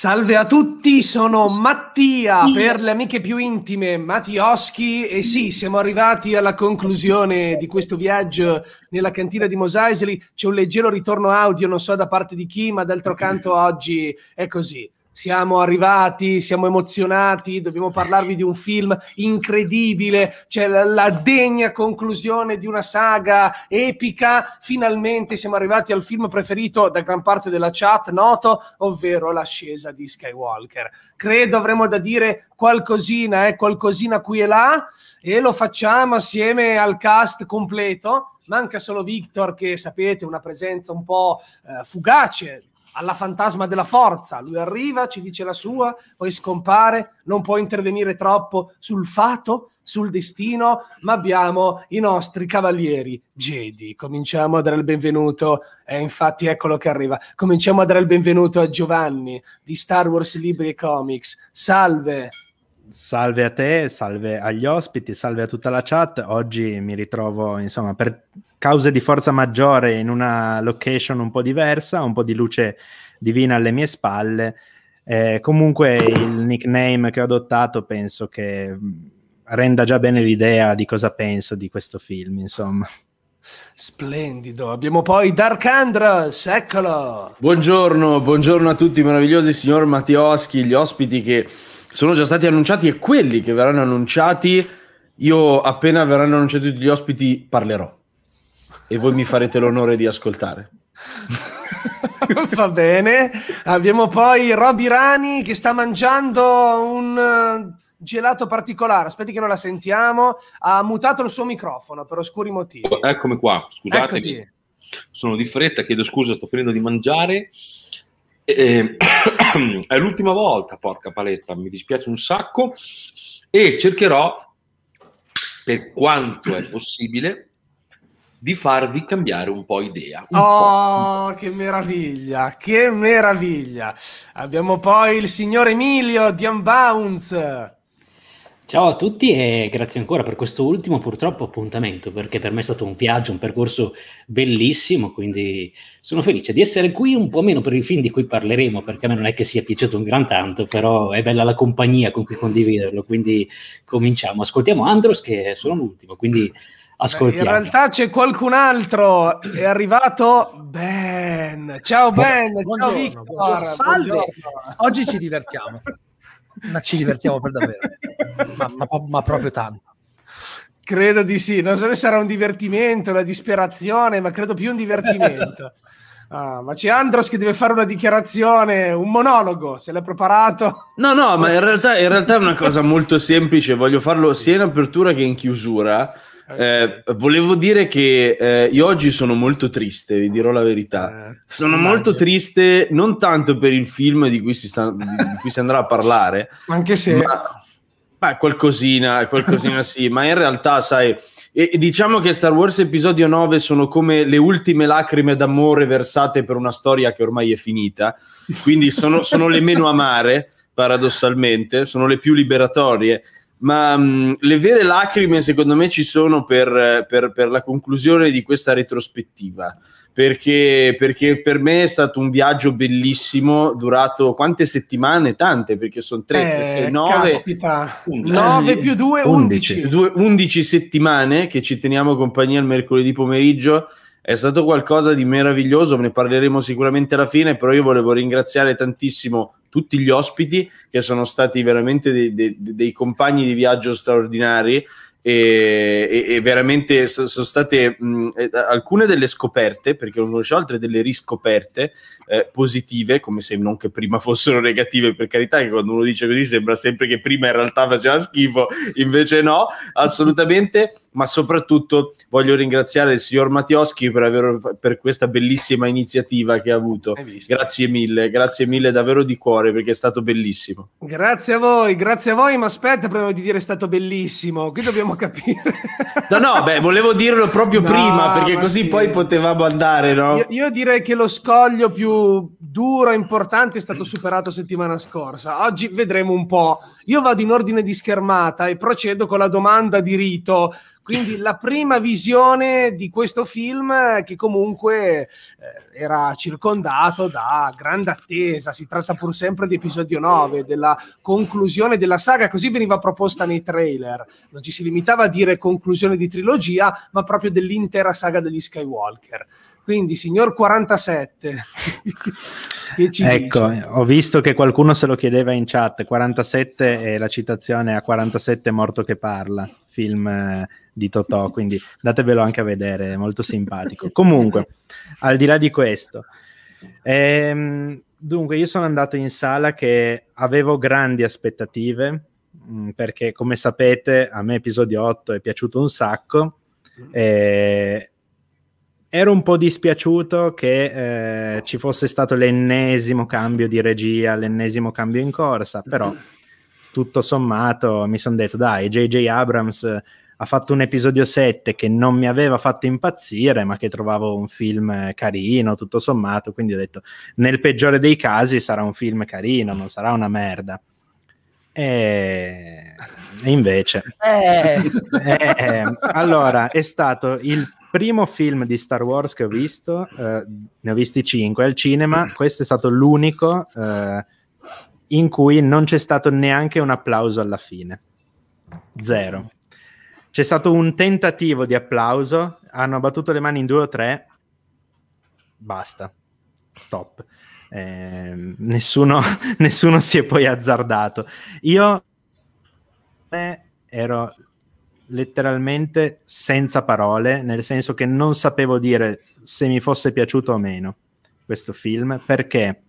Salve a tutti, sono Mattia per le amiche più intime, Mattioschi e sì, siamo arrivati alla conclusione di questo viaggio nella cantina di Mosaisli, c'è un leggero ritorno audio, non so da parte di chi, ma d'altro canto oggi è così siamo arrivati, siamo emozionati, dobbiamo parlarvi di un film incredibile, c'è cioè la degna conclusione di una saga epica, finalmente siamo arrivati al film preferito da gran parte della chat noto, ovvero l'ascesa di Skywalker. Credo avremo da dire qualcosina, eh, qualcosina qui e là, e lo facciamo assieme al cast completo manca solo Victor che sapete una presenza un po' eh, fugace alla fantasma della forza. Lui arriva, ci dice la sua, poi scompare, non può intervenire troppo sul fato, sul destino, ma abbiamo i nostri cavalieri Jedi. Cominciamo a dare il benvenuto, eh, infatti eccolo che arriva, cominciamo a dare il benvenuto a Giovanni di Star Wars Libri e Comics. Salve! Salve a te, salve agli ospiti, salve a tutta la chat. Oggi mi ritrovo, insomma, per cause di forza maggiore in una location un po' diversa, un po' di luce divina alle mie spalle. Eh, comunque il nickname che ho adottato penso che mm, renda già bene l'idea di cosa penso di questo film, insomma. Splendido. Abbiamo poi Dark Andros, eccolo. Buongiorno, buongiorno a tutti, meravigliosi signor Mattioschi, gli ospiti che sono già stati annunciati e quelli che verranno annunciati, io appena verranno annunciati gli ospiti parlerò e voi mi farete l'onore di ascoltare. Va bene, abbiamo poi Roby Rani che sta mangiando un eh, gelato particolare. Aspetti che non la sentiamo. Ha mutato il suo microfono per oscuri motivi. Eccomi qua, scusatemi. Sono di fretta, chiedo scusa, sto finendo di mangiare e, eh, è l'ultima volta, porca paletta, mi dispiace un sacco e cercherò per quanto è possibile di farvi cambiare un po' idea. Un oh, po'. che meraviglia, che meraviglia! Abbiamo poi il signor Emilio di Unbounce. Ciao a tutti e grazie ancora per questo ultimo purtroppo appuntamento, perché per me è stato un viaggio, un percorso bellissimo, quindi sono felice di essere qui, un po' meno per il film di cui parleremo, perché a me non è che sia piaciuto un gran tanto, però è bella la compagnia con cui condividerlo, quindi cominciamo. Ascoltiamo Andros che è solo l'ultimo, quindi ascoltiamo. In realtà c'è qualcun altro, è arrivato Ben. Ciao eh, Ben, buongiorno, ciao Victor. Buongiorno. Salve, buongiorno. oggi ci divertiamo ma ci divertiamo per davvero, ma, ma, ma proprio tanto. Credo di sì, non so se sarà un divertimento, una disperazione, ma credo più un divertimento. Ah, ma c'è Andros che deve fare una dichiarazione, un monologo, se l'è preparato. No, no, ma in realtà, in realtà è una cosa molto semplice, voglio farlo sia in apertura che in chiusura. Eh, volevo dire che eh, io oggi sono molto triste, vi dirò la verità. Eh, sono immagino. molto triste non tanto per il film di cui si, sta, di cui si andrà a parlare, anche se... Ma, beh, qualcosina, qualcosina sì, ma in realtà, sai, e diciamo che Star Wars Episodio 9 sono come le ultime lacrime d'amore versate per una storia che ormai è finita, quindi sono, sono le meno amare paradossalmente, sono le più liberatorie ma mh, mm, le vere lacrime secondo me ci sono per, per, per la conclusione di questa retrospettiva. Perché, perché, per me è stato un viaggio bellissimo, durato quante settimane? Tante, perché sono 3, 6, 9, 9 più 2, 11. 11 settimane che ci teniamo compagnia il mercoledì pomeriggio. È stato qualcosa di meraviglioso, ne parleremo sicuramente alla fine, però io volevo ringraziare tantissimo tutti gli ospiti che sono stati veramente dei, dei, dei compagni di viaggio straordinari e, e, e veramente so, sono state mh, alcune delle scoperte, perché non conoscevo altre, delle riscoperte eh, positive, come se non che prima fossero negative, per carità, che quando uno dice così sembra sempre che prima in realtà faceva schifo, invece no, assolutamente, ma soprattutto voglio ringraziare il signor Mattioschi per, aver, per questa bellissima iniziativa che ha avuto. Grazie mille, grazie mille davvero di cuore perché è stato bellissimo. Grazie a voi, grazie a voi, ma aspetta prima di dire è stato bellissimo, qui dobbiamo capire. No, no, beh, volevo dirlo proprio no, prima perché così sì. poi potevamo andare, no? Io, io, direi che lo scoglio più duro e importante è stato superato settimana scorsa. Oggi vedremo un po'. Io vado in ordine di schermata e procedo con la domanda di rito. Quindi la prima visione di questo film che comunque eh, era circondato da grande attesa, si tratta pur sempre di episodio 9, della conclusione della saga, così veniva proposta nei trailer. Non ci si limitava a dire conclusione di trilogia, ma proprio dell'intera saga degli Skywalker. Quindi, signor 47, che ci ecco, dice? ho visto che qualcuno se lo chiedeva in chat. 47 è la citazione a 47 morto che parla, film eh, di Totò, quindi datevelo anche a vedere, è molto simpatico. Comunque, al di là di questo, ehm, dunque io sono andato in sala che avevo grandi aspettative, mh, mm, perché come sapete a me episodio 8 è piaciuto un sacco, mm. eh, ero un po' dispiaciuto che eh, ci fosse stato l'ennesimo cambio di regia, l'ennesimo cambio in corsa, però tutto sommato mi sono detto dai, JJ Abrams ha fatto un episodio 7 che non mi aveva fatto impazzire, ma che trovavo un film eh, carino, tutto sommato, quindi ho detto, nel peggiore dei casi sarà un film carino, non sarà una merda. E, e invece, eh. Eh, ehm, allora è stato il primo film di Star Wars che ho visto, eh, ne ho visti 5 al cinema, questo è stato l'unico eh, in cui non c'è stato neanche un applauso alla fine. Zero. C'è stato un tentativo di applauso, hanno battuto le mani in due o tre, basta, stop. Eh, nessuno, nessuno si è poi azzardato. Io ero letteralmente senza parole, nel senso che non sapevo dire se mi fosse piaciuto o meno questo film, perché,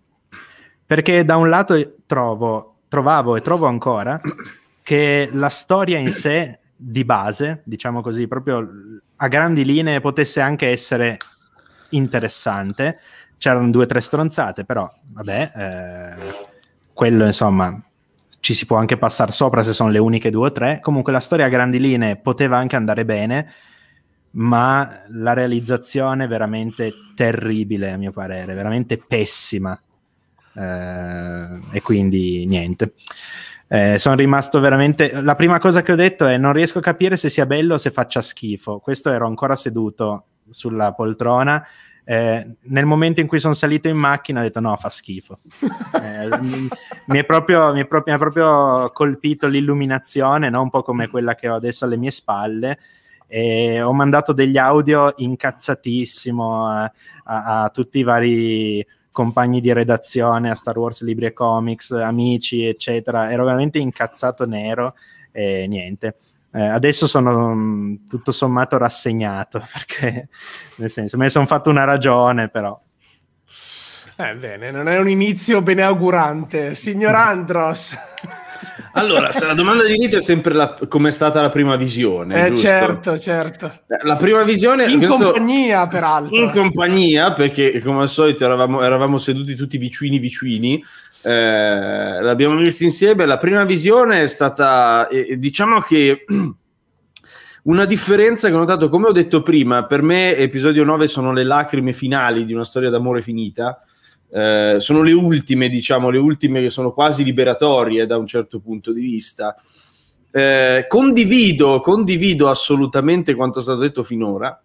perché da un lato trovo, trovavo e trovo ancora che la storia in sé di base, diciamo così, proprio a grandi linee potesse anche essere interessante. C'erano due o tre stronzate, però vabbè, eh, quello insomma ci si può anche passare sopra se sono le uniche due o tre. Comunque la storia a grandi linee poteva anche andare bene, ma la realizzazione è veramente terribile a mio parere, veramente pessima. Eh, e quindi niente. Eh, sono rimasto veramente. La prima cosa che ho detto è: non riesco a capire se sia bello o se faccia schifo. Questo ero ancora seduto sulla poltrona. Eh, nel momento in cui sono salito in macchina ho detto no, fa schifo. Eh, mi, mi, è proprio, mi, è proprio, mi, è proprio, colpito l'illuminazione, no? un po' come quella che ho adesso alle mie spalle. E ho mandato degli audio incazzatissimo a, a, a tutti i vari compagni di redazione a Star Wars Libri e Comics, amici, eccetera. Ero veramente incazzato nero e niente. Eh, adesso sono mm, tutto sommato rassegnato perché, nel senso, me ne sono fatto una ragione, però. Eh, bene, non è un inizio beneaugurante. Signor Andros. Allora, se la domanda di Rita è sempre come è stata la prima visione. Eh, giusto? certo, certo. La prima visione... In questo, compagnia, peraltro. In compagnia, perché come al solito eravamo, eravamo seduti tutti vicini, vicini. Eh, l'abbiamo vista insieme. La prima visione è stata, eh, diciamo che... Una differenza che ho notato, come ho detto prima, per me episodio 9 sono le lacrime finali di una storia d'amore finita, eh, sono le ultime, diciamo, le ultime che sono quasi liberatorie da un certo punto di vista. Eh, condivido, condivido assolutamente quanto è stato detto finora,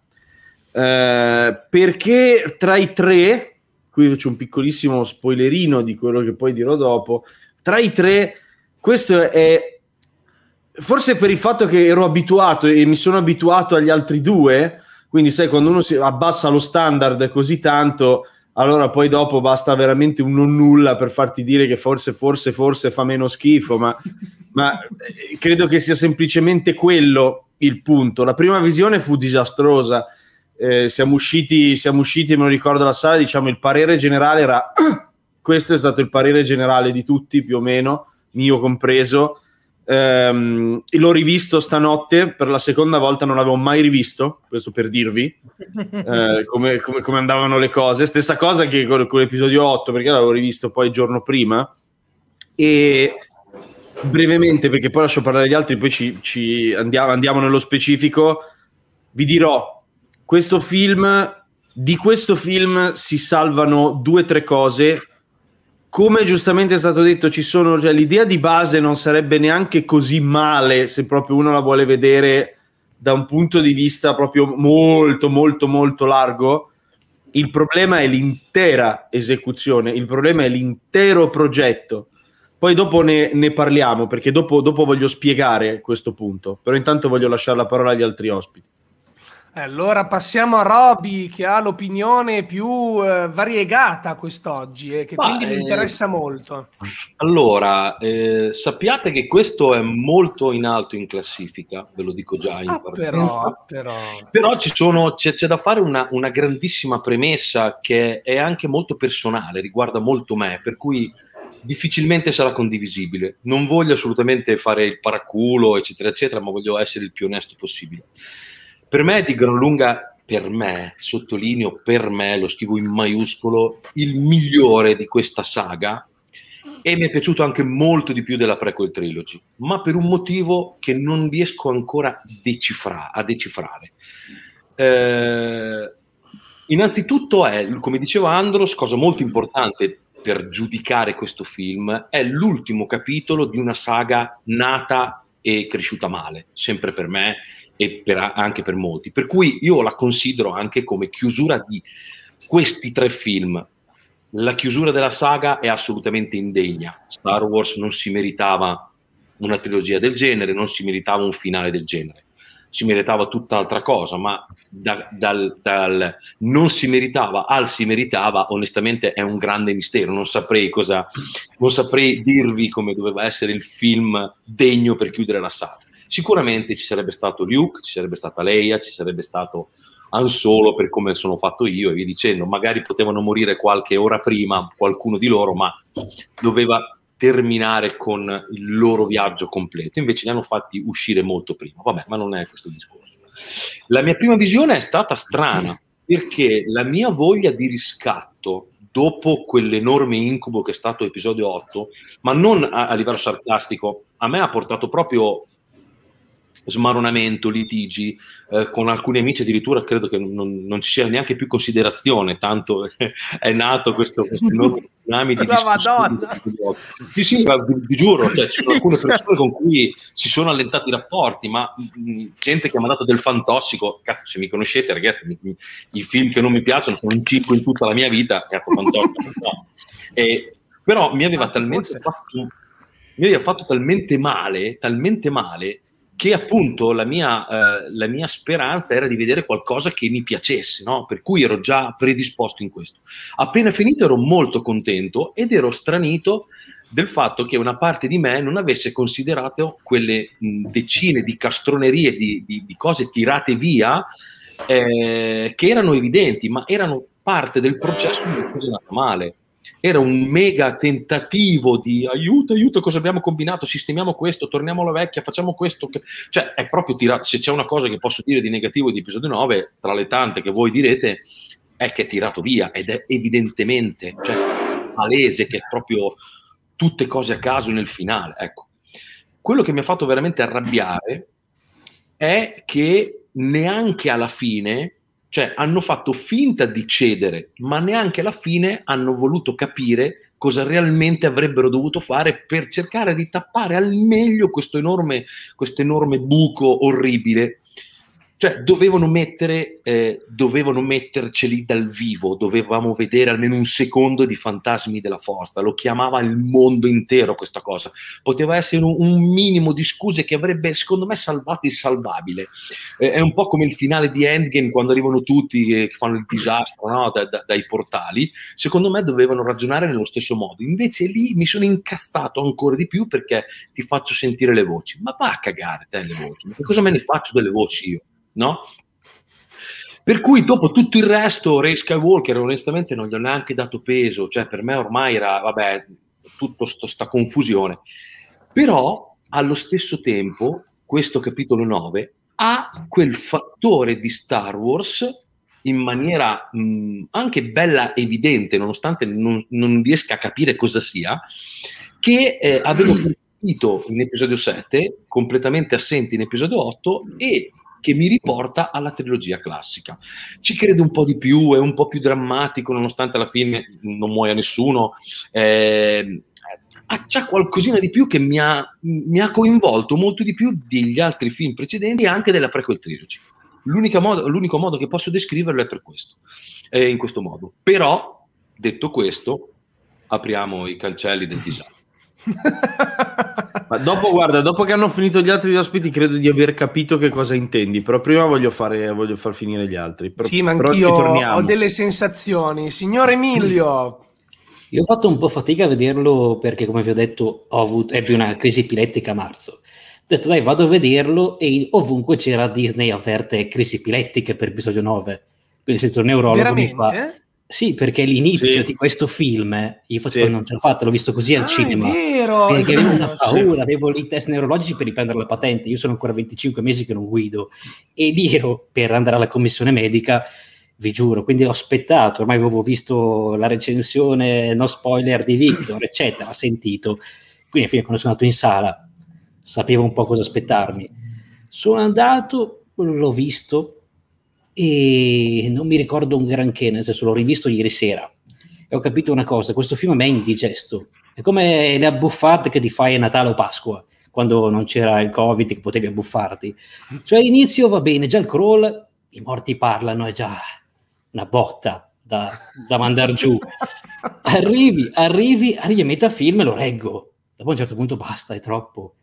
eh, perché tra i tre, qui faccio un piccolissimo spoilerino di quello che poi dirò dopo, tra i tre questo è forse per il fatto che ero abituato e mi sono abituato agli altri due, quindi sai quando uno si abbassa lo standard così tanto allora poi dopo basta veramente un non nulla per farti dire che forse, forse, forse fa meno schifo, ma, ma eh, credo che sia semplicemente quello il punto. La prima visione fu disastrosa, eh, siamo, usciti, siamo usciti, me lo ricordo, la sala, diciamo il parere generale era questo è stato il parere generale di tutti più o meno, mio compreso, Ehm, l'ho rivisto stanotte per la seconda volta, non l'avevo mai rivisto, questo per dirvi eh, come, come, come, andavano le cose. Stessa cosa che con, con l'episodio 8, perché l'avevo rivisto poi il giorno prima. E brevemente, perché poi lascio parlare gli altri, poi ci, ci andiamo, andiamo nello specifico, vi dirò, questo film, di questo film si salvano due o tre cose come giustamente è stato detto, ci sono, cioè, l'idea di base non sarebbe neanche così male se proprio uno la vuole vedere da un punto di vista proprio molto, molto, molto largo. Il problema è l'intera esecuzione, il problema è l'intero progetto. Poi dopo ne, ne parliamo perché dopo, dopo voglio spiegare questo punto, però intanto voglio lasciare la parola agli altri ospiti. Eh, allora passiamo a Roby che ha l'opinione più eh, variegata quest'oggi e eh, che Ma, quindi mi eh, interessa molto. Allora, eh, sappiate che questo è molto in alto in classifica, ve lo dico già in ah, ah però, però. però sono, c'è, c'è, da fare una, una grandissima premessa che è anche molto personale, riguarda molto me, per cui difficilmente sarà condivisibile. Non voglio assolutamente fare il paraculo, eccetera, eccetera, ma voglio essere il più onesto possibile. Per me è di gran lunga, per me, sottolineo per me, lo scrivo in maiuscolo, il migliore di questa saga e mi è piaciuto anche molto di più della prequel trilogy, ma per un motivo che non riesco ancora decifra- a decifrare. Eh, innanzitutto è, come diceva Andros, cosa molto importante per giudicare questo film, è l'ultimo capitolo di una saga nata e cresciuta male, sempre per me e per, anche per molti. Per cui io la considero anche come chiusura di questi tre film. La chiusura della saga è assolutamente indegna. Star Wars non si meritava una trilogia del genere, non si meritava un finale del genere si meritava tutt'altra cosa, ma da, dal, dal, non si meritava al si meritava, onestamente è un grande mistero, non saprei cosa, non saprei dirvi come doveva essere il film degno per chiudere la sala. Sicuramente ci sarebbe stato Luke, ci sarebbe stata Leia, ci sarebbe stato Han Solo per come sono fatto io e via dicendo, magari potevano morire qualche ora prima qualcuno di loro, ma doveva terminare con il loro viaggio completo, invece li hanno fatti uscire molto prima. Vabbè, ma non è questo il discorso. La mia prima visione è stata strana, perché la mia voglia di riscatto dopo quell'enorme incubo che è stato episodio 8, ma non a, a livello sarcastico, a me ha portato proprio smaronamento, litigi, eh, con alcuni amici addirittura credo che non, non, ci sia neanche più considerazione, tanto è nato questo, questo enorme tsunami di la Madonna. Sì, sì, ma vi, vi, giuro, cioè, ci sono alcune persone con cui si sono allentati i rapporti, ma mh, gente che mi ha dato del fantossico, cazzo, se mi conoscete, ragazzi, mi, mi, i film che non mi piacciono sono un 5 in tutta la mia vita, cazzo, fantossico. no. E, però mi aveva ah, talmente forse... fatto mi aveva fatto talmente male, talmente male che appunto la mia, eh, la mia, speranza era di vedere qualcosa che mi piacesse, no? per cui ero già predisposto in questo. Appena finito ero molto contento ed ero stranito del fatto che una parte di me non avesse considerato quelle mh, decine di castronerie, di, di, di cose tirate via, eh, che erano evidenti, ma erano parte del processo di una cosa normale era un mega tentativo di aiuto, aiuto, cosa abbiamo combinato, sistemiamo questo, torniamo alla vecchia, facciamo questo. Cioè, è proprio tirato. Se c'è una cosa che posso dire di negativo di episodio 9, tra le tante che voi direte, è che è tirato via ed è evidentemente cioè, palese che è proprio tutte cose a caso nel finale. Ecco. Quello che mi ha fatto veramente arrabbiare è che neanche alla fine cioè hanno fatto finta di cedere, ma neanche alla fine hanno voluto capire cosa realmente avrebbero dovuto fare per cercare di tappare al meglio questo enorme, questo enorme buco orribile cioè, dovevano, mettere, eh, dovevano metterceli dal vivo, dovevamo vedere almeno un secondo di Fantasmi della Forza, lo chiamava il mondo intero questa cosa. Poteva essere un, un minimo di scuse che avrebbe, secondo me, salvato il salvabile. Eh, è un po' come il finale di Endgame quando arrivano tutti che fanno il disastro no? da, da, dai portali. Secondo me dovevano ragionare nello stesso modo. Invece lì mi sono incazzato ancora di più perché ti faccio sentire le voci. Ma va a cagare te le voci, ma che cosa me ne faccio delle voci io? no? Per cui dopo tutto il resto Ray Skywalker onestamente non gli ho neanche dato peso, cioè per me ormai era, vabbè, tutta questa confusione. Però allo stesso tempo questo capitolo 9 ha quel fattore di Star Wars in maniera mh, anche bella evidente, nonostante non, non, riesca a capire cosa sia, che eh, avevo capito in episodio 7, completamente assente in episodio 8 e che mi riporta alla trilogia classica. Ci credo un po' di più, è un po' più drammatico, nonostante alla fine non muoia nessuno. Eh, c'è qualcosina di più che mi ha, mi ha, coinvolto molto di più degli altri film precedenti e anche della prequel trilogy. Modo, l'unico modo che posso descriverlo è per questo, eh, in questo modo. Però, detto questo, apriamo i cancelli del disagio. Ma dopo, guarda, dopo che hanno finito gli altri ospiti, credo di aver capito che cosa intendi. Però prima voglio, fare, voglio far finire gli altri. Però, sì, ma anch'io ho delle sensazioni. Signore Emilio. Io ho fatto un po' fatica a vederlo perché, come vi ho detto, ho avuto, ebbi una crisi epilettica a marzo. Ho detto, dai, vado a vederlo e ovunque c'era Disney avverte crisi epilettiche per episodio 9. Quindi il senso neurologo Veramente? mi fa sì, perché l'inizio sì. di questo film, eh. io forse sì. non ce l'ho fatta, l'ho visto così al ah, cinema. È vero! Perché avevo una paura, sì. avevo i test neurologici per riprendere la patente. Io sono ancora 25 mesi che non guido e lì ero per andare alla commissione medica, vi giuro. Quindi ho aspettato, ormai avevo visto la recensione, no spoiler di Victor, eccetera, sentito. Quindi alla fine quando sono andato in sala sapevo un po' cosa aspettarmi. Sono andato, l'ho visto, e non mi ricordo un granché, nel senso l'ho rivisto ieri sera e ho capito una cosa, questo film a me è indigesto, è come le abbuffate che ti fai a Natale o Pasqua, quando non c'era il Covid che potevi abbuffarti. Cioè all'inizio va bene, già il crawl, i morti parlano, è già una botta da, da mandare giù. Arrivi, arrivi, arrivi a metà film e lo reggo. Dopo un certo punto basta, è troppo.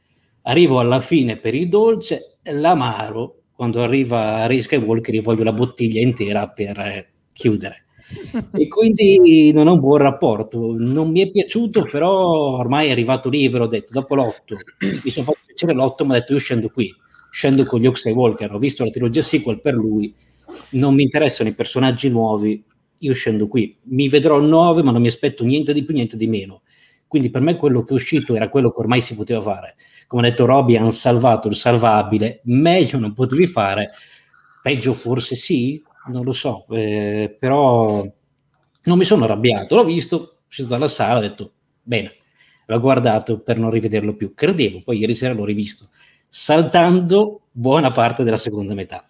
Arrivo alla fine per il dolce, l'amaro quando arriva Ray Walker gli voglio la bottiglia intera per eh, chiudere. e quindi non ho un buon rapporto, non mi è piaciuto, però ormai è arrivato lì e ve l'ho detto, dopo l'otto, mi sono fatto piacere l'otto, ma ho detto io scendo qui, scendo con gli Ox e Walker, ho visto la trilogia sequel per lui, non mi interessano i personaggi nuovi, io scendo qui, mi vedrò il 9 ma non mi aspetto niente di più, niente di meno. Quindi per me quello che è uscito era quello che ormai si poteva fare. Come ha detto Robby, hanno salvato il salvabile, meglio non potevi fare, peggio forse sì, non lo so, eh, però non mi sono arrabbiato, l'ho visto, è uscito dalla sala, ho detto bene, l'ho guardato per non rivederlo più, credevo, poi ieri sera l'ho rivisto, saltando buona parte della seconda metà.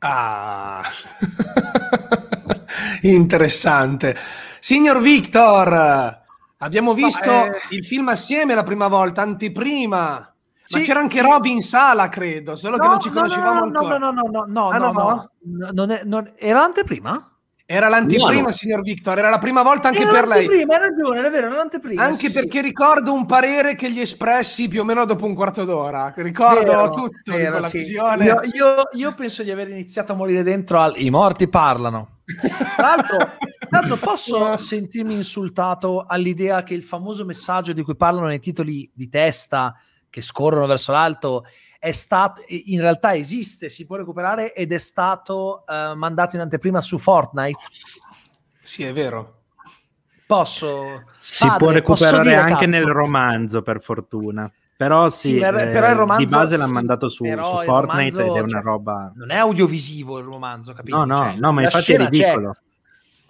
Ah, interessante. Signor Victor, Abbiamo visto Ma, eh... il film assieme la prima volta, anteprima. Ma sì, c'era anche sì. Roby in sala, credo, solo no, che non ci conoscevamo no, no, ancora. No, no, no, no, no, ah, no, no, no. Non è, non... Era anteprima? Era l'anteprima, no, signor Victor, era la prima volta anche era per lei. Era L'anteprima, ha ragione, è vero, era l'anteprima. Anche sì, perché sì. ricordo un parere che gli espressi più o meno dopo un quarto d'ora. Ricordo vero, tutto vero, sì. io, io, io, penso di aver iniziato a morire dentro al I morti parlano. Tra l'altro, tanto posso sentirmi insultato all'idea che il famoso messaggio di cui parlano nei titoli di testa che scorrono verso l'alto è stato, in realtà esiste, si può recuperare ed è stato uh, mandato in anteprima su Fortnite. Sì, è vero. Posso... Si padre, può recuperare dire, anche cazzo. nel romanzo, per fortuna. Però sì, sì eh, però il romanzo, di base l'ha mandato su, su Fortnite romanzo, ed è una cioè, roba... Non è audiovisivo il romanzo, capito? No, no, cioè, no ma infatti è ridicolo.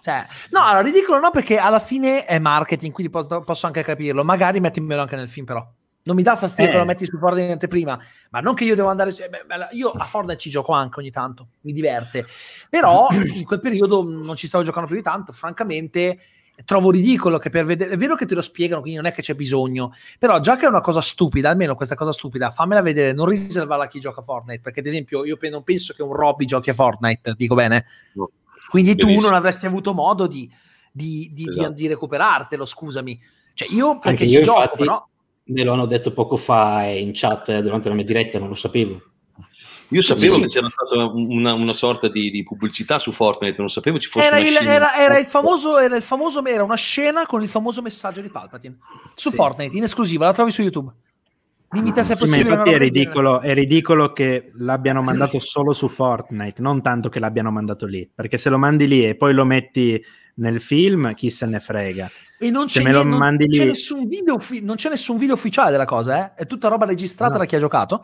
C'è. Cioè, no, allora ridicolo no, perché alla fine è marketing, quindi posso, posso, anche capirlo. Magari mettimelo anche nel film, però. Non mi dà fastidio eh. che lo eh. metti su Ford in anteprima, ma non che io devo andare. Eh, io a Fortnite ci gioco anche ogni tanto, mi diverte. Però in quel periodo non ci stavo giocando più di tanto, francamente trovo ridicolo che per vedere è vero che te lo spiegano quindi non è che c'è bisogno però già che è una cosa stupida almeno questa cosa stupida fammela vedere non riservarla a chi gioca a Fortnite perché ad esempio io non penso che un Robby giochi a Fortnite dico bene no. quindi tu non avresti avuto modo di, di, di, esatto. di recuperartelo scusami cioè io perché Anche ci io gioco infatti... però Me lo hanno detto poco fa eh, in chat eh, durante la mia diretta, non lo sapevo. Io sapevo sì, sì. che c'era stata una, una sorta di, di, pubblicità su Fortnite, non sapevo ci fosse era il, era, era, il famoso, era, il famoso, era una scena con il famoso messaggio di Palpatine su sì. Fortnite, in esclusiva, la trovi su YouTube. Dimmi te se è possibile. infatti è ridicolo, è ridicolo, che l'abbiano mandato solo su Fortnite, non tanto che l'abbiano mandato lì, perché se lo mandi lì e poi lo metti nel film, chi se ne frega. E non, c'è, non, non c'è, nessun video, uffi- non c'è nessun video ufficiale della cosa, eh? è tutta roba registrata no. da chi ha giocato.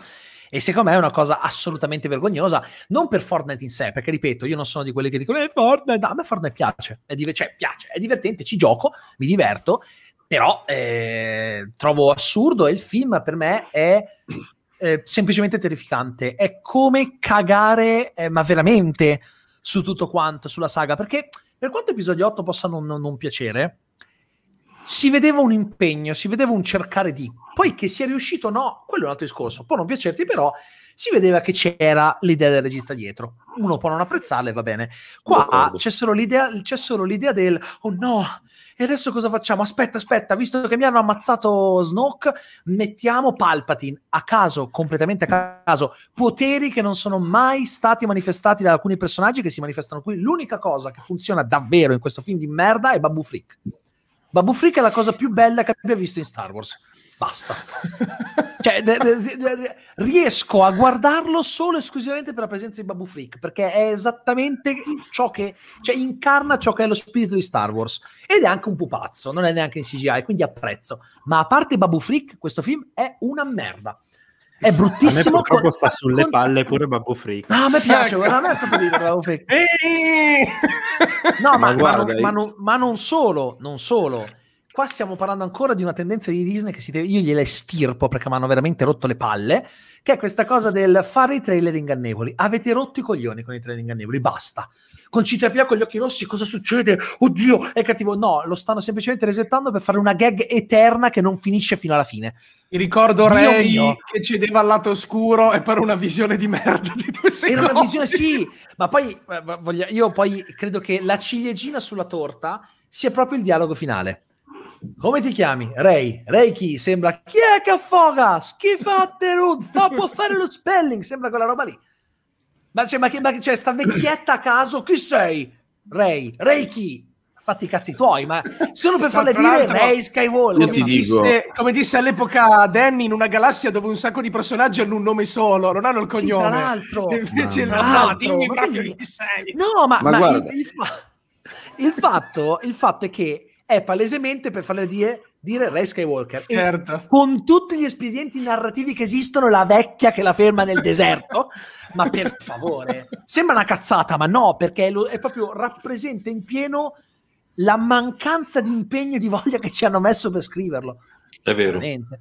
E secondo me è una cosa assolutamente vergognosa, non per Fortnite in sé, perché ripeto, io non sono di quelli che dicono, eh, Fortnite, no, a me Fortnite piace, è div- cioè, piace, è divertente, ci gioco, mi diverto, però eh, trovo assurdo e il film per me è eh, semplicemente terrificante. È come cagare, eh, ma veramente, su tutto quanto, sulla saga, perché per quanto episodio 8 possa non, non, non piacere, si vedeva un impegno, si vedeva un cercare di. Poi che sia riuscito o no, quello è un altro discorso. Può non piacerti, però si vedeva che c'era l'idea del regista dietro. Uno può non apprezzarla e va bene. Qua c'è solo, l'idea, c'è solo l'idea del oh no, e adesso cosa facciamo? Aspetta, aspetta, visto che mi hanno ammazzato Snoke, mettiamo Palpatine a caso, completamente a caso, poteri che non sono mai stati manifestati da alcuni personaggi che si manifestano qui. L'unica cosa che funziona davvero in questo film di merda è Babu Frick. Babu Frick è la cosa più bella che abbia visto in Star Wars basta. cioè, de, de, de, riesco a guardarlo solo e esclusivamente per la presenza di Babu Freak, perché è esattamente ciò che, cioè, incarna ciò che è lo spirito di Star Wars. Ed è anche un pupazzo, non è neanche in CGI, quindi apprezzo. Ma a parte Babu Freak, questo film è una merda è bruttissimo. A me purtroppo sta sulle con... palle pure Babbo Freak. No, a me piace, guarda, ecco. non è proprio di Babbo Freak. No, ma, ma, guarda, ma, non, ma, non, solo, non solo. Qua stiamo parlando ancora di una tendenza di Disney che deve, io gliela estirpo perché mi hanno veramente rotto le palle, che è questa cosa del fare i trailer ingannevoli. Avete rotto i coglioni con i trailer ingannevoli, basta. Con C3PA con gli occhi rossi cosa succede? Oddio, è cattivo. No, lo stanno semplicemente resettando per fare una gag eterna che non finisce fino alla fine. Mi ricordo Ray che cedeva al lato oscuro e per una visione di merda di due secondi. Era una visione, sì, ma poi eh, io poi credo che la ciliegina sulla torta sia proprio il dialogo finale come ti chiami? Ray. Ray chi? Sembra chi è che affoga? Schifate Ruth, fa può fare lo spelling, sembra quella roba lì. Ma c'è, ma ma c'è sta vecchietta a caso, chi sei? Ray. Ray chi? fatti i cazzi tuoi, ma solo per farle dire Ray Skywalker. Come disse, come disse, all'epoca Danny in una galassia dove un sacco di personaggi hanno un nome solo, non hanno il cognome. Sì, tra l'altro, invece no, no, dimmi ma proprio chi sei. No, ma, ma, ma il, il, il, fatto, il fatto è che è palesemente per farle dire, dire Ray Skywalker. Certo. con tutti gli espedienti narrativi che esistono, la vecchia che la ferma nel deserto, ma per favore, sembra una cazzata, ma no, perché è proprio rappresenta in pieno la mancanza di impegno e di voglia che ci hanno messo per scriverlo. È vero. Veramente.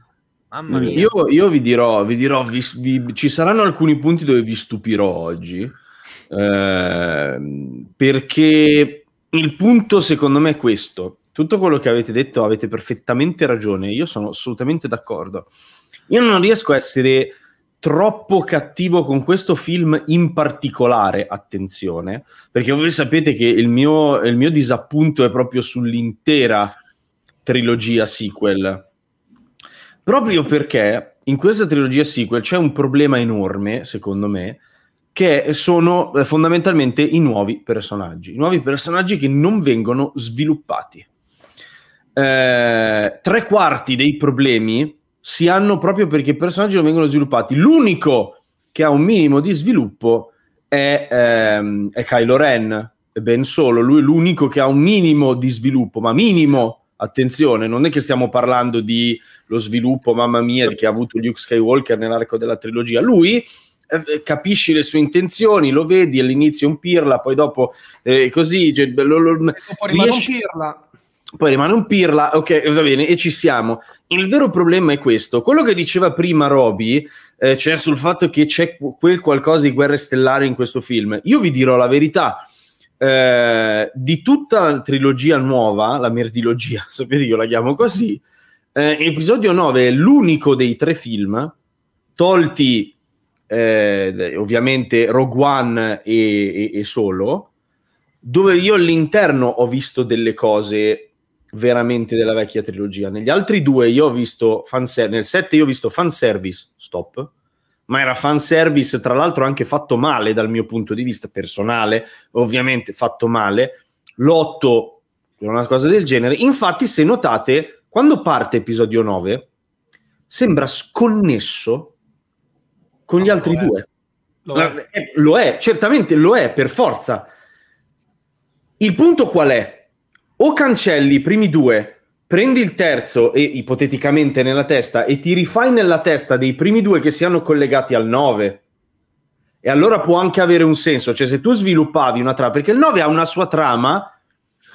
Mamma eh, mia. Io, io vi dirò, vi dirò vi, vi, ci saranno alcuni punti dove vi stupirò oggi, eh, perché il punto secondo me è questo tutto quello che avete detto avete perfettamente ragione, io sono assolutamente d'accordo. Io non riesco a essere troppo cattivo con questo film in particolare, attenzione, perché voi sapete che il mio, il mio disappunto è proprio sull'intera trilogia sequel, proprio perché in questa trilogia sequel c'è un problema enorme, secondo me, che sono eh, fondamentalmente i nuovi personaggi, i nuovi personaggi che non vengono sviluppati eh, tre quarti dei problemi si hanno proprio perché i personaggi non vengono sviluppati. L'unico che ha un minimo di sviluppo è, ehm, è Kylo Ren, è ben solo. Lui è l'unico che ha un minimo di sviluppo, ma minimo attenzione, non è che stiamo parlando di lo sviluppo, mamma mia, che ha avuto Luke Skywalker nell'arco della trilogia. Lui eh, capisci le sue intenzioni, lo vedi all'inizio un pirla, poi dopo eh, così cioè, lo, lo, riesci... pirla. Poi rimane un pirla, ok, va bene, e ci siamo. Il vero problema è questo. Quello che diceva prima Roby, eh, cioè sul fatto che c'è quel qualcosa di guerre stellari in questo film. Io vi dirò la verità. Eh, di tutta la trilogia nuova, la merdilogia, sapete che io la chiamo così, eh, episodio 9 è l'unico dei tre film, tolti eh, ovviamente Rogue One e, e, e solo, dove io all'interno ho visto delle cose veramente della vecchia trilogia. Negli altri due io ho visto fanservice, nel 7 io ho visto fanservice, stop, ma era fanservice tra l'altro anche fatto male dal mio punto di vista personale, ovviamente fatto male, l'8 era una cosa del genere. Infatti se notate, quando parte episodio 9 sembra sconnesso con gli altri lo due. Lo è. Eh, lo è, certamente lo è, per forza. Il punto qual è? o cancelli i primi due, prendi il terzo e ipoteticamente nella testa e ti rifai nella testa dei primi due che siano collegati al 9. E allora può anche avere un senso, cioè se tu sviluppavi una trama, perché il 9 ha una sua trama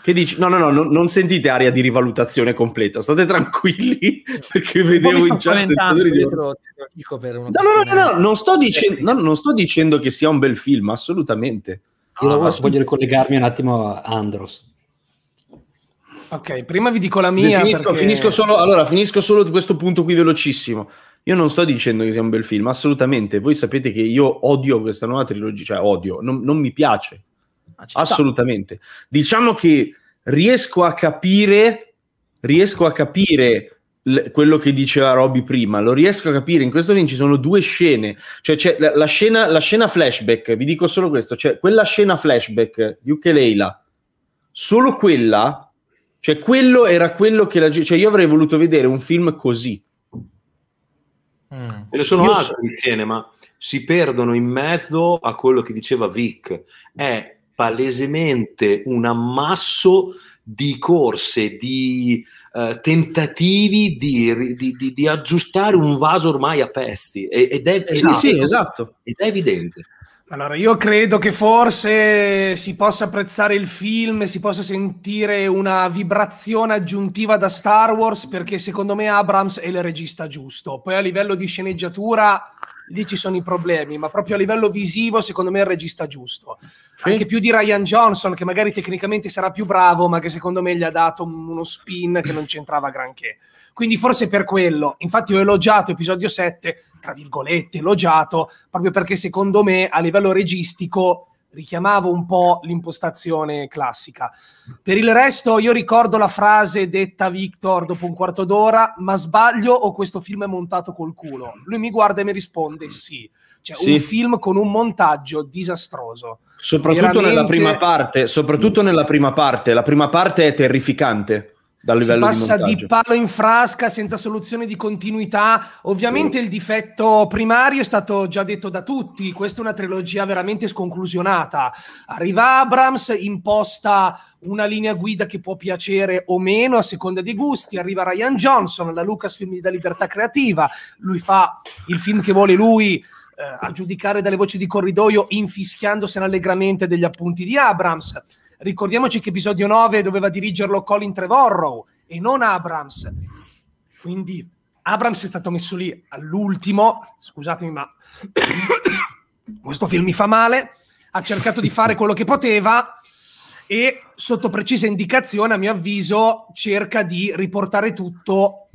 che dici no, no, no, no non sentite aria di rivalutazione completa, state tranquilli perché vedevo in chat dietro, dico per una no, no, no, no, non sto, dicendo, no, non sto dicendo che sia un bel film, assolutamente. Io ah, voglio ricollegarmi un attimo a Andros. Ok, prima vi dico la mia. Finisco, perché... finisco, solo, allora, finisco solo questo punto qui velocissimo. Io non sto dicendo che sia un bel film, assolutamente. Voi sapete che io odio questa nuova trilogia, cioè odio, non, non mi piace. Ah, assolutamente. Sta. Diciamo che riesco a capire, riesco a capire l- quello che diceva Robby prima, lo riesco a capire. In questo film ci sono due scene, cioè c'è la, la, scena, la scena flashback, vi dico solo questo, cioè quella scena flashback di Uke Leila, solo quella cioè, quello era quello che la gente. Cioè, io avrei voluto vedere un film così. Mm. Ce ne sono io altri so... di cinema. Si perdono in mezzo a quello che diceva Vic. È palesemente un ammasso di corse, di eh, tentativi di, di, di, di, aggiustare un vaso ormai a pezzi. Ed è, sì, sì, esatto. Ed è evidente. Allora, io credo che forse si possa apprezzare il film, si possa sentire una vibrazione aggiuntiva da Star Wars, perché secondo me Abrams è il regista giusto. Poi a livello di sceneggiatura lì ci sono i problemi, ma proprio a livello visivo secondo me è il regista giusto. Sì. Anche più di Ryan Johnson, che magari tecnicamente sarà più bravo, ma che secondo me gli ha dato uno spin che non c'entrava granché. Quindi forse per quello, infatti ho elogiato episodio 7, tra virgolette, elogiato, proprio perché secondo me a livello registico richiamava un po' l'impostazione classica. Per il resto io ricordo la frase detta Victor dopo un quarto d'ora, ma sbaglio o questo film è montato col culo? Lui mi guarda e mi risponde sì. Cioè sì. un film con un montaggio disastroso. Soprattutto Veramente... nella prima parte, soprattutto nella prima parte, la prima parte è terrificante dal livello si passa di, di, palo in frasca senza soluzione di continuità. Ovviamente mm. il difetto primario è stato già detto da tutti. Questa è una trilogia veramente sconclusionata. Arriva Abrams, imposta una linea guida che può piacere o meno a seconda dei gusti. Arriva Ryan Johnson, la Lucasfilm gli libertà creativa. Lui fa il film che vuole lui. Eh, a giudicare dalle voci di corridoio, infischiandosene allegramente degli appunti di Abrams Ricordiamoci che episodio 9 doveva dirigerlo Colin Trevorrow e non Abrams. Quindi Abrams è stato messo lì all'ultimo, scusatemi ma questo film mi fa male, ha cercato di fare quello che poteva e sotto precisa indicazione, a mio avviso, cerca di riportare tutto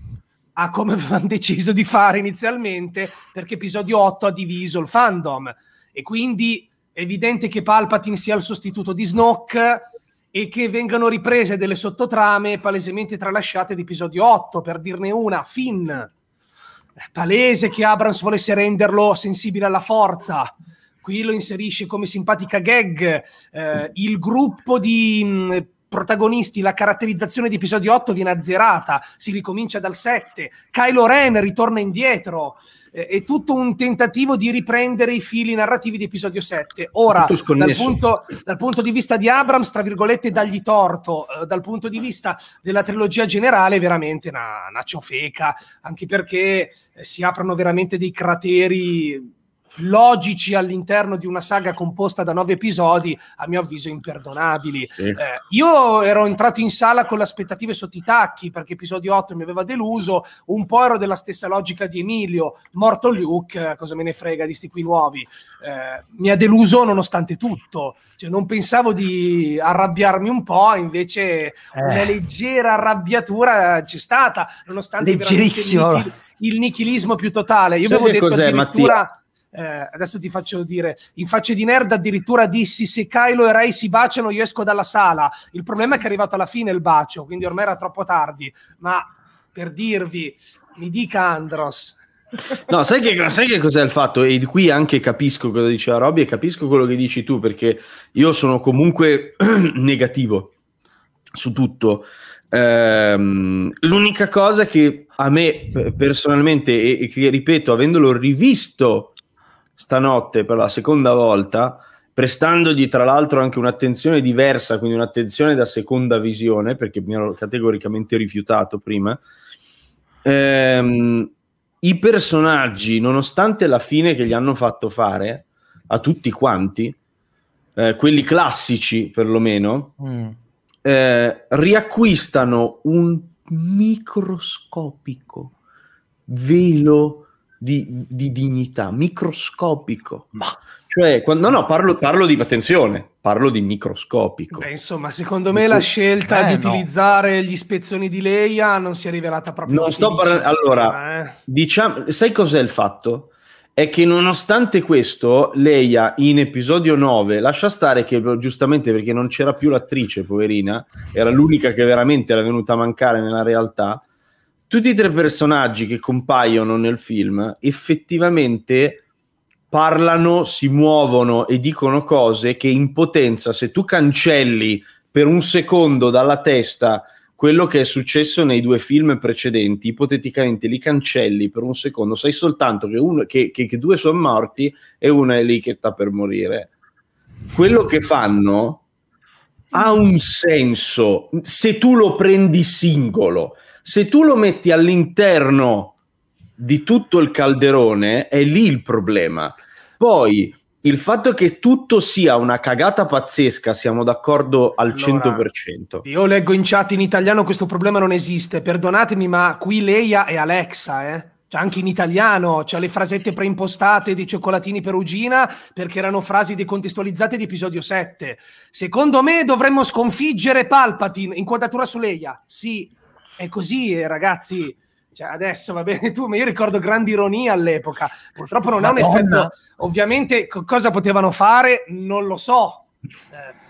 a come avevano deciso di fare inizialmente, perché episodio 8 ha diviso il fandom e quindi è evidente che Palpatine sia il sostituto di Snoke e che vengano riprese delle sottotrame palesemente tralasciate di episodio 8, per dirne una, Finn. Palese che Abrams volesse renderlo sensibile alla forza. Qui lo inserisce come simpatica gag. Eh, il gruppo di mh, mm, protagonisti, la caratterizzazione di episodio 8 viene azzerata, si ricomincia dal 7. Kylo Ren ritorna indietro. Eh, è tutto un tentativo di riprendere i fili narrativi di episodio 7. Ora, dal punto, dal punto, di vista di Abrams, tra virgolette, dagli torto, eh, dal punto di vista della trilogia generale, veramente una, una ciofeca, anche perché eh, si aprono veramente dei crateri logici all'interno di una saga composta da nove episodi, a mio avviso imperdonabili. Sì. Eh, io ero entrato in sala con le aspettative sotto i tacchi perché episodio 8 mi aveva deluso, un po' ero della stessa logica di Emilio, morto Luke, eh, cosa me ne frega di sti qui nuovi. Eh, mi ha deluso nonostante tutto, cioè, non pensavo di arrabbiarmi un po', invece eh. una leggera arrabbiatura c'è stata, nonostante... Leggerissimo! Il nichilismo più totale. Io Sai avevo detto addirittura... Mattia? eh, adesso ti faccio dire, in faccia di nerd addirittura dissi se Kylo e Ray si baciano io esco dalla sala, il problema è che è arrivato alla fine il bacio, quindi ormai era troppo tardi, ma per dirvi, mi dica Andros, No, sai che, sai che, cos'è il fatto? E qui anche capisco cosa diceva Robby e capisco quello che dici tu, perché io sono comunque negativo su tutto. Ehm, l'unica cosa che a me personalmente, e, e che ripeto, avendolo rivisto stanotte per la seconda volta, prestandogli tra l'altro anche un'attenzione diversa, quindi un'attenzione da seconda visione, perché mi ero categoricamente rifiutato prima. Ehm, I personaggi, nonostante la fine che gli hanno fatto fare a tutti quanti, eh, quelli classici perlomeno, mm. eh, riacquistano un microscopico velo di, di dignità, microscopico. Ma cioè, quando, no, no, parlo, parlo, di attenzione, parlo di microscopico. Beh, insomma, secondo me la scelta eh, di no. utilizzare gli spezzoni di Leia non si è rivelata proprio. Non sto parlando. Allora, eh. diciamo, sai cos'è il fatto? È che nonostante questo, Leia in episodio 9 lascia stare che giustamente perché non c'era più l'attrice, poverina, era l'unica che veramente era venuta a mancare nella realtà tutti i tre personaggi che compaiono nel film effettivamente parlano, si muovono e dicono cose che in potenza, se tu cancelli per un secondo dalla testa quello che è successo nei due film precedenti, ipoteticamente li cancelli per un secondo, sai soltanto che, uno, che, che, che due sono morti e uno è lì che sta per morire. Quello che fanno ha un senso se tu lo prendi singolo se tu lo metti all'interno di tutto il calderone, è lì il problema. Poi il fatto che tutto sia una cagata pazzesca, siamo d'accordo al allora, 100%. Io leggo in chat in italiano questo problema non esiste, perdonatemi, ma qui Leia e Alexa, eh? Cioè anche in italiano, c'è le frasette preimpostate di Cioccolatini Perugina perché erano frasi decontestualizzate di episodio 7. Secondo me dovremmo sconfiggere Palpatine, inquadratura su Leia. Sì, è così, ragazzi. Cioè, adesso va bene tu, ma io ricordo grande ironia all'epoca. Purtroppo non Madonna. ha un effetto. Ovviamente, co- cosa potevano fare? Non lo so. Eh,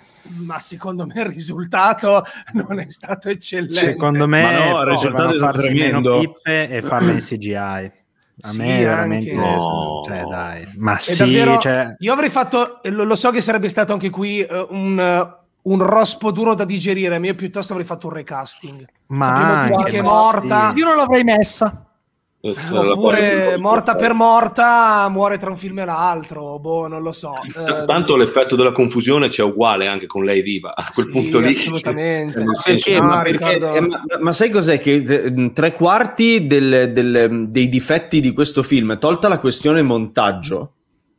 ma secondo me il risultato non è stato eccellente. Secondo me no, il risultato è stato tremendo. Pippe e farle in CGI. A sì, me veramente no. cioè, dai. Ma è sì, davvero, cioè... io avrei fatto lo, lo, so che sarebbe stato anche qui uh, un uh, un rospo duro da digerire. Io piuttosto avrei fatto un recasting. Ma Sapremo che è morta. Sì. Io non l'avrei messa. Eh, oppure morta per morta muore tra un film e l'altro, boh, non lo so. Eh, tanto l'effetto della confusione c'è uguale anche con lei viva a quel sì, punto lì. Assolutamente. Eh, perché, ma, perché, eh, ma, ma, sai cos'è? Che eh, tre quarti del, del, dei difetti di questo film, tolta la questione montaggio,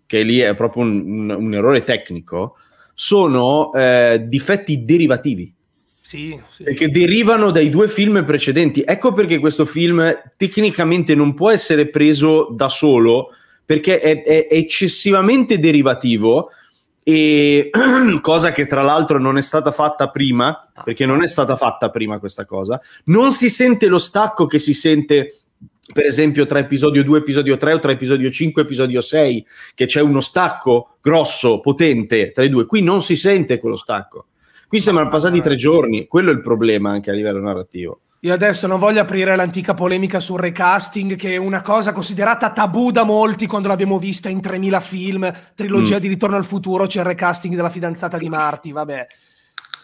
che lì è proprio un, un, un errore tecnico, sono eh, difetti derivativi. Sì, sì. Perché derivano dai due film precedenti. Ecco perché questo film tecnicamente non può essere preso da solo, perché è, è eccessivamente derivativo, e cosa che tra l'altro non è stata fatta prima, perché non è stata fatta prima questa cosa, non si sente lo stacco che si sente per esempio tra episodio 2, e episodio 3 o tra episodio 5, e episodio 6, che c'è uno stacco grosso, potente tra i due. Qui non si sente quello stacco. Qui sembrano passati eh. tre giorni, quello è il problema anche a livello narrativo. Io adesso non voglio aprire l'antica polemica sul recasting, che è una cosa considerata tabù da molti quando l'abbiamo vista in 3000 film, trilogia mm. di Ritorno al futuro, c'è il recasting della fidanzata di Marti, vabbè.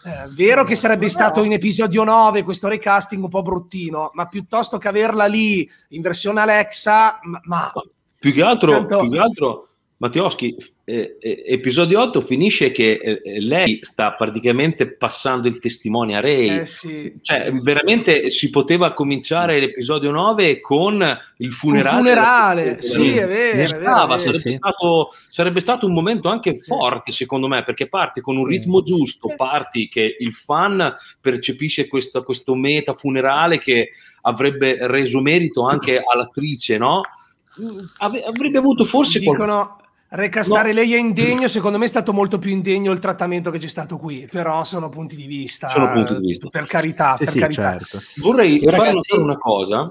Eh, vero che sarebbe stato in episodio 9 questo recasting un po' bruttino, ma piuttosto che averla lì in versione Alexa, ma... ma più che altro, tanto... più che altro Mattioschi, eh, eh, episodio 8 finisce che eh, lei sta praticamente passando il testimone a Ray. Eh, sì, cioè, sì, veramente sì. si poteva cominciare l'episodio 9 con il funerale. Il funerale, sì, è vero. Stava, è vero, sarebbe, stato, sarebbe, Stato, un momento anche forte, secondo me, perché parti con un ritmo giusto, parti che il fan percepisce questo, questo meta funerale che avrebbe reso merito anche all'attrice, no? Mm, avrebbe avuto forse dicono, Recastare no. lei è indegno, secondo me è stato molto più indegno il trattamento che c'è stato qui, però sono punti di vista. Sono punti di vista. Per carità, sì, per sì, carità. Certo. Vorrei Ragazzi... fare solo una cosa,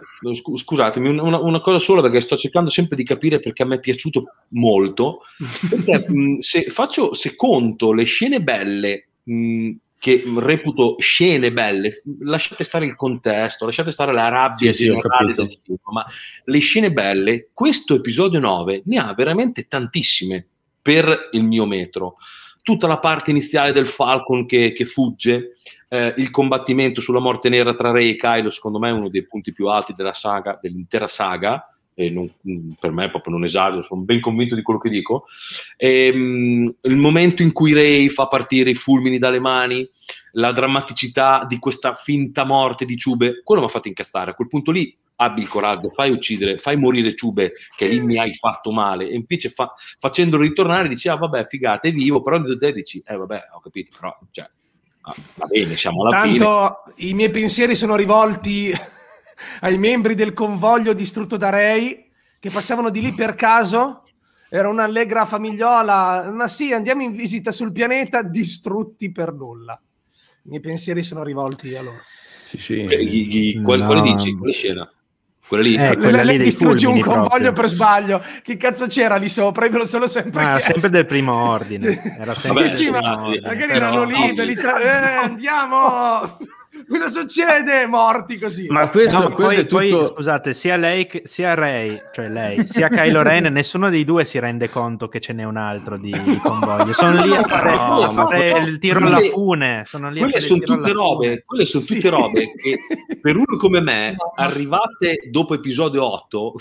scusatemi, una, una, cosa sola perché sto cercando sempre di capire perché a me è piaciuto molto, perché se, faccio, se conto le scene belle mh, che reputo scene belle, lasciate stare il contesto, lasciate stare la rabbia sì, sì, del film, ma le scene belle, questo episodio 9 ne ha veramente tantissime per il mio metro. Tutta la parte iniziale del Falcon che, che fugge, eh, il combattimento sulla morte nera tra Re e Kylo, secondo me è uno dei punti più alti della saga, dell'intera saga, e non, per me proprio non esagero, sono ben convinto di quello che dico, e, um, il momento in cui Ray fa partire i fulmini dalle mani, la drammaticità di questa finta morte di Ciube, quello mi ha fatto incazzare, a quel punto lì abbi il coraggio, fai uccidere, fai morire Ciube, che lì mi hai fatto male. E invece fa, facendolo ritornare dici, ah vabbè, figata, è vivo, però di te dici, eh vabbè, ho capito, però, cioè, ah, va bene, siamo alla Tanto fine. Tanto i miei pensieri sono rivolti ai membri del convoglio distrutto da Ray che passavano di lì per caso. Era un'allegra famigliola, ma sì, andiamo in visita sul pianeta distrutti per nulla. I miei pensieri sono rivolti a loro. Sì, sì. Eh, gli, gli, qual, no. Quale dici? Quale scena? Quella lì, eh, quella lì distrugge un convoglio proprio. per sbaglio. Che cazzo c'era lì sopra? Io me lo sono sempre ah, chiesto. Era sempre del primo ordine. Era sempre Vabbè, del primo ma ordine. magari Però... erano lì, no, tra... eh, andiamo! cosa succede? Morti così. Ma questo, no, questo poi, è tutto... Poi, scusate, sia lei che, sia Ray, cioè lei, sia Kylo Ren, nessuno dei due si rende conto che ce n'è un altro di, di convoglio. Sono lì a fare, no, a fare il tiro alla fune. Sono lì quelle, sono tutte, robe, quelle sono tutte sì. robe che per uno come me, arrivate dopo episodio 8,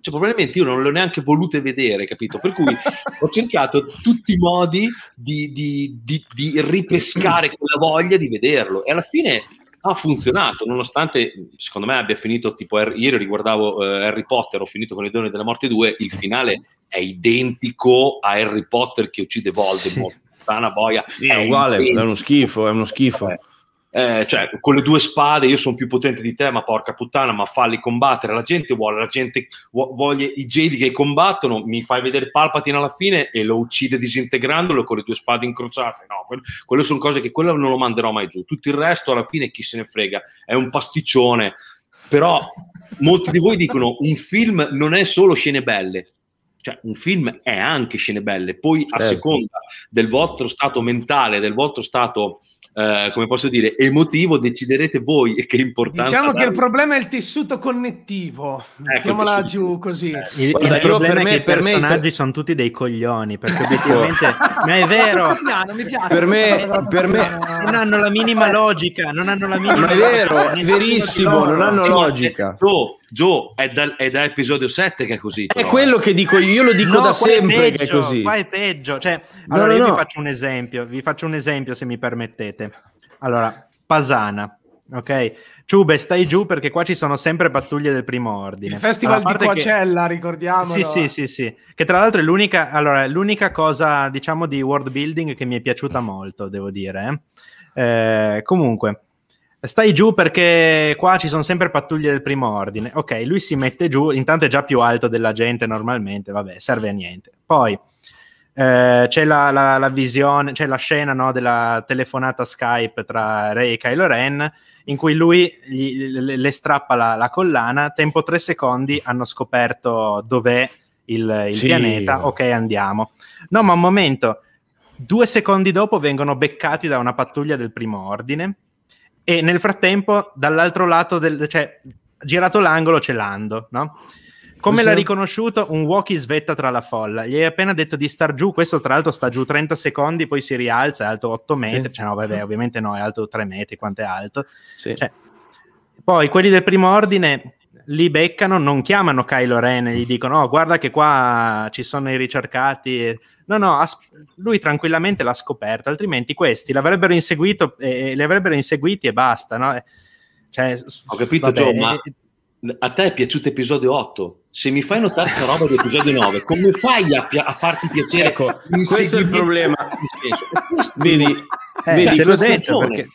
cioè probabilmente io non le ho neanche volute vedere, capito? Per cui ho cercato tutti i modi di, di, di, di ripescare quella voglia di vederlo. E alla fine ha funzionato, nonostante secondo me abbia finito, tipo er, ieri riguardavo eh, Harry Potter, ho finito con i doni della morte 2, il finale è identico a Harry Potter che uccide Voldemort. Sì. sì, è uguale, identico. è uno schifo, è uno schifo. Eh eh, cioè, con le due spade io sono più potente di te, ma porca puttana, ma falli combattere. La gente vuole, la gente vu- voglia i Jedi che combattono. Mi fai vedere Palpatine alla fine e lo uccide disintegrandolo con le due spade incrociate. No, que- quelle sono cose che quello non lo manderò mai giù. Tutto il resto, alla fine, chi se ne frega, è un pasticcione. Però molti di voi dicono: un film non è solo scene belle, cioè un film è anche scene belle, poi certo. a seconda del vostro stato mentale, del vostro stato eh, come posso dire, emotivo, deciderete voi che importanza. Diciamo dare. che il problema è il tessuto connettivo. Ecco, Mettiamola ecco, giù così. Eh, il, Guarda, il problema è che i personaggi te... sono tutti dei coglioni, perché ecco. obiettivamente ma è vero. per me, per me... non hanno la minima logica, non hanno la minima Ma è vero, è verissimo, non hanno logica. Tu Gio, è, da, è da episodio 7 che è così. Però. È quello eh. che dico io, io lo dico no, da sempre è peggio, che è così. Qua è peggio. Cioè, no, allora, no, io vi faccio un esempio, vi faccio un esempio se mi permettete. Allora, Pasana, ok? Ciube, stai giù perché qua ci sono sempre pattuglie del primo ordine. Il festival di Coacella, che... ricordiamolo. Sì, sì, sì, sì. Che tra l'altro è l'unica, allora, l'unica cosa, diciamo, di world building che mi è piaciuta molto, devo dire. Eh, eh comunque, Stai giù perché qua ci sono sempre pattuglie del primo ordine. Ok, lui si mette giù, intanto è già più alto della gente normalmente, vabbè, serve a niente. Poi eh, c'è la, la, la, visione, c'è la scena no, della telefonata Skype tra Ray e Kylo Ren, in cui lui gli, le strappa la, la, collana, tempo tre secondi hanno scoperto dov'è il, il sì. pianeta, ok andiamo. No, ma un momento, due secondi dopo vengono beccati da una pattuglia del primo ordine e nel frattempo dall'altro lato, del, cioè girato l'angolo c'è Lando, no? Come l'ha riconosciuto? Un walkie svetta tra la folla. Gli hai appena detto di star giù, questo tra l'altro sta giù 30 secondi, poi si rialza, è alto 8 metri, sì. cioè no vabbè ovviamente no, è alto 3 metri, quanto è alto. Sì. Cioè, poi quelli del primo ordine li beccano, non chiamano Kylo Ren e gli dicono: oh, guarda che qua ci sono i ricercati. No, no, as- lui tranquillamente l'ha scoperto, altrimenti questi l'avrebbero inseguito e li avrebbero inseguiti e basta. No? Cioè, Ho capito, vabbè, Gio, ma eh, a te è piaciuto episodio 8? Se mi fai notare questa roba di episodio 9, come fai a, pi- a farti piacere? Ecco, questo è il problema. Vedi, eh, vedi te l'ho detto perché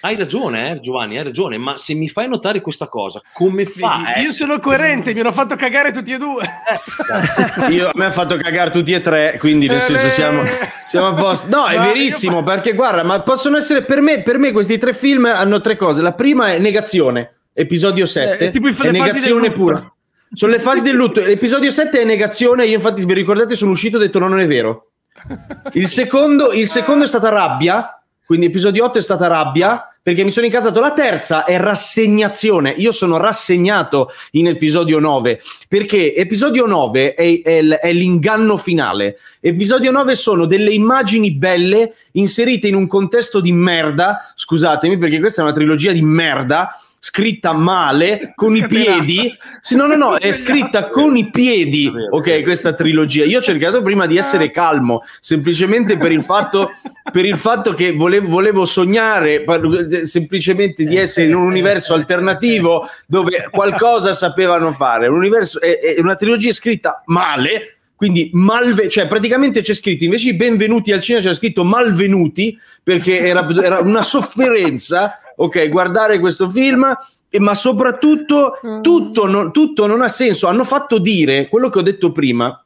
hai ragione, eh, Giovanni, hai ragione, ma se mi fai notare questa cosa, come fa? Io eh? sono coerente, mi hanno fatto cagare tutti e due. Eh. Io, a me ha fatto cagare tutti e tre, quindi nel eh, senso siamo, siamo a posto. No, è verissimo, perché guarda, ma possono essere per me, per me questi tre film hanno tre cose. La prima è negazione, episodio 7, eh, tipo è negazione pura. Sono le fasi del lutto. L'episodio 7 è negazione, io infatti vi ricordate sono uscito e ho detto no, non è vero. Il secondo, il secondo è stata rabbia quindi episodio 8 è stata rabbia perché mi sono incazzato. La terza è rassegnazione. Io sono rassegnato in episodio 9 perché episodio 9 è, è, è l'inganno finale. Episodio 9 sono delle immagini belle inserite in un contesto di merda. Scusatemi perché questa è una trilogia di merda scritta male con Scaterata. i piedi. Sì, no, no, no, è scritta con i piedi. Ok, questa trilogia. Io ho cercato prima di essere ah. calmo, semplicemente per il fatto, per il fatto che volevo, volevo sognare semplicemente di essere in un universo alternativo dove qualcosa sapevano fare. Un universo, è, è una trilogia scritta male quindi, malve- cioè, praticamente c'è scritto invece di benvenuti al cinema, c'era scritto malvenuti perché era, era una sofferenza, ok, guardare questo film. E, ma soprattutto mm. tutto non, tutto non ha senso. Hanno fatto dire quello che ho detto prima,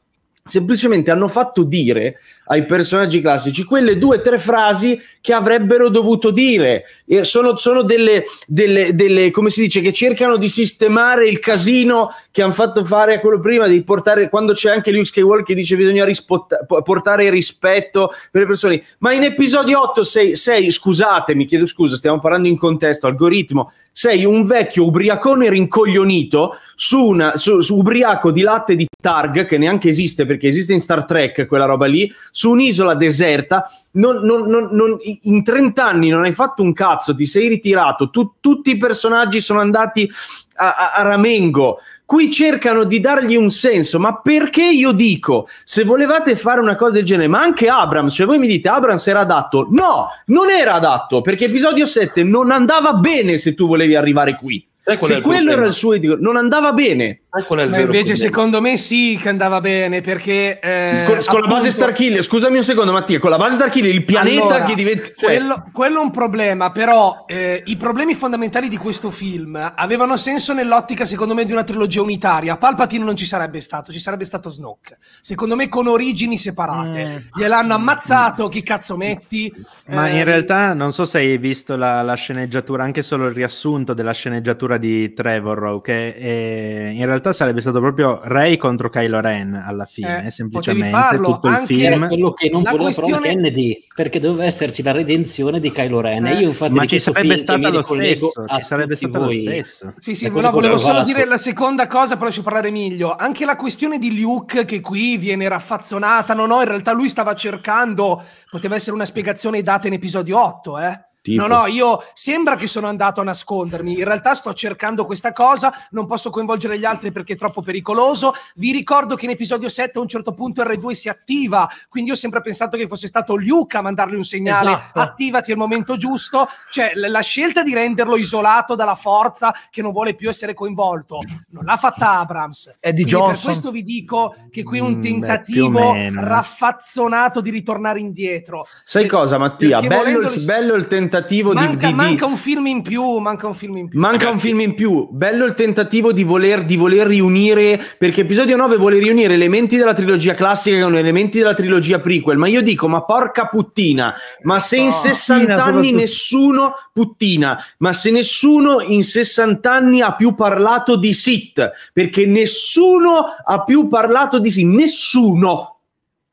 semplicemente hanno fatto dire ai personaggi classici quelle due o tre frasi che avrebbero dovuto dire. Eh, sono, sono delle, delle, delle, come si dice, che cercano di sistemare il casino che hanno fatto fare a quello prima, di portare, quando c'è anche Luke Skywalker che dice bisogna rispot- portare rispetto per le persone. Ma in episodio 8 sei, sei, scusatemi, chiedo scusa, stiamo parlando in contesto, algoritmo, sei un vecchio ubriacone rincoglionito su, una, su, su ubriaco di latte di Targ, che neanche esiste perché esiste in Star Trek quella roba lì, su un'isola deserta, non, non, non, in 30 anni non hai fatto un cazzo, ti sei ritirato, tu, tutti i personaggi sono andati a, a, a Ramengo, qui cercano di dargli un senso, ma perché io dico, se volevate fare una cosa del genere, ma anche Abrams, cioè voi mi dite Abrams era adatto, no, non era adatto, perché episodio 7 non andava bene se tu volevi arrivare qui. Se quello problema. era il suo, non andava bene. Ma invece secondo me sì che andava bene perché... Eh, con, con, la base Star Kill, scusami un secondo Mattia, con la base Star Kill il pianeta allora, che diventa... Quello, cioè- quello, è un problema, però eh, i problemi fondamentali di questo film avevano senso nell'ottica secondo me di una trilogia unitaria. Palpatine non ci sarebbe stato, ci sarebbe stato Snoke. Secondo me con origini separate. Mm. Gliel'hanno ammazzato, chi cazzo metti? Ma eh... in realtà non so se hai visto la, la, sceneggiatura, anche solo il riassunto della sceneggiatura di Trevor, che okay? in realtà realtà sarebbe stato proprio Ray contro Kylo Ren alla fine, eh, semplicemente farlo, tutto il film. quello che non voleva questione... però Kennedy, perché doveva esserci la redenzione di Kylo Ren. Eh. Io infatti Ma ci sarebbe stata lo stesso, ci sarebbe stato voi. lo stesso. Sì, sì, no, volevo solo dire la seconda cosa, però lascio parlare meglio. Anche la questione di Luke che qui viene raffazzonata, no no, in realtà lui stava cercando, poteva essere una spiegazione data in episodio 8, eh Tipo. No, no, io sembra che sono andato a nascondermi, in realtà sto cercando questa cosa, non posso coinvolgere gli altri perché è troppo pericoloso. Vi ricordo che in episodio 7 a un certo punto R2 si attiva, quindi io ho sempre pensato che fosse stato Luca a mandargli un segnale, esatto. attivati al momento giusto, cioè la scelta di renderlo isolato dalla forza che non vuole più essere coinvolto, non l'ha fatta Abrams. È di Johnson. Per questo vi dico che qui è un mm, tentativo mm, raffazzonato di ritornare indietro. Sai per, cosa Mattia? Bello, volendoli... bello il tentativo tentativo manca, di, di, Manca un film in più, manca un film in più. Manca un film in più. Bello il tentativo di voler, di voler riunire, perché episodio 9 vuole riunire elementi della trilogia classica con elementi della trilogia prequel, ma io dico, ma porca puttina, ma se in oh, 60 anni nessuno, puttina, ma se nessuno in 60 anni ha più parlato di Sith, perché nessuno ha più parlato di Sith, nessuno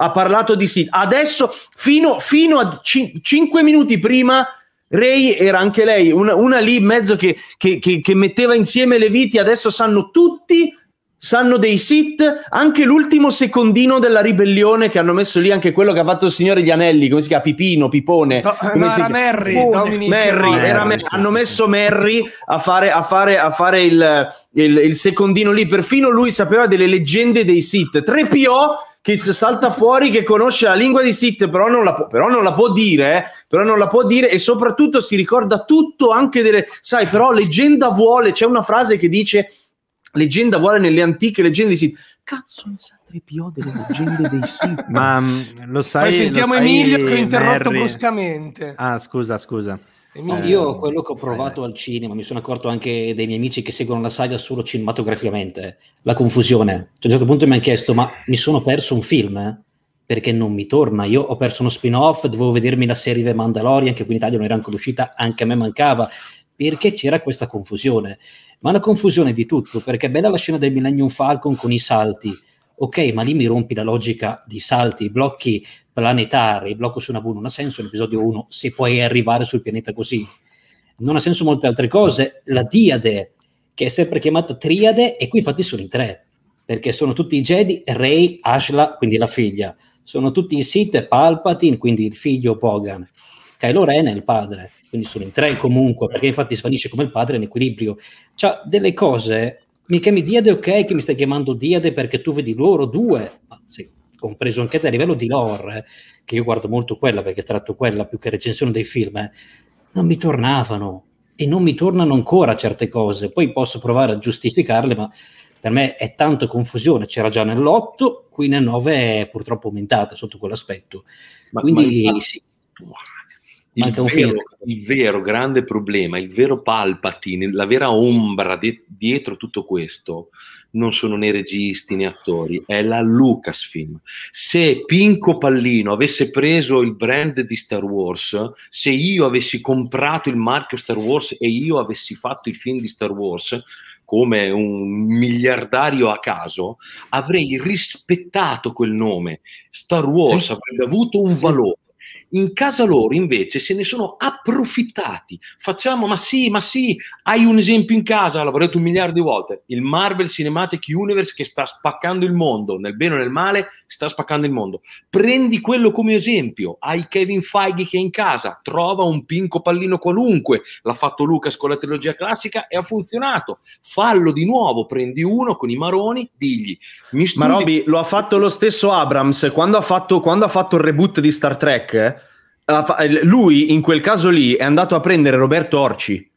ha parlato di Sith. Adesso, fino, fino a 5 minuti prima Ray era anche lei, una, una lì in mezzo che, che, che, che, metteva insieme le viti, adesso sanno tutti, sanno dei sit, anche l'ultimo secondino della ribellione che hanno messo lì, anche quello che ha fatto il Signore gli Anelli, come si chiama? Pipino, Pipone. No, come no, si era Merry, Merry, era Merry, hanno messo Merry a fare, a fare, a fare il, il, il secondino lì, perfino lui sapeva delle leggende dei sit. 3PO Kids salta fuori che conosce la lingua di Sit, però non la può, però non la può dire, eh? però non la può dire e soprattutto si ricorda tutto anche delle, sai, però leggenda vuole, c'è una frase che dice leggenda vuole nelle antiche leggende di Sit. Cazzo, mi sa Tripio delle leggende dei Sit. Ma mm, lo sai, Poi sentiamo lo sai, Emilio che ho interrotto Mary. bruscamente. Ah, scusa, scusa. Eh, io quello che ho provato al cinema, mi sono accorto anche dei miei amici che seguono la saga solo cinematograficamente, la confusione. Cioè, a un certo punto mi hanno chiesto, ma mi sono perso un film? Perché non mi torna. Io ho perso uno spin-off, dovevo vedermi la serie The Mandalorian, che qui in Italia non era ancora uscita, anche a me mancava, perché c'era questa confusione. Ma una confusione di tutto, perché è bella la scena del Millennium Falcon con i salti, ok, ma lì mi rompi la logica di salti, blocchi planetare, il blocco su Nabu non ha senso l'episodio 1 se puoi arrivare sul pianeta così. Non ha senso molte altre cose, la diade che è sempre chiamata triade e qui infatti sono in tre, perché sono tutti i Jedi, Rey, Ashla, quindi la figlia, sono tutti i Sith, Palpatine, quindi il figlio Pogan, Kylo Ren è il padre, quindi sono in tre comunque, perché infatti svanisce come il padre in equilibrio. Cioè, delle cose, mi chiami Diade, ok, che mi stai chiamando Diade perché tu vedi loro due, ma sì, compreso anche te, a livello di lore, che io guardo molto quella perché tratto quella più che recensione dei film, eh, non mi tornavano e non mi tornano ancora certe cose. Poi posso provare a giustificarle, ma per me è tanta confusione. C'era già nell'8, qui nel 9 è purtroppo aumentata sotto quell'aspetto. Ma, Quindi ma il, sì. Il vero, il vero grande problema, il vero Palpatine, la vera ombra di, dietro tutto questo non sono né registi né attori, è la Lucasfilm. Se Pinco Pallino avesse preso il brand di Star Wars, se io avessi comprato il marchio Star Wars e io avessi fatto i film di Star Wars come un miliardario a caso, avrei rispettato quel nome. Star Wars sì. avrebbe avuto un sì. valore in casa loro invece se ne sono approfittati. Facciamo, ma sì, ma sì, hai un esempio in casa, l'avrò detto un miliardo di volte, il Marvel Cinematic Universe che sta spaccando il mondo, nel bene o nel male, sta spaccando il mondo. Prendi quello come esempio, hai Kevin Feige che è in casa, trova un pinco pallino qualunque, l'ha fatto Lucas con la trilogia classica e ha funzionato. Fallo di nuovo, prendi uno con i maroni, digli. Mi studi... Ma Roby, lo ha fatto lo stesso Abrams quando ha fatto, quando ha fatto il reboot di Star Trek. Eh? Eh, lui in quel caso lì è andato a prendere Roberto Orci,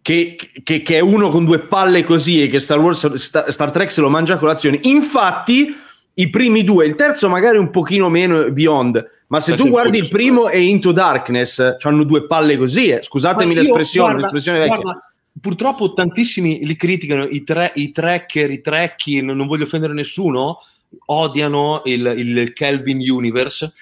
che, che, che è uno con due palle così e che Star, Wars, Star, Trek se lo mangia a colazione. Infatti, i primi due, il terzo magari un pochino meno Beyond, ma se Faccio tu guardi il primo e Into Darkness, hanno due palle così, eh. scusatemi io, l'espressione, guarda, l'espressione vecchia. Guarda, purtroppo tantissimi li criticano, i, tre, i tracker, i trekkie, non voglio offendere nessuno, odiano il, il Kelvin Universe,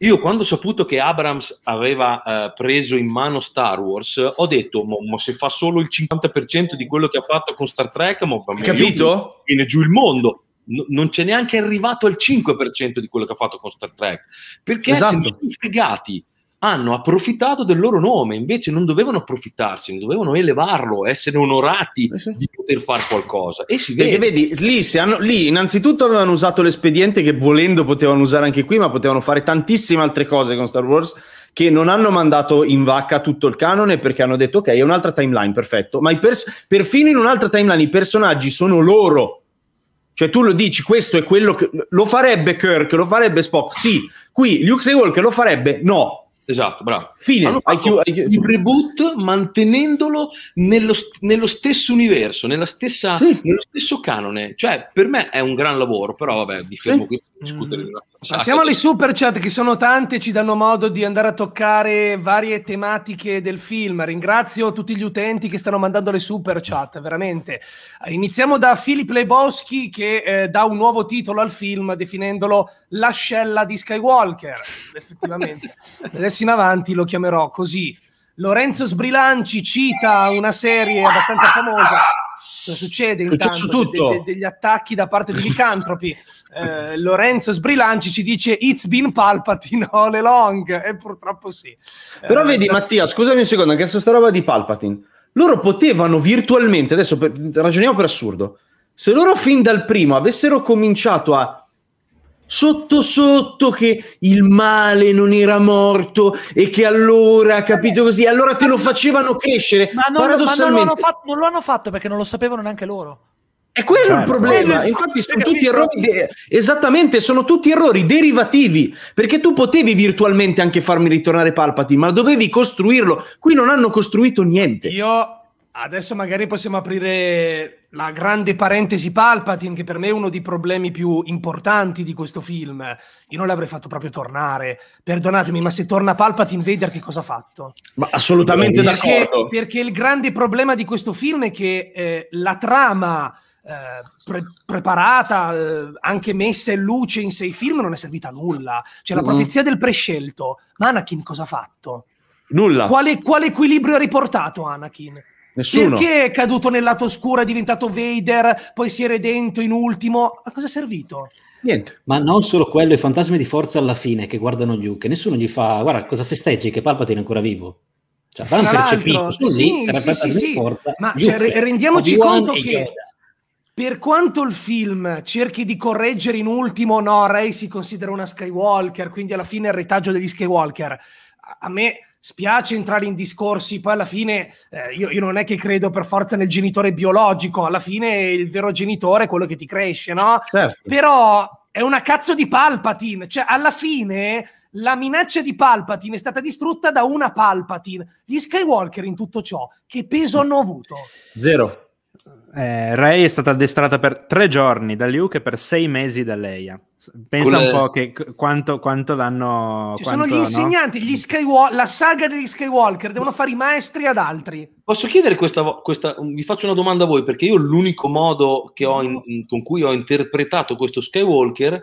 io quando ho saputo che Abrams aveva eh, preso in mano Star Wars, ho detto, ma se fa solo il 50% di quello che ha fatto con Star Trek, ma capito? viene giù il mondo. No, non c'è neanche arrivato al 5% di quello che ha fatto con Star Trek. Perché esatto. sono fregati hanno approfittato del loro nome, invece non dovevano approfittarsi, dovevano elevarlo, essere onorati eh sì. di poter fare qualcosa. E si vede. vedi, lì, hanno, lì, innanzitutto avevano usato l'espediente che volendo potevano usare anche qui, ma potevano fare tantissime altre cose con Star Wars che non hanno mandato in vacca tutto il canone perché hanno detto ok, è un'altra timeline, perfetto, ma pers- perfino in un'altra timeline i personaggi sono loro cioè, tu lo dici, questo è quello che lo farebbe Kirk, lo farebbe Spock, sì. Qui Luke Skywalker lo farebbe? No. Esatto, bravo. Fine, hai chiuso il reboot mantenendolo nello, nello, stesso universo, nella stessa, sì. nello stesso canone. Cioè, per me è un gran lavoro, però vabbè, mi fermo sì. qui discutere mm. di una Passiamo alle super chat che sono tante, ci danno modo di andare a toccare varie tematiche del film. Ringrazio tutti gli utenti che stanno mandando le super chat, veramente. Eh, iniziamo da Filippo Leboschi che eh, dà un nuovo titolo al film definendolo L'ascella di Skywalker. Effettivamente, adesso in avanti lo chiamerò così. Lorenzo Sbrilanci cita una serie abbastanza famosa cosa succede intanto de- de- degli attacchi da parte di licantropi. eh, Lorenzo Sbrilanci ci dice It's been Palpatine all along e purtroppo sì. Però eh, vedi da... Mattia, scusami un secondo, anche su sta roba di Palpatine, loro potevano virtualmente, adesso per, ragioniamo per assurdo, se loro fin dal primo avessero cominciato a sotto sotto che il male non era morto e che allora, capito così, allora te lo facevano crescere. Ma non, paradossalmente. Ma non, lo fatto, non lo hanno fatto perché non lo sapevano neanche loro. È certo. quello certo. il problema. Infatti, sono tutti errori. De- esattamente, sono tutti errori derivativi. Perché tu potevi virtualmente anche farmi ritornare Palpati, ma dovevi costruirlo. Qui non hanno costruito niente. Io adesso magari possiamo aprire la grande parentesi Palpatine, che per me è uno dei problemi più importanti di questo film. Io non l'avrei fatto proprio tornare. Perdonatemi, ma se torna Palpatine, Vader che cosa ha fatto? Ma assolutamente perché, d'accordo. Perché il grande problema di questo film è che eh, la trama eh, pre- preparata, eh, anche messa in luce in sei film, non è servita a nulla. C'è cioè, la mm-hmm. profezia del prescelto. Ma Anakin cosa ha fatto? Nulla. Quale, quale equilibrio ha riportato Anakin? Nessuno. Perché è caduto nel lato oscuro, è diventato Vader, poi si è redento in ultimo? A cosa è servito? Niente. Ma non solo quello, i fantasmi di forza alla fine che guardano Luke, nessuno gli fa, guarda cosa festeggi che Palpatine è ancora vivo. Cioè, l'hanno percepito, sì, sì, sì, sì. Forza, Ma cioè, rendiamoci Obi-Wan conto che per quanto il film cerchi di correggere in ultimo, no, Ray si considera una Skywalker, quindi alla fine è il retaggio degli Skywalker, a me spiace entrare in discorsi, poi alla fine eh, io, io, non è che credo per forza nel genitore biologico, alla fine il vero genitore è quello che ti cresce, no? Certo. Però è una cazzo di Palpatine, cioè alla fine la minaccia di Palpatine è stata distrutta da una Palpatine. Gli Skywalker in tutto ciò, che peso hanno avuto? Zero. Eh, Ray è stata addestrata per tre giorni da Luke e per sei mesi da Leia. Pensa Quelle... un po' che quanto, quanto l'hanno. Ci quanto, sono gli insegnanti, no? gli Skywalker, la saga degli Skywalker, devono fare i maestri ad altri. Posso chiedere questa, questa vi faccio una domanda a voi, perché io l'unico modo in, in, con cui ho interpretato questo Skywalker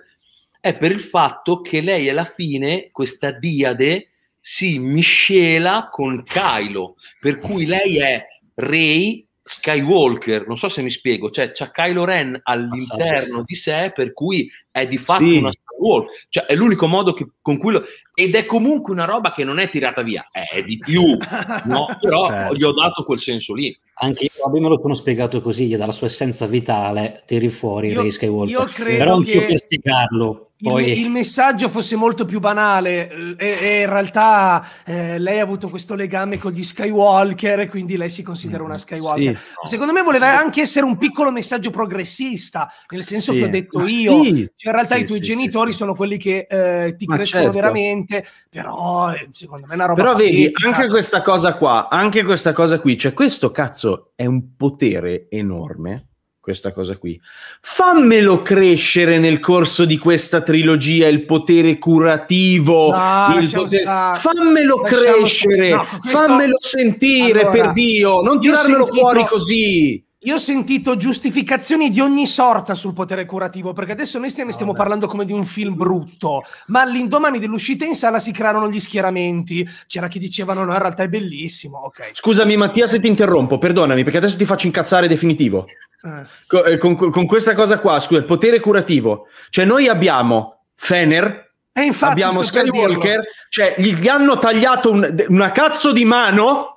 è per il fatto che lei alla fine, questa diade, si miscela con Kylo, per cui lei è Rey Skywalker, non so se mi spiego, cioè c'ha Kylo Ren all'interno di sé, per cui è di fatto sì. una Skywalker, cioè è l'unico modo che, con cui lo... ed è comunque una roba che non è tirata via, è di più, no? Però certo. gli ho dato quel senso lì. Anche io me lo sono spiegato così, dalla sua essenza vitale tiri fuori io, Ray Skywalker. Io credo Però non che... per spiegarlo poi... Il, il, messaggio fosse molto più banale eh, e, e in realtà eh, lei ha avuto questo legame con gli Skywalker e quindi lei si considera una mm, Skywalker. Sì, no. Secondo me voleva anche essere un piccolo messaggio progressista, nel senso sì. che ho detto io, sì. cioè, in realtà i tuoi genitori sono quelli che eh, ti crescono certo. veramente, però eh, secondo me è una roba... Però vedi, anche cioè questa cosa qua, anche questa cosa qui, cioè questo cazzo è un potere enorme questa cosa qui. Fammelo crescere nel corso di questa trilogia il potere curativo, no, il potere... fammelo lasciamo crescere, no, questo... fammelo sentire allora, per Dio, non tirarmelo sentito... fuori così. Io ho sentito giustificazioni di ogni sorta sul potere curativo, perché adesso noi stiamo, ah, stiamo parlando come di un film brutto, ma all'indomani dell'uscita in sala si crearono gli schieramenti, c'era chi diceva no, no, in realtà è bellissimo. Okay. Scusami Mattia se ti interrompo, perdonami, perché adesso ti faccio incazzare definitivo. Eh. Con, eh, con, con, questa cosa qua, scusa, il potere curativo. Cioè noi abbiamo Fener, eh, abbiamo Skywalker, cioè gli, gli hanno tagliato un, una cazzo di mano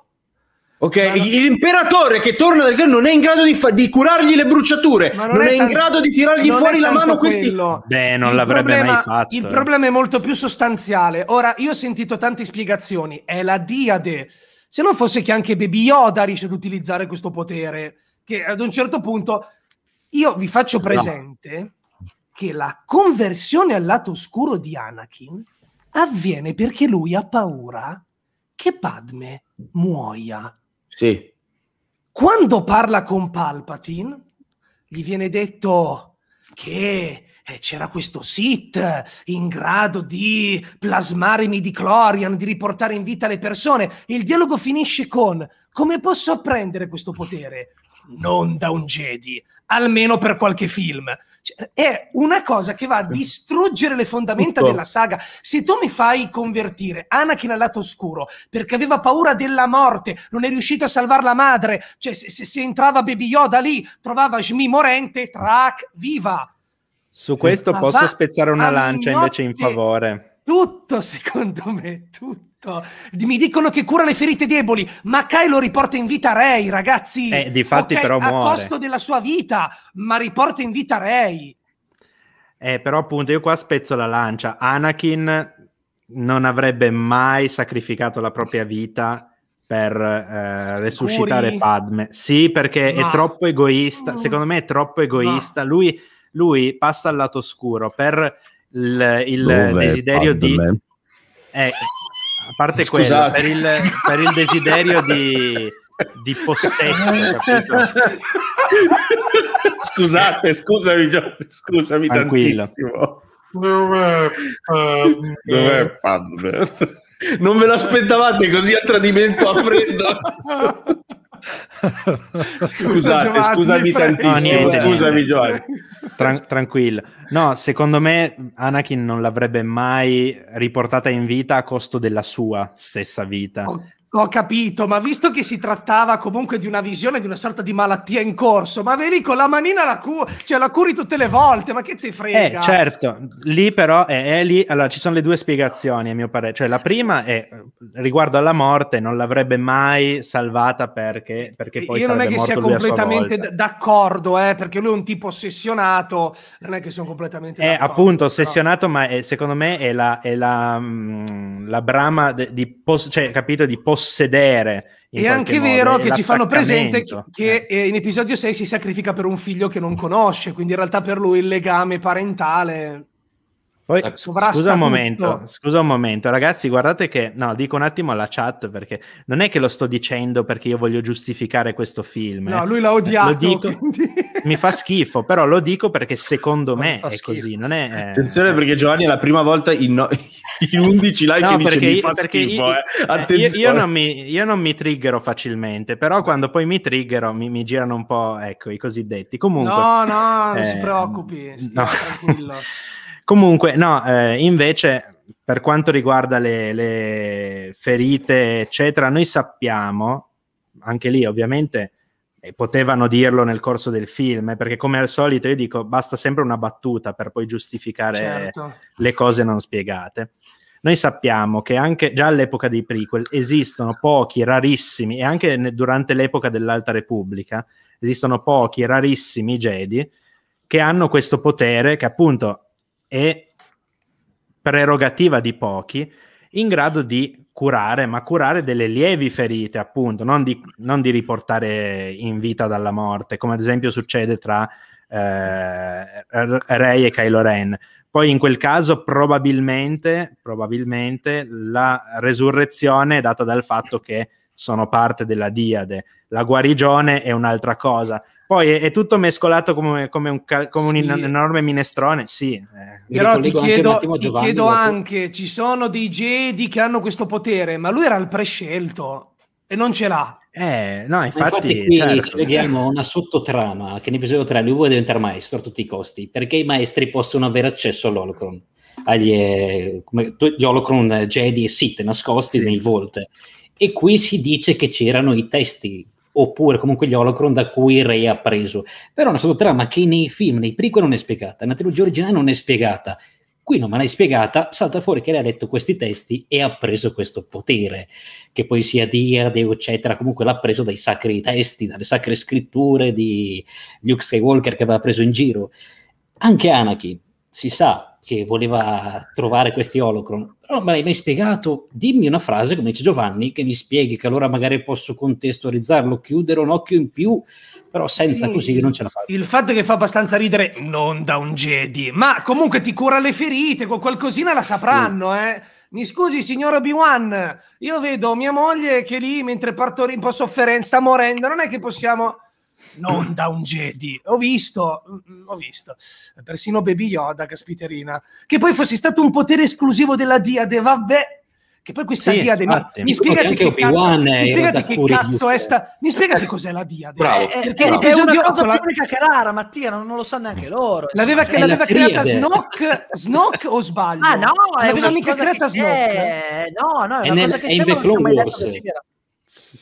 Ok, non... l'imperatore che torna dal non è in grado di, fa- di curargli le bruciature, non, non, è, in tanto... grado di tirargli fuori la mano questi... Beh, non il l'avrebbe problema, mai fatto. Il problema è molto più sostanziale. Ora, io ho sentito tante spiegazioni, è la diade. Se non fosse che anche Baby Yoda riesce ad utilizzare questo potere, che ad un certo punto io vi faccio presente no. che la conversione al lato oscuro di Anakin avviene perché lui ha paura che Padme muoia sì. Quando parla con Palpatine, gli viene detto che eh, c'era questo Sith in grado di plasmare i midichlorian, di riportare in vita le persone. Il dialogo finisce con come posso apprendere questo potere? Non da un Jedi, almeno per qualche film. Cioè, è una cosa che va a distruggere le fondamenta Tutto. della saga. Se tu mi fai convertire Anakin al lato oscuro perché aveva paura della morte, non è riuscito a salvare la madre, cioè se, se, se entrava Baby Yoda lì, trovava Shmi morente, track, viva! Su questo Ma posso spezzare una lancia invece in favore. Tutto, secondo me, tutto. Esatto. Mi dicono che cura le ferite deboli, ma Kai lo riporta in vita Rey, ragazzi. Eh, di fatti okay, però muore. A costo della sua vita, ma riporta in vita Rey. Eh, però appunto io qua spezzo la lancia. Anakin non avrebbe mai sacrificato la propria vita per eh, resuscitare Padme. Sì, perché ma... è troppo egoista. Secondo me è troppo egoista. Ma... Lui, lui, passa al lato scuro per il, il desiderio Padme? di... Eh, a parte Scusate. quello, per il, per il desiderio di, di possesso, capito? Scusate, scusami, scusami Tranquillo. tantissimo. Dov'è eh, Padme? Non ve l'aspettavate così a tradimento a freddo? Scusate, Giovanni, scusami tantissimo, no, niente, scusami Giovanni. Tran- tranquillo. No, secondo me Anakin non l'avrebbe mai riportata in vita a costo della sua stessa vita. Oh, ho capito, ma visto che si trattava comunque di una visione di una sorta di malattia in corso, ma vedi con la manina la, cu- cioè, la curi tutte le volte, ma che te frega? Eh, certo, lì però è, eh, è, eh, lì, allora ci sono le due spiegazioni a mio parere, cioè la prima è riguardo alla morte, non l'avrebbe mai salvata perché, perché poi Io non è che sia completamente d- d'accordo, eh, perché lui è un tipo ossessionato, non è che sono completamente è eh, d'accordo. È appunto ossessionato, no? ma è, secondo me è la, è la, mh, mm, la brama de, di, pos- cioè, capito, di poss- possedere. È anche vero modo, che ci fanno presente che, eh, eh. in episodio 6 si sacrifica per un figlio che non conosce, quindi in realtà per lui il legame parentale poi, ecco, scusa un momento, tutto. scusa un momento, ragazzi, guardate che no, dico un attimo alla chat perché non è che lo sto dicendo perché io voglio giustificare questo film. No, eh. lui l'ha odiato. Lo dico, mi fa schifo, però lo dico perché secondo me è schifo. così. Non è, eh... Attenzione eh. perché Giovanni è la prima volta in, no... in 11 live no, che dice mi io, fa schifo. Io, eh. eh. io, io, non mi, io non mi triggero facilmente, però quando poi mi triggero mi, mi girano un po' ecco, i cosiddetti. Comunque, no, no, non si ehm, preoccupi, stia no. tranquillo. Comunque, no, eh, invece per quanto riguarda le, le, ferite, eccetera, noi sappiamo, anche lì ovviamente eh, potevano dirlo nel corso del film, eh, perché come al solito io dico basta sempre una battuta per poi giustificare certo. le cose non spiegate. Noi sappiamo che anche già all'epoca dei prequel esistono pochi, rarissimi, e anche ne, durante l'epoca dell'Alta Repubblica esistono pochi, rarissimi Jedi che hanno questo potere che appunto e prerogativa di pochi, in grado di curare, ma curare delle lievi ferite, appunto, non di, non di riportare in vita dalla morte, come ad esempio succede tra eh, Rey e Kylo Ren. Poi in quel caso probabilmente, probabilmente la resurrezione è data dal fatto che sono parte della diade, la guarigione è un'altra cosa. Poi è, è tutto mescolato come, come, un, cal- come sì. un, enorme minestrone, sì. Eh. Però ti chiedo anche, ti chiedo anche, ci sono dei Jedi che hanno questo potere, ma lui era il prescelto e non ce l'ha. Eh, no, infatti, infatti qui certo. ci vediamo una sottotrama che in episodio 3 lui vuole diventare maestro a tutti i costi, perché i maestri possono avere accesso all'holocron, agli eh, come, gli holocron eh, Jedi e Sith nascosti sì. nei volte. E qui si dice che c'erano i testi oppure comunque gli holocron da cui Ray ha preso. Però è una sottotrama che nei film, nei prequel non è spiegata, nella trilogia originale non è spiegata. Qui non me l'hai spiegata, salta fuori che lei ha letto questi testi e ha preso questo potere, che poi sia Dia, Deo, eccetera, comunque l'ha preso dai sacri testi, dalle sacre scritture di Luke Skywalker che aveva preso in giro. Anche Anakin, si sa, che voleva trovare questi holocron. Però non me l'hai mai spiegato. Dimmi una frase, come dice Giovanni, che mi spieghi, che allora magari posso contestualizzarlo, chiudere un occhio in più, però senza sì, così non ce la faccio. Il fatto che fa abbastanza ridere, non da un Jedi, ma comunque ti cura le ferite, con qualcosina la sapranno, sì. eh. Mi scusi, signor Obi-Wan, io vedo mia moglie che lì, mentre partorì un po' sofferenza, sta morendo, non è che possiamo non da un Jedi. Ho visto, mm, ho visto, persino Baby Yoda, caspiterina, che poi fosse stato un potere esclusivo della Diade, vabbè, che poi questa sì, diade infatti, mi, mi spiegate che cazzo, mi spiegate che cazzo è sta mi spiegate eh, cos'è la diade bravo, è, perché bravo. è una cosa la... pubblica canara Mattia non, non, lo sanno neanche loro l'aveva, cioè, l'aveva la creata Snock Snock o sbaglio ah no l'aveva mica creata Snock no no è, è una nel, cosa che c'è in The Clone Wars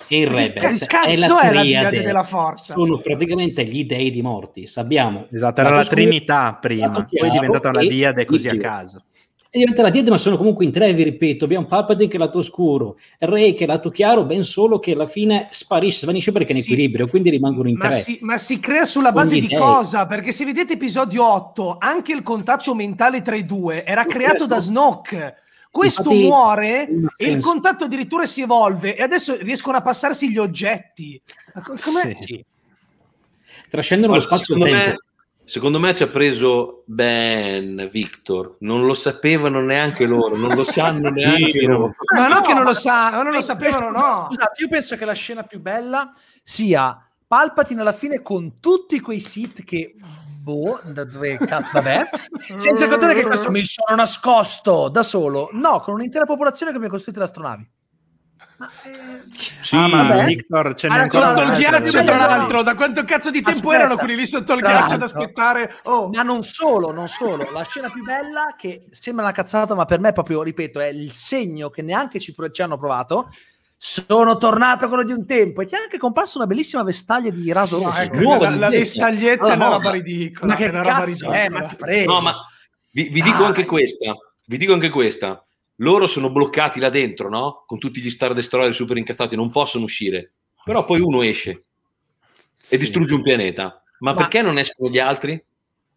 e il Rebels cioè, è la triade della forza sono praticamente gli dei di Mortis abbiamo esatto era la scuro, trinità prima poi è diventata una diade così a caso È diventata la diade ma sono comunque in tre vi ripeto abbiamo Palpatine che è lato scuro, Re che è lato chiaro ben solo che alla fine sparisce svanisce perché è in sì, equilibrio quindi rimangono in ma tre si, ma si crea sulla base di dei. cosa perché se vedete episodio 8 anche il contatto mentale tra i due era non creato da certo. Snoke questo Infatti, muore e il contatto addirittura si evolve e adesso riescono a passarsi gli oggetti. Come... Sì. Trascendono allora, lo spazio secondo me, secondo me ci ha preso Ben Victor. Non lo sapevano neanche loro, non lo sanno neanche loro. Ma no, no, che non lo, sa, non lo eh, sapevano, no. Scusate, io penso che la scena più bella sia Palpatine alla fine con tutti quei sit che boh, da dove cazzo, vabbè. Senza contare che questo mi sono nascosto da solo. No, con un'intera popolazione che mi ha costruito le astronavi. Ma, eh... Sì, ah, ma Victor ce n'è ancora sotto il ghiaccio, tra l'altro. Da quanto cazzo di tempo Aspetta, erano quelli lì sotto il ghiaccio ad aspettare? Oh. Ma non solo, non solo. La scena più bella, che sembra una cazzata, ma per me proprio, ripeto, è il segno che neanche ci, ci hanno provato, sono tornato quello di un tempo e ti è anche comparsa una bellissima vestaglia di raso rosso. Ecco, nuova, la, la vestaglietta allora, è una roba ridicola. Ma cioè, che cazzo, eh, ma ti prego. No, ma vi, vi dico ah, anche eh. questa, vi dico anche questa. Loro sono bloccati là dentro, no? Con tutti gli star destroyer super incazzati, non possono uscire. Però poi uno esce e distrugge un pianeta. Ma, ma perché non escono gli altri?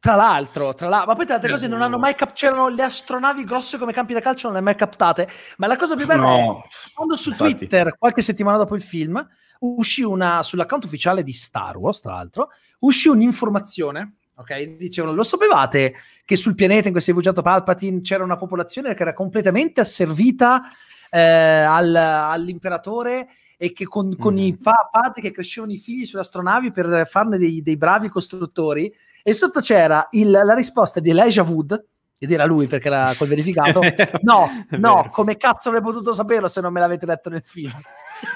Tra l'altro, tra l'altro, ma poi tante cose non hanno mai captato. le astronavi grosse come campi da calcio, non le hanno mai captate. Ma la cosa più bella no. è quando su Infatti. Twitter, qualche settimana dopo il film, uscì una sull'account ufficiale di Star Wars, tra l'altro, uscì un'informazione. Ok, dicevano, lo sapevate che sul pianeta in cui si è rifugiato Palpatine c'era una popolazione che era completamente asservita eh, al, all'imperatore e che con, con mm. i fa- padri che crescevano i figli sulle astronavi per farne dei, dei bravi costruttori e sotto c'era il, la risposta di Elijah Wood ed era lui perché era col verificato no, no, come cazzo avrei potuto saperlo se non me l'avete letto nel film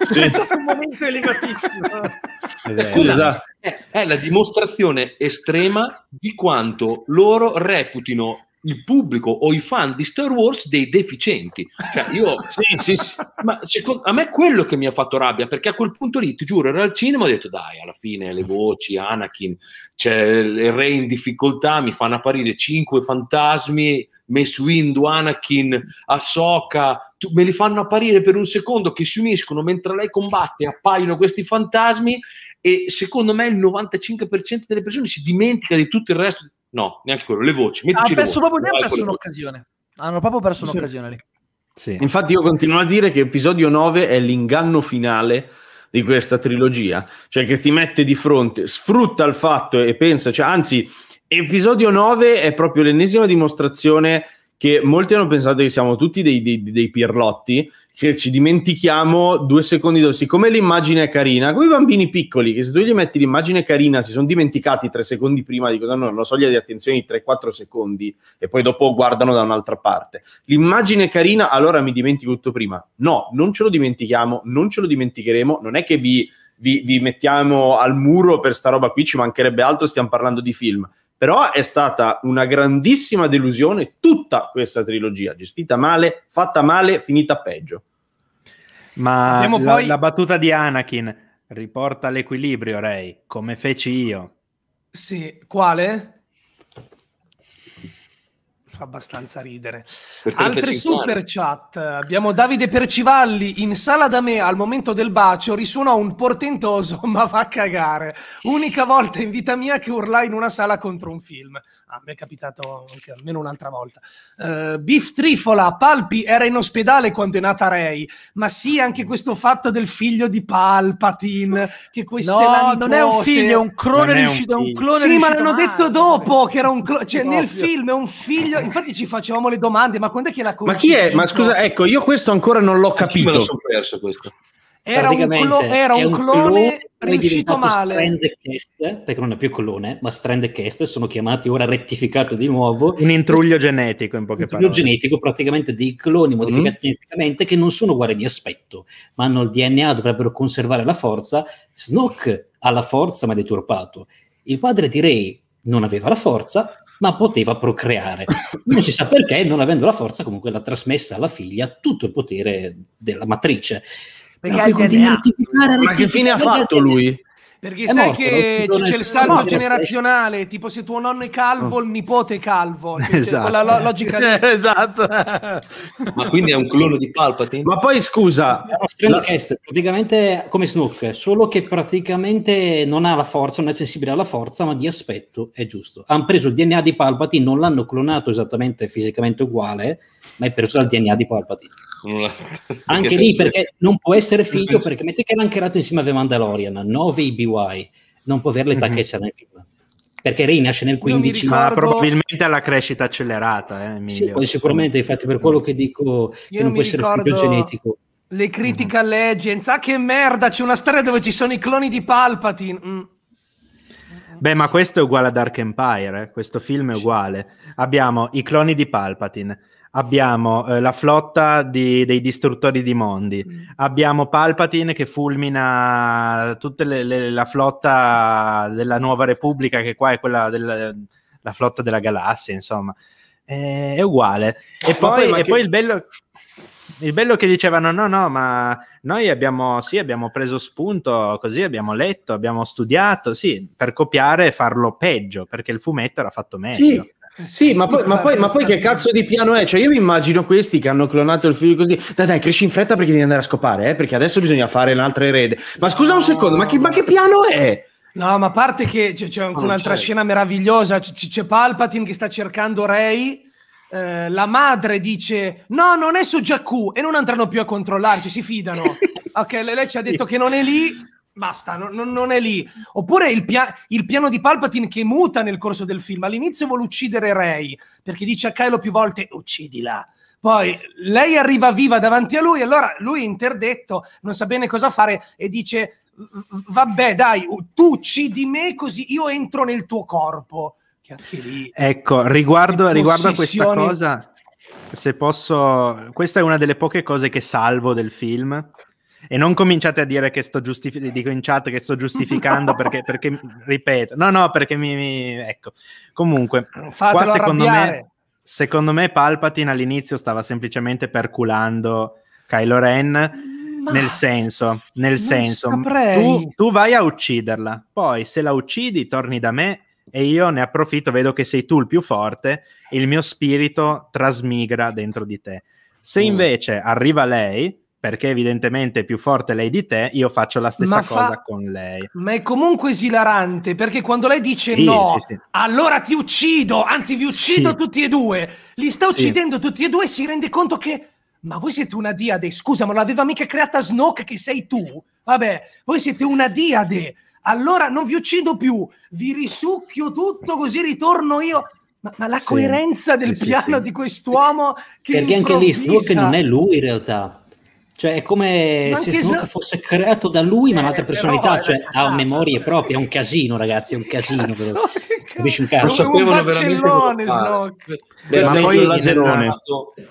sì. questo è un momento elegantissimo scusa è, è la dimostrazione estrema di quanto loro reputino il pubblico o i fan di Star Wars dei deficienti. Cioè, io, sì, sì, sì. Ma secondo, a me è quello che mi ha fatto rabbia, perché a quel punto lì, ti giuro, era al cinema, ho detto dai, alla fine le voci, Anakin, c'è cioè, il re in difficoltà, mi fanno apparire cinque fantasmi, Mace Windu, Anakin, Ahsoka, tu, me li fanno apparire per un secondo che si uniscono mentre lei combatte, appaiono questi fantasmi e secondo me il 95% delle persone si dimentica di tutto il resto No, neanche quello, le voci. Ha ah, perso proprio, hanno perso un'occasione. Hanno proprio perso sì. un'occasione lì. Sì. Infatti io continuo a dire che episodio 9 è l'inganno finale di questa trilogia, cioè che ti mette di fronte, sfrutta il fatto e pensa, cioè, anzi, episodio 9 è proprio l'ennesima dimostrazione che molti hanno pensato che siamo tutti dei, dei, dei pirlotti, che ci dimentichiamo due secondi dopo. Siccome l'immagine è carina, come i bambini piccoli, che se tu gli metti l'immagine carina, si sono dimenticati tre secondi prima di cosa hanno una soglia di attenzione di 3-4 secondi e poi dopo guardano da un'altra parte. L'immagine carina, allora mi dimentico tutto prima. No, non ce lo dimentichiamo, non ce lo dimenticheremo, non è che vi... Vi, vi, mettiamo al muro per sta roba qui, ci mancherebbe altro, stiamo parlando di film però è stata una grandissima delusione tutta questa trilogia, gestita male, fatta male, finita peggio. Ma la, poi... la battuta di Anakin riporta l'equilibrio, Ray, come feci io. Sì, quale? fa abbastanza ridere. Altre super chat. Abbiamo Davide Percivalli in sala da me al momento del bacio risuonò un portentoso ma va a cagare. Unica volta in vita mia che urlai in una sala contro un film. A ah, me è capitato anche almeno un'altra volta. Uh, Beef Trifola, Palpi era in ospedale quando è nata Ray, ma sì anche questo fatto del figlio di Palpatine che queste No, non è un figlio, è un clone riuscito, un, un clone Sì, ma l'hanno detto dopo che era un clone, cioè nel film è un figlio infatti ci facevamo le domande, ma quando è che la Ma chi è? Ma scusa, ecco, io questo ancora non l'ho capito. Me lo sono perso questo. Era un, clo- era un, un clone, riuscito male. Strand Cast, perché non è più clone, ma Strand Cast sono chiamati ora rettificato di nuovo. Un intruglio genetico, in poche un parole. Un genetico, praticamente dei cloni mm-hmm. modificati mm-hmm. geneticamente che non sono uguali di aspetto, ma hanno il DNA, dovrebbero conservare la forza. Snook ha la forza, ma è deturpato. Il padre di Ray non aveva la forza, ma poteva procreare. Non si sa perché, non avendo la forza, comunque l'ha trasmessa alla figlia tutto il potere della matrice. Perché ha Ma che fine ha fatto lui? Perché è eh sai morto, che c'è il salto morto, generazionale, tipo se tuo nonno è calvo, il nipote è calvo. Cioè, esatto. Quella lo- logica lì. esatto. Ma quindi è un clone di Palpatine? Ma poi scusa... La... È praticamente come Snook, solo che praticamente non ha la forza, non è sensibile alla forza, ma di aspetto è giusto. Hanno preso il DNA di Palpatine, non l'hanno clonato esattamente fisicamente uguale, ma è perso dal DNA di Palpatine. Anche lì perché non può essere figlio, perché metti che l'hanno creato insieme a The Mandalorian, 9 IBY, non può avere l'età mm-hmm. che c'è nel film. Perché Rey nasce nel 15, ricordo... ma ah, probabilmente alla crescita accelerata. Eh, sì, poi sicuramente, infatti, per quello che dico, Io che non può essere figlio genetico. Le critical mm-hmm. legends, ah che merda, c'è una storia dove ci sono i cloni di Palpatine. Mm. Beh, ma questo è uguale a Dark Empire, eh? questo film è uguale. Abbiamo i cloni di Palpatine, abbiamo eh, la flotta di, dei distruttori di mondi, mm. abbiamo Palpatine che fulmina tutta la flotta della Nuova Repubblica, che qua è quella della flotta della galassia, insomma, è, è uguale. E poi, poi, e che... poi il, bello, il bello. che dicevano: no, no, ma noi abbiamo, sì, abbiamo preso spunto, così abbiamo letto, abbiamo studiato, sì, per copiare e farlo peggio, perché il fumetto era fatto meglio. Sì, eh, sì, ma poi, ma poi, ma poi che cazzo di piano è? Cioè, io mi immagino questi che hanno clonato il figlio così. Dai, dai, cresci in fretta perché devi andare a scopare, eh? perché adesso bisogna fare un'altra erede. Ma scusa un secondo, ma che, ma che piano è? No, ma a parte che c'è, c'è anche oh, un'altra c'è. scena meravigliosa, c'è, c'è Palpatine che sta cercando Rey, eh, la madre dice no, non è su Jakku e non andranno più a controllarci, si fidano. ok, lei, lei sì. ci ha detto che non è lì, basta, non, non, è lì. Oppure il, pia- il, piano di Palpatine che muta nel corso del film. All'inizio vuole uccidere Rey, perché dice a Kylo più volte uccidila. Poi lei arriva viva davanti a lui, allora lui è interdetto, non sa bene cosa fare e dice vabbè dai, tu uccidi me così io entro nel tuo corpo. Che anche lì... Ecco, riguardo, riguardo a questa cosa, se posso... Questa è una delle poche cose che salvo del film, e non cominciate a dire che sto giustificando, dico in chat che sto giustificando perché, perché, ripeto, no, no, perché mi, mi ecco. Comunque, Fatelo qua secondo me, secondo me Palpatine all'inizio stava semplicemente perculando Kylo Ren. Ma nel senso, nel senso tu, tu vai a ucciderla, poi se la uccidi torni da me e io ne approfitto, vedo che sei tu il più forte, il mio spirito trasmigra dentro di te. Se mm. invece arriva lei, perché evidentemente è più forte lei di te, io faccio la stessa fa... cosa con lei. Ma è comunque esilarante, perché quando lei dice sì, no, sì, sì. allora ti uccido, anzi vi uccido tutti e due, li sta uccidendo tutti e due e si rende conto che, ma voi siete una diade, scusa, ma l'aveva mica creata Snoke che sei tu? Vabbè, voi siete una diade, allora non vi uccido più, vi risucchio tutto così ritorno io. Ma, ma la coerenza del piano di quest'uomo che... Perché improvvisa... anche lì Snoke non è lui in realtà cioè, è come ma se Snoke so... fosse creato da lui, ma eh, un'altra personalità, eh, cioè, ha memorie proprie, è un casino, ragazzi, è un casino. Cazzo, capisci un Come un veramente Snock. ma poi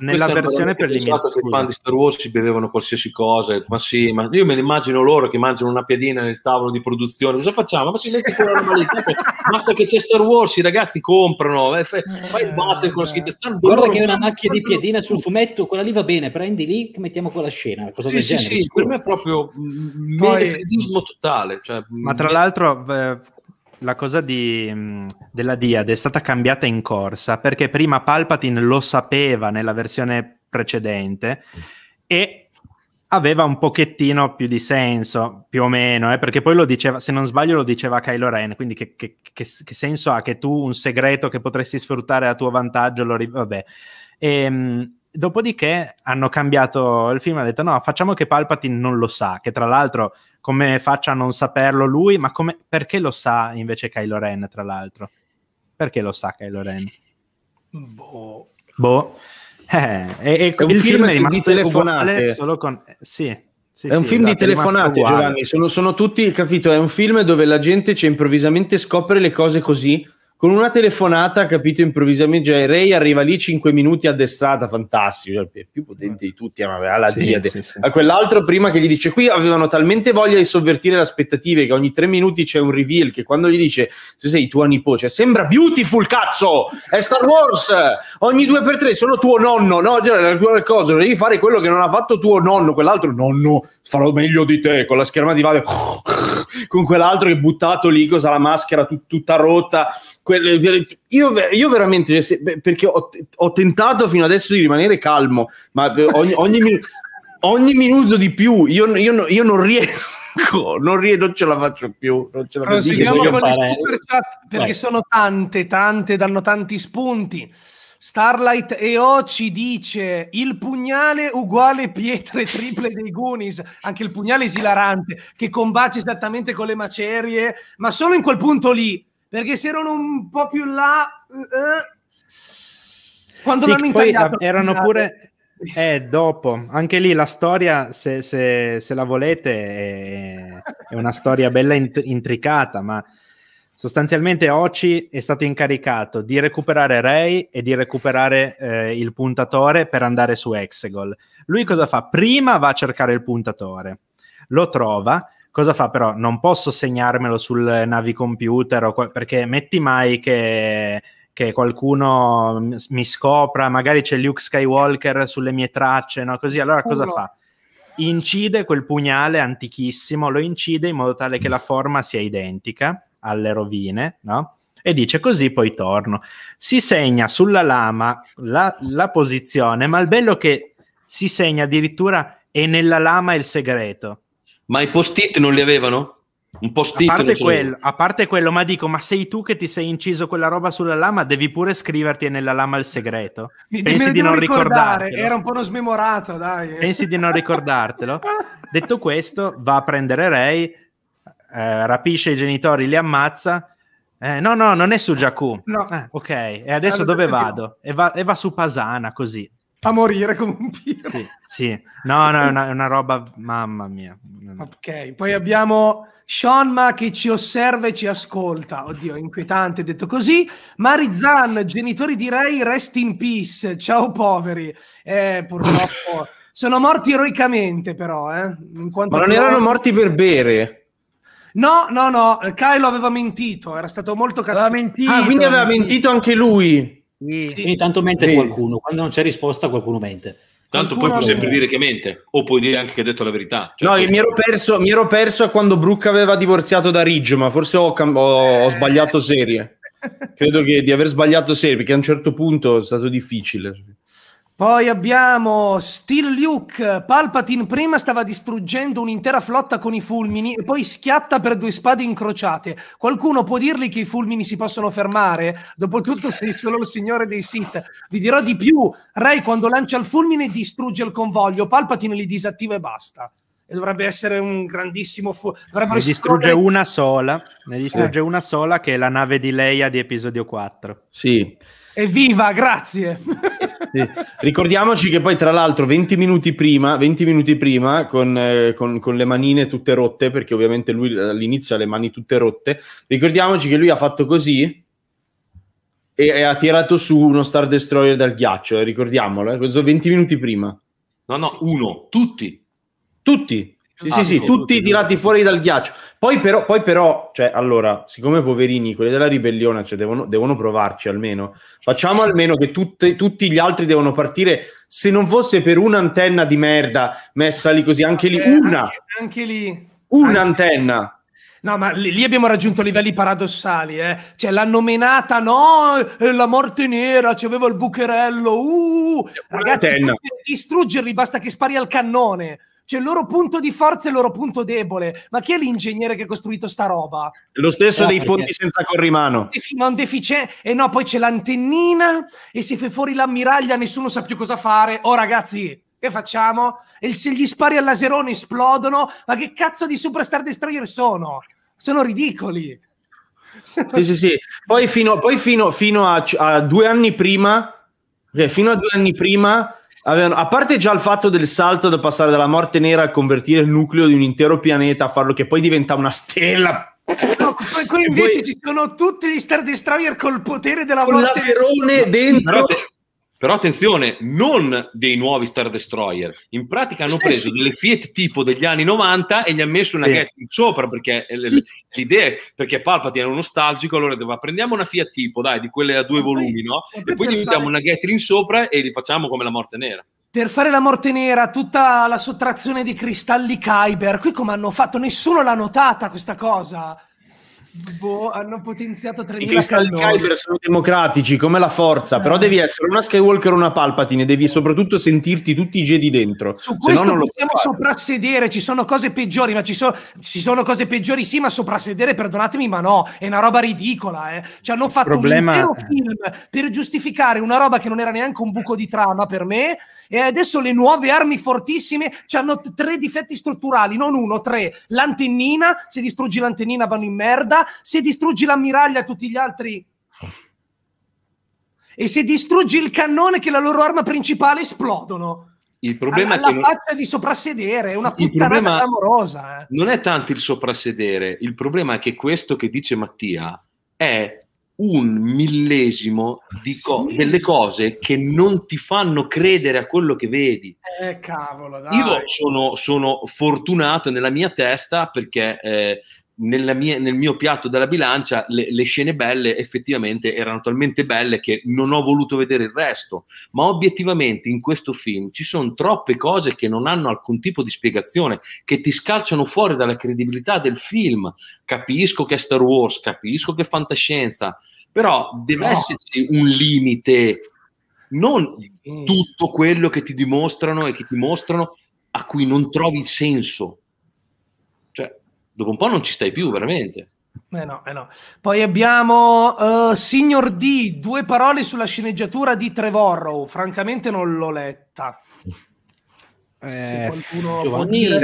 nella, versione per limitato i fan di Star Wars si bevevano qualsiasi cosa, ma sì, ma io me ne immagino loro che mangiano una piadina nel tavolo di produzione, cosa facciamo? Ma si mette quella normalità, basta che c'è Star Wars, i ragazzi comprano, eh, fai, fai il battle con la eh. scritta Star Wars. Guarda che è una macchia di piadina sul fumetto, quella lì va bene, prendi lì, mettiamo quella scena, cosa sì, del sì, genere. Sì, per me è proprio poi, totale. Cioè, ma tra l'altro eh, la cosa di, mm, della Diad è stata cambiata in corsa perché prima Palpatine lo sapeva nella versione precedente e aveva un pochettino più di senso, più o meno, eh, perché poi lo diceva, se non sbaglio lo diceva Kylo Ren, quindi che, che, che, che senso ha che tu un segreto che potresti sfruttare a tuo vantaggio lo... Vabbè. E, ehm, Dopodiché hanno cambiato il film, hanno detto no, facciamo che Palpatine non lo sa, che tra l'altro come faccia a non saperlo lui, ma come, perché lo sa invece Kylo Ren, tra l'altro? Perché lo sa Kylo Ren? Boh. Boh. Eh, e, e il film, film è rimasto di telefonate. solo con... Sì. Sì, è un sì, film esatto, di telefonate, Giovanni. Sono, sono, tutti, capito? È un film dove la gente cioè, improvvisamente scopre le cose così con una telefonata, capito, improvvisamente, cioè Ray arriva lì 5 minuti addestrata, fantastico, cioè, è più potente di tutti, ma alla sì, diade. Sì, sì. A quell'altro prima che gli dice, qui avevano talmente voglia di sovvertire le aspettative che ogni 3 minuti c'è un reveal che quando gli dice, tu sei tuo nipote, cioè, sembra beautiful, cazzo, è Star Wars, ogni 2x3 sono tuo nonno, no, cioè, cosa, devi fare quello che non ha fatto tuo nonno, quell'altro nonno, farò meglio di te, con la scherma di Vale, con quell'altro che buttato lì, cosa, la maschera tut- tutta rotta, io, io, veramente, cioè, perché ho, ho, tentato fino adesso di rimanere calmo, ma eh, ogni, ogni, ogni minuto di più io, io, io non riesco. Non, rido, non ce la faccio più. Non ce la Proseguiamo con fare. le super chat perché Vai. sono tante, tante, danno tanti spunti. Starlight EO ci dice il pugnale uguale pietre triple dei Goonies, anche il pugnale esilarante che combacia esattamente con le macerie, ma solo in quel punto lì perché se erano un po' più là... Eh, eh, quando sì, l'hanno intagliato... Erano pure... Eh, dopo, anche lì la storia, se, se, se la volete, è, è, una storia bella int- intricata, ma sostanzialmente Oci è stato incaricato di recuperare Ray e di recuperare eh, il puntatore per andare su Exegol. Lui cosa fa? Prima va a cercare il puntatore, lo trova, Cosa fa però? Non posso segnarmelo sul navicomputer co- perché metti mai che che qualcuno mi scopra, magari c'è Luke Skywalker sulle mie tracce, no? Così allora cosa fa? Incide quel pugnale antichissimo, lo incide in modo tale che la forma sia identica alle rovine, no? E dice così poi torno. Si segna sulla lama la, la posizione, ma il bello è che si segna addirittura e nella lama è il segreto. Ma i post-it non li avevano? Un post-it? A parte, quello, a parte quello, ma dico, ma sei tu che ti sei inciso quella roba sulla lama, devi pure scriverti nella lama il segreto. Mi, Pensi di non ricordare, Era un po' uno smemorato, dai. Pensi di non ricordartelo. Detto questo, va a prendere Ray, eh, rapisce i genitori, li ammazza. Eh, no, no, non è su Jakku. No. Eh, ok, e adesso dove vado? E va, e va su Pasana così a morire come un pirro. Sì, sì. no, no, è una, una, roba, mamma mia. Ok, poi abbiamo Seanma che ci osserva e ci ascolta. Oddio, inquietante detto così. Marizan, genitori di Ray, rest in peace. Ciao poveri. Eh, purtroppo sono morti eroicamente però, eh. Ma non loro... erano morti per bere? No, no, no, Kylo aveva mentito, era stato molto cattivo. Aveva mentito. Ah, quindi aveva mentito anche lui. Sì. Quindi tanto mente sì. qualcuno, quando non c'è risposta qualcuno mente. Tanto poi puoi sempre dire che mente, o puoi dire anche che ha detto la verità. Cioè, no, forse... mi, ero perso, mi ero perso quando Brooke aveva divorziato da Riggio, ma forse ho, cam- ho, ho sbagliato serie. Credo che di aver sbagliato serie, perché a un certo punto è stato difficile. Poi abbiamo Steel Luke. Palpatine prima stava distruggendo un'intera flotta con i fulmini e poi schiatta per due spade incrociate. Qualcuno può dirgli che i fulmini si possono fermare? Dopotutto sei solo il signore dei Sith. Vi dirò di più. Ray quando lancia il fulmine distrugge il convoglio. Palpatine li disattiva e basta. E dovrebbe essere un grandissimo... Fu- ne distrugge una sola. Ne distrugge eh. una sola che è la nave di Leia di episodio 4. Sì. Evviva, grazie! Sì. Ricordiamoci che poi, tra l'altro, 20 minuti prima, 20 minuti prima con, eh, con, con, le manine tutte rotte, perché ovviamente lui all'inizio ha le mani tutte rotte, ricordiamoci che lui ha fatto così e, e ha tirato su uno Star Destroyer dal ghiaccio, eh, ricordiamolo, eh, questo 20 minuti prima. No, no, uno, tutti. Tutti, sì, ah, sì, sì, tutti, tirati fuori dal ghiaccio. Poi però, poi però, cioè, allora, siccome poverini, quelli della ribellione, cioè, devono, devono provarci almeno. Facciamo almeno che tutte, tutti gli altri devono partire, se non fosse per un'antenna di merda messa lì così, anche lì, eh, una. Anche, anche lì. Un'antenna. Anche. No, ma lì abbiamo raggiunto livelli paradossali, eh. Cioè, l'hanno menata, no, eh, la morte nera, ci aveva il bucherello, uh! Ragazzi, distruggerli basta che spari al cannone. Cioè, il loro punto di forza e il loro punto debole. Ma chi è l'ingegnere che ha costruito sta roba? Lo stesso no, eh, dei perché... ponti senza corrimano. Non deficiente. E eh, no, poi c'è l'antennina e se fa fuori l'ammiraglia, nessuno sa più cosa fare. Oh, ragazzi, che facciamo? E se gli spari al laserone esplodono, ma che cazzo di superstar destroyer sono? Sono ridicoli. Sì, sì, sì. Poi fino, poi fino, fino a, a due anni prima, eh, fino a due anni prima Avevano, a parte già il fatto del salto da passare dalla morte nera a convertire il nucleo di un intero pianeta a farlo che poi diventa una stella No, qui invece poi... ci sono tutti gli Star Destroyer col potere della morte. Un laserone dentro. Sì, però, però attenzione, non dei nuovi Star Destroyer. In pratica hanno preso delle Fiat tipo degli anni 90 e gli hanno messo una sì. Gatling sopra perché sì. l'idea è perché Palpatine era nostalgico, allora diceva prendiamo una Fiat tipo, dai, di quelle a due volumi, no? E poi gli mettiamo una Gatling sopra e li facciamo come la morte nera. Per fare la morte nera, tutta la sottrazione di cristalli Kyber, qui come hanno fatto? Nessuno l'ha notata questa cosa. Boh, hanno potenziato 3000 I Crystal Kyber sono democratici, come la forza, eh. però devi essere una Skywalker o una Palpatine, devi soprattutto sentirti tutti i Jedi dentro. Su questo non possiamo soprassedere, ci sono cose peggiori, ma ci, so, ci, sono cose peggiori sì, ma soprassedere, perdonatemi, ma no, è una roba ridicola, eh. Ci hanno fatto Problema... un intero film per giustificare una roba che non era neanche un buco di trama per me, e adesso le nuove armi fortissime hanno tre difetti strutturali, non uno, tre. L'antennina, se distruggi l'antennina vanno in merda, se distruggi l'ammiraglia tutti gli altri... E se distruggi il cannone che è la loro arma principale esplodono. Il problema alla, alla è che non... faccia di soprassedere, è una puttana clamorosa. Eh. Non è tanto il soprassedere, il problema è che questo che dice Mattia è un millesimo co- sì. delle cose che non ti fanno credere a quello che vedi. Eh, cavolo, dai. Io sono, sono fortunato nella mia testa perché eh, mia, nel mio piatto della bilancia le, le, scene belle effettivamente erano talmente belle che non ho voluto vedere il resto, ma obiettivamente in questo film ci sono troppe cose che non hanno alcun tipo di spiegazione, che ti scalciano fuori dalla credibilità del film. Capisco che è Star Wars, capisco che è fantascienza, però deve no. esserci un limite, non tutto quello che ti dimostrano e che ti mostrano a cui non trovi il senso. Cioè, dopo un po' non ci stai più, veramente. Eh no, eh no. Poi abbiamo uh, Signor D, due parole sulla sceneggiatura di Trevorrow. Francamente non l'ho letta. Eh, Se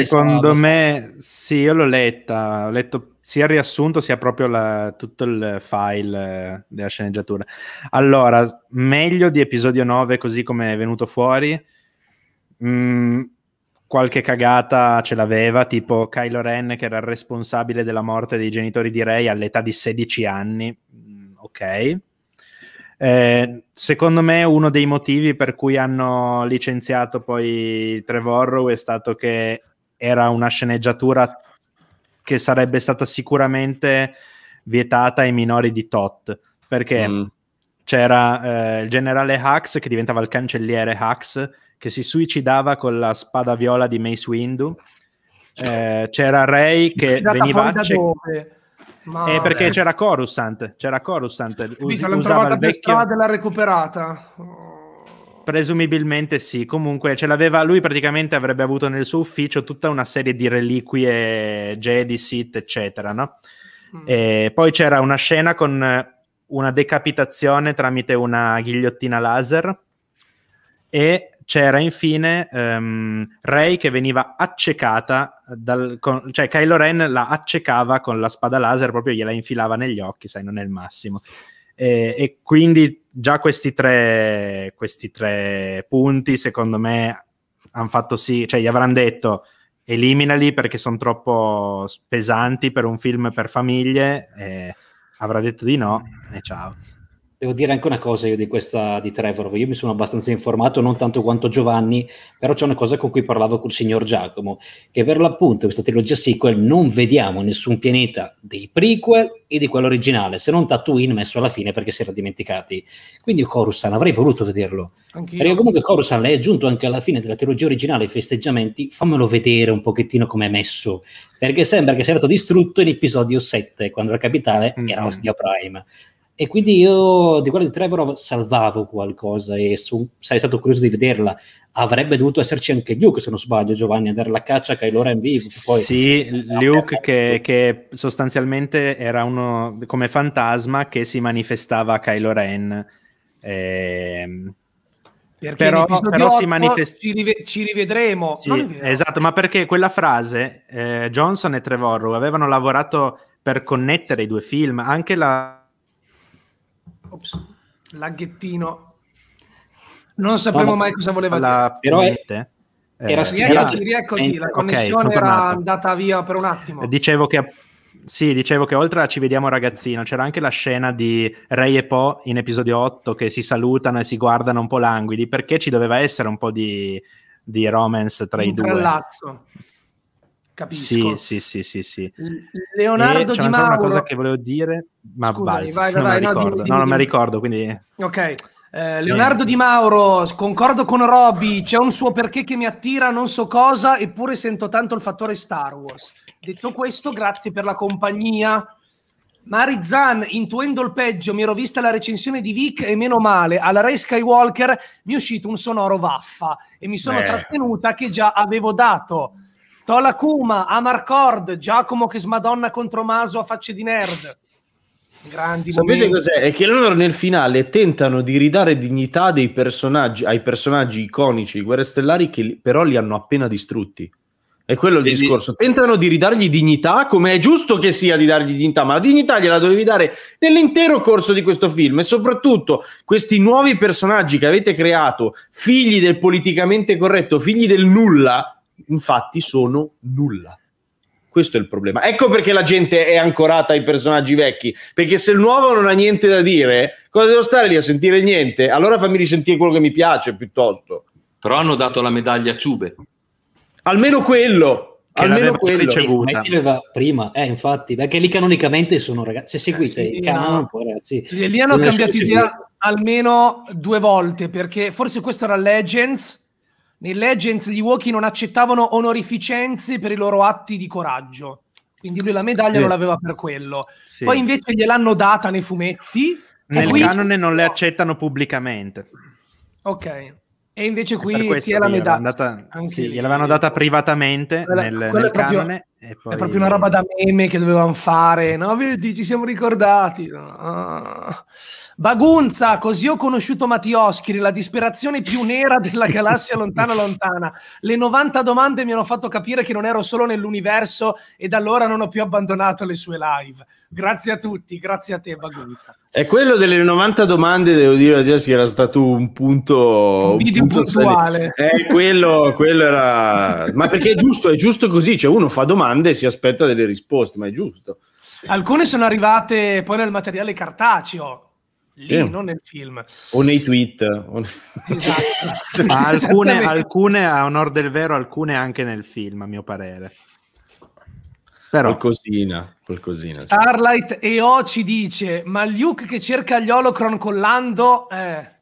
secondo me, sì, io l'ho letta. Ho letto sia il riassunto sia proprio la, tutto il file eh, della sceneggiatura. Allora, meglio di episodio 9 così come è venuto fuori. Mm, qualche cagata ce l'aveva, tipo Kylo Ren che era il responsabile della morte dei genitori di Rey all'età di 16 anni. Mm, ok. Eh, secondo me uno dei motivi per cui hanno licenziato poi Trevorrow è stato che era una sceneggiatura che sarebbe stata sicuramente vietata ai minori di Tot, perché mm. c'era eh, il generale Hux che diventava il cancelliere Hux, che si suicidava con la spada viola di Mace Windu, eh, c'era Ray che veniva... Da dove? Eh, perché c'era Coruscant, c'era Coruscant. Us- Quindi l'hanno trovata per vecchio... strada e recuperata. Oh. Presumibilmente sì, comunque ce l'aveva, lui praticamente avrebbe avuto nel suo ufficio tutta una serie di reliquie Jedi, Sith, eccetera, no? Mm. E poi c'era una scena con una decapitazione tramite una ghigliottina laser e c'era infine um, Rey che veniva accecata, dal, con, cioè Kylo Ren la accecava con la spada laser, proprio gliela infilava negli occhi, sai, non è il massimo. E, eh, e quindi già questi tre, questi tre punti, secondo me, hanno fatto sì, cioè gli avranno detto eliminali perché sono troppo pesanti per un film per famiglie. E avrà detto di no e ciao. Devo dire anche una cosa io di questa di Trevor, io mi sono abbastanza informato, non tanto quanto Giovanni, però c'è una cosa con cui parlavo col signor Giacomo, che per l'appunto questa trilogia sequel non vediamo nessun pianeta dei prequel e di quello originale, se non Tatooine messo alla fine perché si era dimenticati. Quindi Coruscant avrei voluto vederlo. Anch'io. Perché comunque Coruscant è giunto anche alla fine della trilogia originale i festeggiamenti, fammelo vedere un pochettino come è messo, perché sembra che sia stato distrutto in episodio 7, quando la capitale mm-hmm. era Ostia Prime e quindi io di quella di Trevor salvavo qualcosa e su, sarei stato curioso di vederla. Avrebbe dovuto esserci anche Luke, se non sbaglio, Giovanni, andare alla caccia a Kylo Ren vivo. Poi, sì, Luke che, che, sostanzialmente era uno come fantasma che si manifestava a Kylo Ren. Eh, però, però si manifesta. Ci, rive- ci, rivedremo. Sì, esatto, ma perché quella frase, eh, Johnson e Trevor avevano lavorato per connettere i due film, anche la Ops, laghettino. Non sapremo no, mai cosa voleva la... dire. Però è... Eh. Era eh, studiato, rieccoti, la connessione okay, era andata via per un attimo. Dicevo che sì, dicevo che oltre a Ci vediamo ragazzino, c'era anche la scena di Ray e Po in episodio 8 che si salutano e si guardano un po' languidi, perché ci doveva essere un po' di, di romance tra un i due. Trallazzo capisco. Sì, sì, sì, sì, Leonardo Di Mauro... una cosa che volevo dire, ma Scusami, vai, vai, non me la ricordo. no, non me la ricordo, quindi... Ok. Eh, Leonardo Di Mauro, concordo con Robby, c'è un suo perché che mi attira, non so cosa, eppure sento tanto il fattore Star Wars. Detto questo, grazie per la compagnia. Marizan, intuendo il peggio, mi ero vista la recensione di Vic e meno male, alla Ray Skywalker mi è uscito un sonoro vaffa e mi sono Beh. trattenuta che già avevo dato Tola Kuma, Amar Amarcord, Giacomo che smadonna contro Maso a facce di nerd. Grandi Sapete momenti. cos'è? È che loro nel finale tentano di ridare dignità personaggi, ai personaggi iconici, i guerre stellari, che però li hanno appena distrutti. È quello il Quindi... discorso. Tentano di ridargli dignità, come è giusto che sia di dargli dignità, ma la dignità gliela dovevi dare nell'intero corso di questo film e soprattutto questi nuovi personaggi che avete creato, figli del politicamente corretto, figli del nulla, infatti sono nulla. Questo è il problema. Ecco perché la gente è ancorata ai personaggi vecchi. Perché se il nuovo non ha niente da dire, cosa devo stare lì a sentire niente? Allora fammi risentire quello che mi piace piuttosto. Però hanno dato la medaglia a Ciube. Almeno quello. Che almeno quello. Ricevuta. Smettile prima. Eh, infatti, perché lì canonicamente sono ragazzi. Se seguite eh, sì, il canone, un po', ragazzi. Lì hanno cambiato idea almeno due volte, perché forse questo era Legends nel Legends gli Woki non accettavano onorificenze per i loro atti di coraggio, quindi lui la medaglia sì. non l'aveva per quello. Sì. Poi invece gliel'hanno data nei fumetti. Nel qui... canone non le accettano pubblicamente. Ok. E invece qui chi è la medaglia? Data... Sì, gliel'avevano data privatamente quella, nel, quella nel proprio... canone poi... È proprio una roba da meme che dovevamo fare, no? Vedi, ci siamo ricordati. Ah. Bagunza, così ho conosciuto Mattioschi, la disperazione più nera della galassia lontana lontana. Le 90 domande mi hanno fatto capire che non ero solo nell'universo e da allora non ho più abbandonato le sue live. Grazie a tutti, grazie a te Bagunza. E quello delle 90 domande, devo dire, a Mattioschi era stato un punto... Un video puntuale. Eh, quello, quello era... Ma perché è giusto, è giusto così, cioè uno fa domande domande e si aspetta delle risposte, ma è giusto. Alcune sono arrivate poi nel materiale cartaceo, lì, sì. non nel film. O nei tweet. O ne... esatto. alcune, alcune, a onore del vero, alcune anche nel film, a mio parere. Però... Qualcosina, qualcosina. Starlight sì. EO ci dice, ma Luke che cerca gli holocron con Lando... Eh...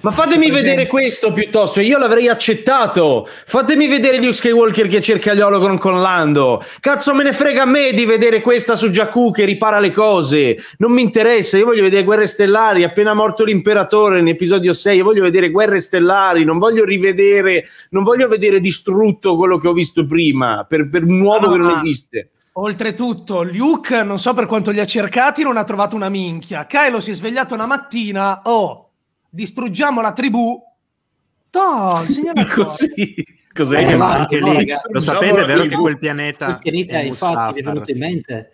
Ma fatemi vedere questo piuttosto, io l'avrei accettato. Fatemi vedere Luke Skywalker che cerca gli ologon con Lando. Cazzo me ne frega a me di vedere questa su Jakku che ripara le cose. Non mi interessa, io voglio vedere Guerre Stellari, appena morto l'imperatore in episodio 6, io voglio vedere Guerre Stellari, non voglio rivedere, non voglio vedere distrutto quello che ho visto prima, per, per un nuovo no, che non ah, ah. esiste. Oltretutto, Luke, non so per quanto li ha cercati, non ha trovato una minchia. Kylo si è svegliato una mattina, oh, distruggiamo la tribù. No, signora così. Cos'è eh, che anche lì? Lo sapete, è vero che quel pianeta... Quel pianeta, infatti, è venuto in mente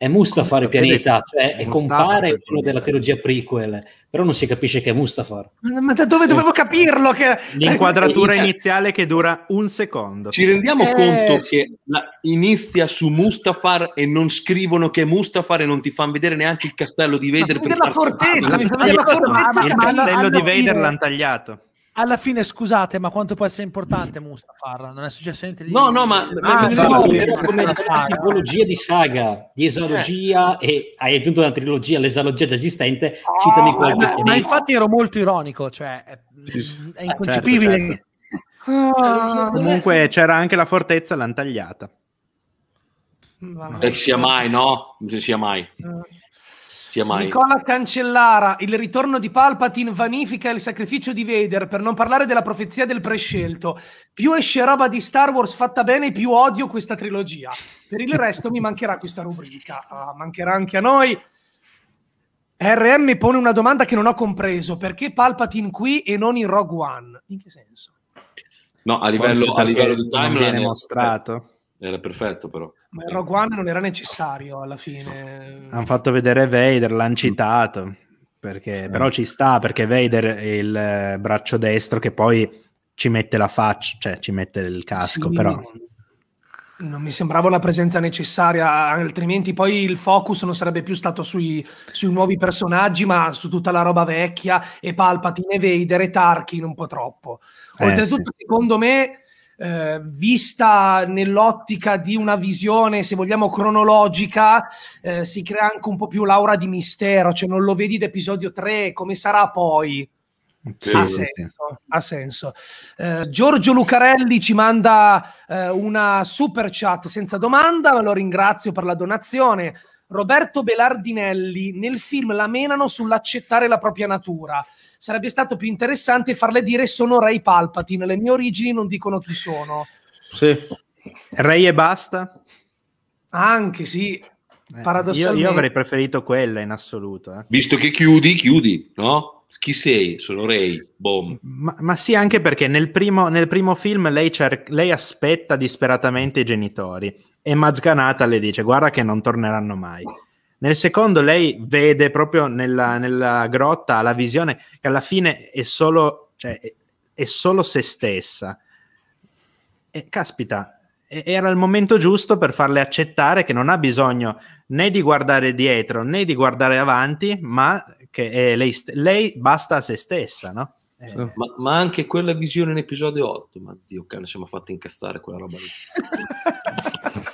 è Mustafar il pianeta, cioè è compare quello della trilogia prequel, però non si capisce che è Mustafar. Ma da dove dovevo capirlo? Che... L'inquadratura iniziale che dura un secondo. Ci rendiamo eh... conto che inizia su Mustafar e non scrivono che è Mustafar e non ti fanno vedere neanche il castello di Vader. Ma per la fortezza, la, la fortezza, il castello di Vader l'hanno tagliato alla fine scusate, ma quanto può essere importante Mustafar? Non è successo niente di No, no, ma, ah, ma no, però come tipologia di saga, di esalogia cioè. e hai aggiunto una trilogia, l'esalogia già esistente, oh, citami qualche ma, ma infatti ero molto ironico, cioè è mm, ah, certo, inconcepibile. Certo, certo. Ah, comunque c'era anche la fortezza, l'hanno tagliata. E sia mai, no? Non sia mai. Eh sia mai. Nicola Cancellara, il ritorno di Palpatine vanifica il sacrificio di Vader, per non parlare della profezia del prescelto. Più esce roba di Star Wars fatta bene, più odio questa trilogia. Per il resto mi mancherà questa rubrica, ah, mancherà anche a noi. RM pone una domanda che non ho compreso, perché Palpatine qui e non in Rogue One? In che senso? No, a livello, a livello di timeline... Viene mostrato. Era perfetto però. Ma il Rogue One non era necessario alla fine. Hanno fatto vedere Vader, l'hanno citato, perché, sì. però ci sta perché Vader è il eh, braccio destro che poi ci mette la faccia, cioè ci mette il casco sì, però. Non mi sembrava una presenza necessaria, altrimenti poi il focus non sarebbe più stato sui, sui nuovi personaggi, ma su tutta la roba vecchia e Palpatine, Vader e Tarkin un po' troppo. Eh, Oltretutto, eh, sì. secondo me, eh, vista nell'ottica di una visione, se vogliamo, cronologica, eh, si crea anche un po' più l'aura di mistero, cioè non lo vedi d'episodio 3, come sarà poi? Sì, ha senso, ha senso. Eh, Giorgio Lucarelli ci manda eh, una super chat senza domanda, ma lo ringrazio per la donazione. Roberto Belardinelli nel film la menano sull'accettare la propria natura sarebbe stato più interessante farle dire sono Ray Palpatine, le mie origini non dicono chi sono. Sì. Ray e basta? Anche sì. Eh, Io, io, avrei preferito quella in assoluto. Eh. Visto che chiudi, chiudi, no? Chi sei? Sono Ray. Ma, ma sì, anche perché nel primo, nel primo film lei, cer- lei aspetta disperatamente i genitori e Mazganata le dice guarda che non torneranno mai. Nel secondo lei vede proprio nella, nella grotta la visione che alla fine è solo, cioè, è solo se stessa. E caspita, era il momento giusto per farle accettare che non ha bisogno né di guardare dietro né di guardare avanti, ma che lei, lei, basta a se stessa, no? Eh. Ma, ma, anche quella visione in episodio 8, ma zio, che ne siamo fatti incastrare quella roba lì.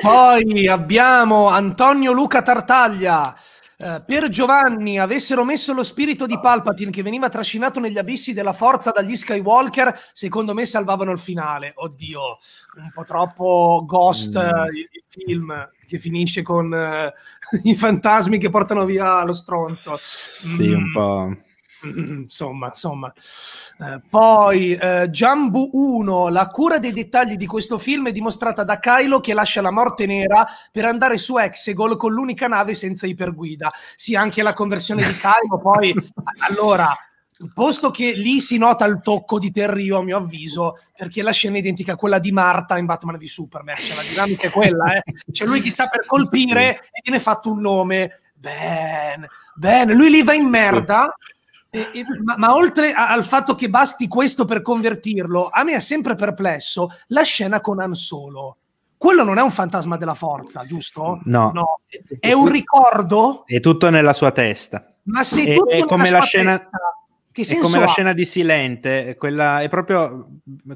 Poi abbiamo Antonio Luca Tartaglia. Eh, per Giovanni avessero messo lo spirito di Palpatine che veniva trascinato negli abissi della forza dagli Skywalker, secondo me salvavano il finale. Oddio, un po' troppo ghost mm. il, eh, il, film che finisce con eh, i fantasmi che portano via lo stronzo. Sì, mm. un po'. insomma, insomma. Eh, poi eh, Jambu 1, la cura dei dettagli di questo film è dimostrata da Kylo che lascia la morte nera per andare su Exegol con l'unica nave senza iperguida. Sì, anche la conversione di Kylo, poi allora posto che lì si nota il tocco di Terrio, a mio avviso, perché la scena è identica a quella di Marta in Batman v Superman, cioè la dinamica è quella, eh? c'è lui che sta per colpire e viene fatto un nome, Ben, Ben, lui lì va in merda e, e, ma, ma, oltre a, al fatto che basti questo per convertirlo, a me è sempre perplesso la scena con Han Solo. Quello non è un fantasma della forza, giusto? No. no. È un ricordo. È tutto nella sua testa. Ma se è, è come la scena. Testa, che senso è come ha? la scena di Silente, quella è proprio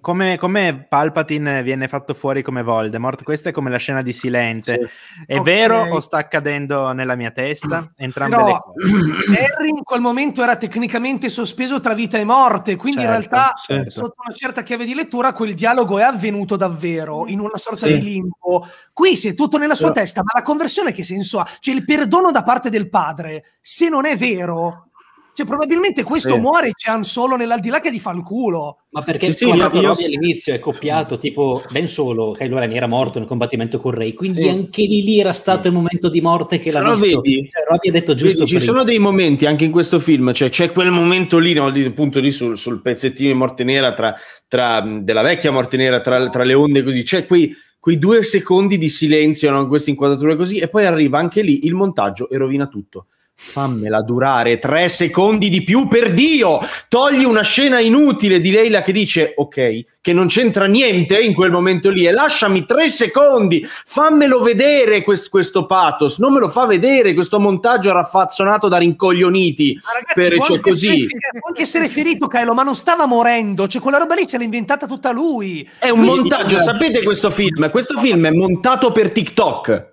come, come, Palpatine viene fatto fuori come Voldemort, questa è come la scena di Silente. Sì. È okay. vero o sta accadendo nella mia testa? Entrambe Però, le cose. Harry in quel momento era tecnicamente sospeso tra vita e morte, quindi certo, in realtà certo. sotto una certa chiave di lettura quel dialogo è avvenuto davvero in una sorta sì. di limbo. Qui si è tutto nella sua Però... testa, ma la conversione che senso ha? Cioè il perdono da parte del padre, se non è vero, cioè, probabilmente questo sì. muore c'è Han Solo nell'aldilà che gli fa il culo. Ma perché sì, sì, io, io... all'inizio è coppiato tipo Ben Solo, Kylo Ren era morto nel combattimento con Ray, quindi sì. anche lì lì era stato il momento di morte che l'ha visto. Vedi, cioè, Robbie ha detto giusto vedi, ci sono dei momenti anche in questo film, cioè c'è quel momento lì, no, appunto lì sul, sul, pezzettino di morte nera tra, tra della vecchia morte nera tra, tra le onde così, c'è quei quei due secondi di silenzio, no? queste inquadrature così, e poi arriva anche lì il montaggio e rovina tutto. Fammela durare tre secondi di più per Dio! Togli una scena inutile di Leila che dice ok, che non c'entra niente in quel momento lì e lasciami tre secondi, fammelo vedere quest- questo pathos, non me lo fa vedere questo montaggio raffazzonato da rincoglioniti. ragazzi, per, può, anche così. può anche essere ferito Kylo, ma non stava morendo, cioè quella roba lì ce l'ha inventata tutta lui. È un lui montaggio, sapete questo film? Questo film è montato per TikTok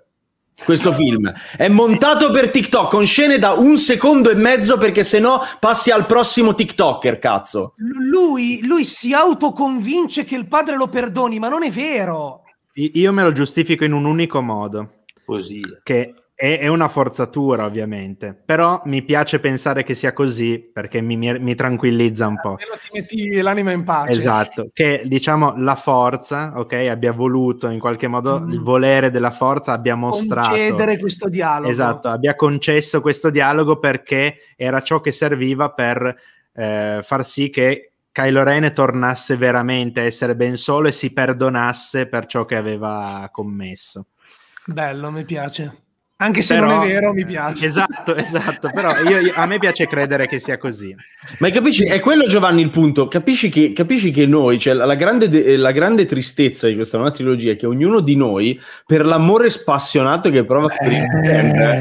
questo film. È montato per TikTok con scene da un secondo e mezzo perché se no passi al prossimo TikToker, cazzo. Lui, lui si autoconvince che il padre lo perdoni, ma non è vero. Io me lo giustifico in un unico modo. Così. Che è, è, una forzatura, ovviamente, però mi piace pensare che sia così perché mi, mi, mi tranquillizza un po'. Almeno ti metti l'anima in pace. Esatto, che diciamo la forza, ok, abbia voluto in qualche modo mm. il volere della forza, abbia mostrato. Concedere questo dialogo. Esatto, abbia concesso questo dialogo perché era ciò che serviva per eh, far sì che Kylo Ren tornasse veramente a essere ben solo e si perdonasse per ciò che aveva commesso. Bello, mi piace. Anche se però, non è vero, mi piace. Esatto, esatto, però io, io, a me piace credere che sia così. Ma capisci, sì. è quello Giovanni il punto, capisci che, capisci che noi, cioè la grande, de- eh, la grande, tristezza di questa nuova trilogia è che ognuno di noi, per l'amore spassionato che prova eh. per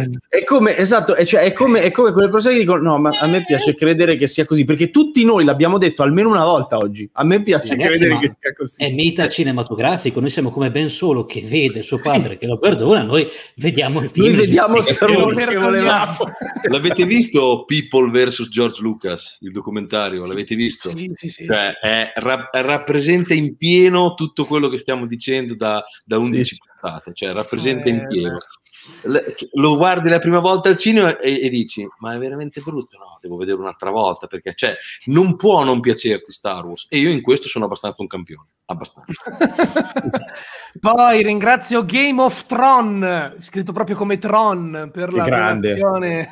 il è come, esatto, è, cioè, è, come, è, come, quelle persone che dicono no, ma a me piace credere che sia così, perché tutti noi l'abbiamo detto almeno una volta oggi, a me piace Ragazzi, credere che sia così. È meta cinematografico, noi siamo come Ben Solo che vede suo padre sì. che lo perdona, noi vediamo il film noi vediamo Star che volevamo. L'avete visto People vs George Lucas, il documentario? L'avete visto? Sì, sì, sì. Cioè, è, ra- rappresenta in pieno tutto quello che stiamo dicendo da, da 11 sì. puntate, cioè rappresenta eh, in pieno. lo guardi la prima volta al cinema e, e, dici ma è veramente brutto no devo vedere un'altra volta perché cioè non può non piacerti Star Wars e io in questo sono abbastanza un campione abbastanza. Poi ringrazio Game of Tron, scritto proprio come Tron per che la grande.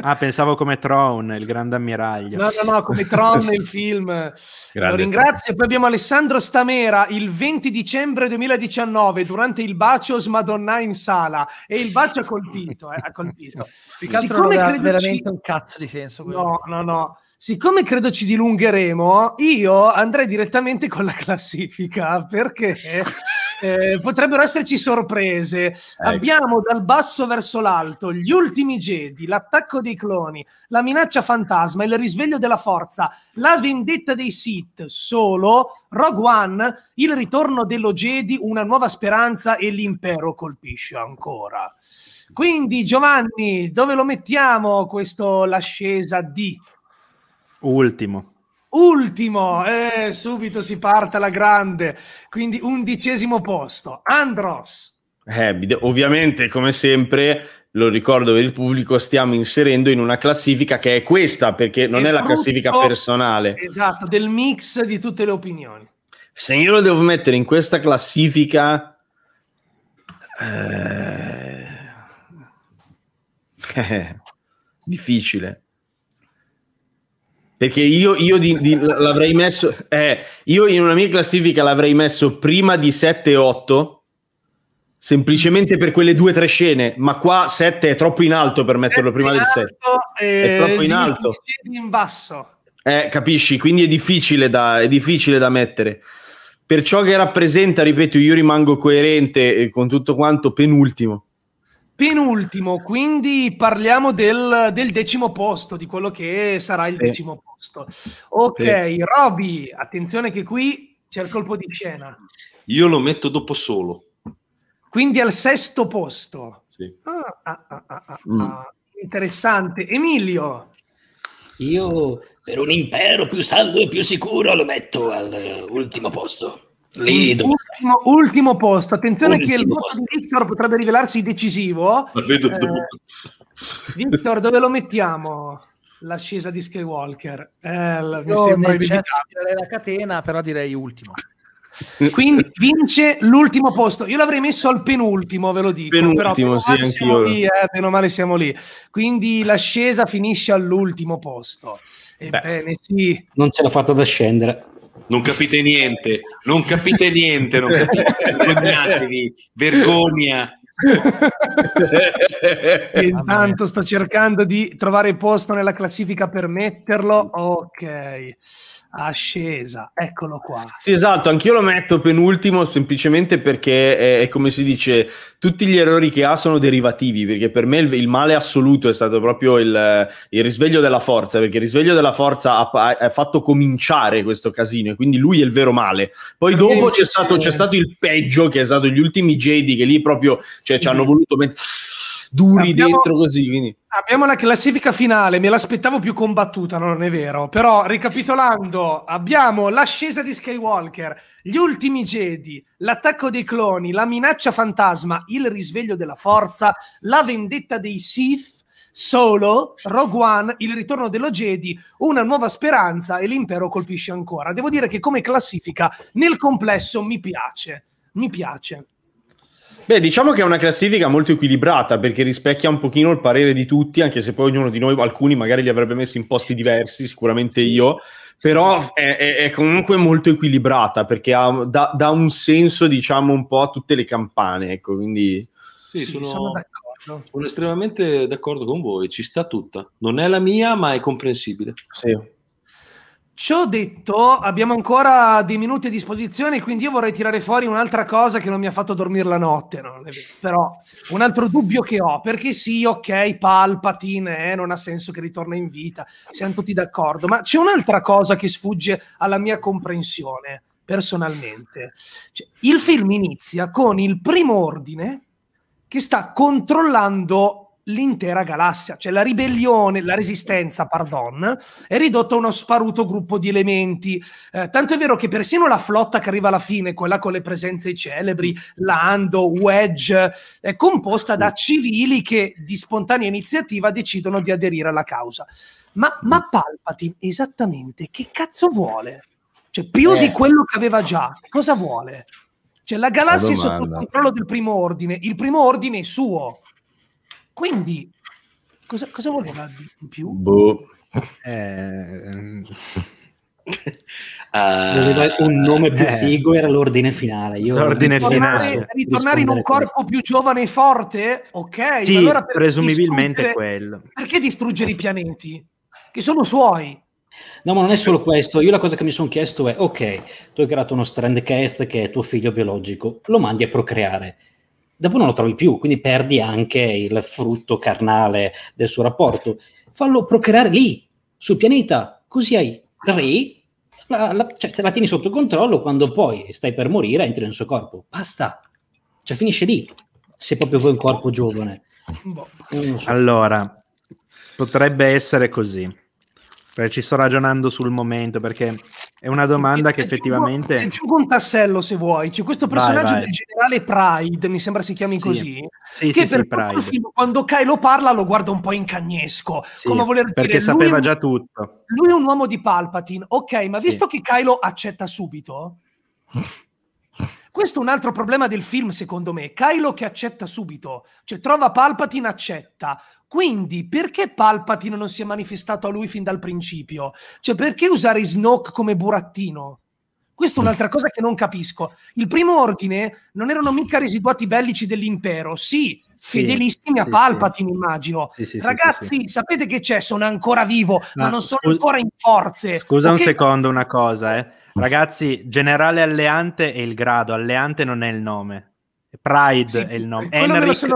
ah, pensavo come Tron, il grande ammiraglio. No, no, no, come Tron il film. Grande Lo ringrazio. Tron. Poi abbiamo Alessandro Stamera il 20 dicembre 2019 durante il bacio smadonna in sala e il bacio ha colpito, eh, ha colpito. Siccome non aveva veramente un cazzo di senso. Quello. No, no, no. Siccome credo ci dilungheremo, io andrei direttamente con la classifica perché eh, potrebbero esserci sorprese. Ecco. Abbiamo dal basso verso l'alto gli ultimi Jedi, l'attacco dei cloni, la minaccia fantasma, il risveglio della forza, la vendetta dei Sith, solo Rogue One, il ritorno dello Jedi, una nuova speranza e l'impero colpisce ancora. Quindi Giovanni, dove lo mettiamo questo l'ascesa di Ultimo. Ultimo, eh, subito si parte alla grande, quindi undicesimo posto, Andros. Eh, ovviamente, come sempre, lo ricordo per il pubblico, stiamo inserendo in una classifica che è questa, perché non è, è la classifica personale. Esatto, del mix di tutte le opinioni. Se io lo devo mettere in questa classifica... Eh... eh difficile. Perché io, io di, di, l'avrei messo, eh, io in una mia classifica l'avrei messo prima di 7-8, semplicemente per quelle due o tre scene, ma qua 7 è troppo in alto per metterlo prima del 7. è troppo in alto. In basso. Eh, capisci? Quindi è difficile, da, è difficile da mettere. Per ciò che rappresenta, ripeto, io rimango coerente eh, con tutto quanto penultimo. Penultimo, quindi parliamo del, del, decimo posto, di quello che sarà il sì. decimo posto. Ok, sì. Roby, attenzione che qui c'è il colpo di scena. Io lo metto dopo solo. Quindi al sesto posto. Sì. Ah, ah, ah, ah, ah mm. Ah. Interessante. Emilio. Io per un impero più saldo e più sicuro lo metto all'ultimo posto. Lì, ultimo, ultimo, posto, attenzione ultimo che il voto di Victor potrebbe rivelarsi decisivo. Vedo, eh, Victor, dove lo mettiamo? L'ascesa di Skywalker. Eh, mi sembra evitabile la catena, però direi ultimo. Quindi vince l'ultimo posto. Io l'avrei messo al penultimo, ve lo dico. Penultimo, però sì, siamo lì, eh, meno male siamo lì. Quindi l'ascesa finisce all'ultimo posto. Ebbene, sì. Non ce l'ha fatta da scendere non capite niente, non capite niente, non capite, vergogna. e intanto sto cercando di trovare posto nella classifica per metterlo. Ok ascesa, eccolo qua. Sì, esatto, anch'io lo metto penultimo semplicemente perché è, è, come si dice, tutti gli errori che ha sono derivativi, perché per me il, il male assoluto è stato proprio il, il, risveglio della forza, perché il risveglio della forza ha, ha, fatto cominciare questo casino e quindi lui è il vero male. Poi perché dopo c'è stato, c'è stato, il peggio che è stato gli ultimi Jedi che lì proprio cioè, ci hanno mhm. voluto mettere duri abbiamo, dentro così. Quindi. Abbiamo la classifica finale, me l'aspettavo più combattuta, non è vero. Però ricapitolando, abbiamo l'ascesa di Skywalker, gli ultimi Jedi, l'attacco dei cloni, la minaccia fantasma, il risveglio della forza, la vendetta dei Sith, Solo, Rogue One, Il ritorno dello Jedi, Una nuova speranza e l'Impero colpisce ancora. Devo dire che come classifica nel complesso mi piace, mi piace. Beh, diciamo che è una classifica molto equilibrata perché rispecchia un pochino il parere di tutti, anche se poi ognuno di noi, alcuni magari li avrebbe messi in posti diversi, sicuramente io, però È, è, è, comunque molto equilibrata perché ha, dà, dà, un senso, diciamo, un po' a tutte le campane, ecco, quindi... Sì, sono, sono, d'accordo. sono estremamente d'accordo con voi, ci sta tutta. Non è la mia, ma è comprensibile. Sì. Ciò detto, abbiamo ancora dei minuti a disposizione, quindi io vorrei tirare fuori un'altra cosa che non mi ha fatto dormire la notte, no? però un altro dubbio che ho, perché sì, ok, Palpatine, eh, non ha senso che ritorna in vita, siamo tutti d'accordo, ma c'è un'altra cosa che sfugge alla mia comprensione, personalmente. Cioè, il film inizia con il primo ordine che sta controllando l'intera galassia, cioè la ribellione, la resistenza, pardon, è ridotta a uno sparuto gruppo di elementi. Eh, tanto è vero che persino la flotta che arriva alla fine, quella con le presenze celebri, Lando, Wedge, è composta da civili che di spontanea iniziativa decidono di aderire alla causa. Ma, ma mm. Palpatine esattamente che cazzo vuole? Cioè più eh. di quello che aveva già, cosa vuole? Cioè la galassia la è sotto il controllo del primo ordine, il primo ordine è suo, quindi, cosa, cosa voleva di più? Boh. Eh, Uh, un nome più eh. figo era l'ordine finale. Io l'ordine ritornare, finale. Ritornare in un corpo questo. più giovane e forte, ok? Sì, allora presumibilmente quello. Perché distruggere i pianeti? Che sono suoi. No, ma non è solo questo. Io la cosa che mi sono chiesto è, ok, tu hai creato uno strand cast che è tuo figlio biologico, lo mandi a procreare dopo non lo trovi più, quindi perdi anche il frutto carnale del suo rapporto. Fallo procreare lì, sul pianeta, così hai re, la, la, cioè, la tieni sotto controllo quando poi stai per morire entri nel suo corpo. Basta, cioè finisce lì, se proprio vuoi un corpo giovane. Boh. So. Allora, potrebbe essere così. Ci sto ragionando sul momento perché è una domanda che effettivamente. Aggiungo un tassello se vuoi. C'è questo personaggio vai, vai. del generale Pride, mi sembra si chiami sì. così. Sì, che sì, per sì, film, quando Kylo parla lo guarda un po' incagnesco. Sì, come voler dire, perché sapeva già tutto. Lui è un uomo di Palpatine, ok, ma visto che Kylo accetta subito. Questo è un altro problema del film, secondo me. Kylo che accetta subito, cioè trova Palpatine, accetta. Quindi, perché Palpatine non si è manifestato a lui fin dal principio? Cioè, perché usare Snoke come burattino? Questa è mm. un'altra cosa che non capisco. Il primo ordine non erano mica residuati bellici dell'impero, sì, fedelissimi sì, a Palpatine, sì, immagino. Sì, Ragazzi, sapete che c'è? Sono ancora vivo, ma, ma non sono ancora in forze. Scusa perché... un secondo, una cosa, eh Ragazzi, generale alleante è il grado, alleante non è il nome. Pride sì, è il nome. Enric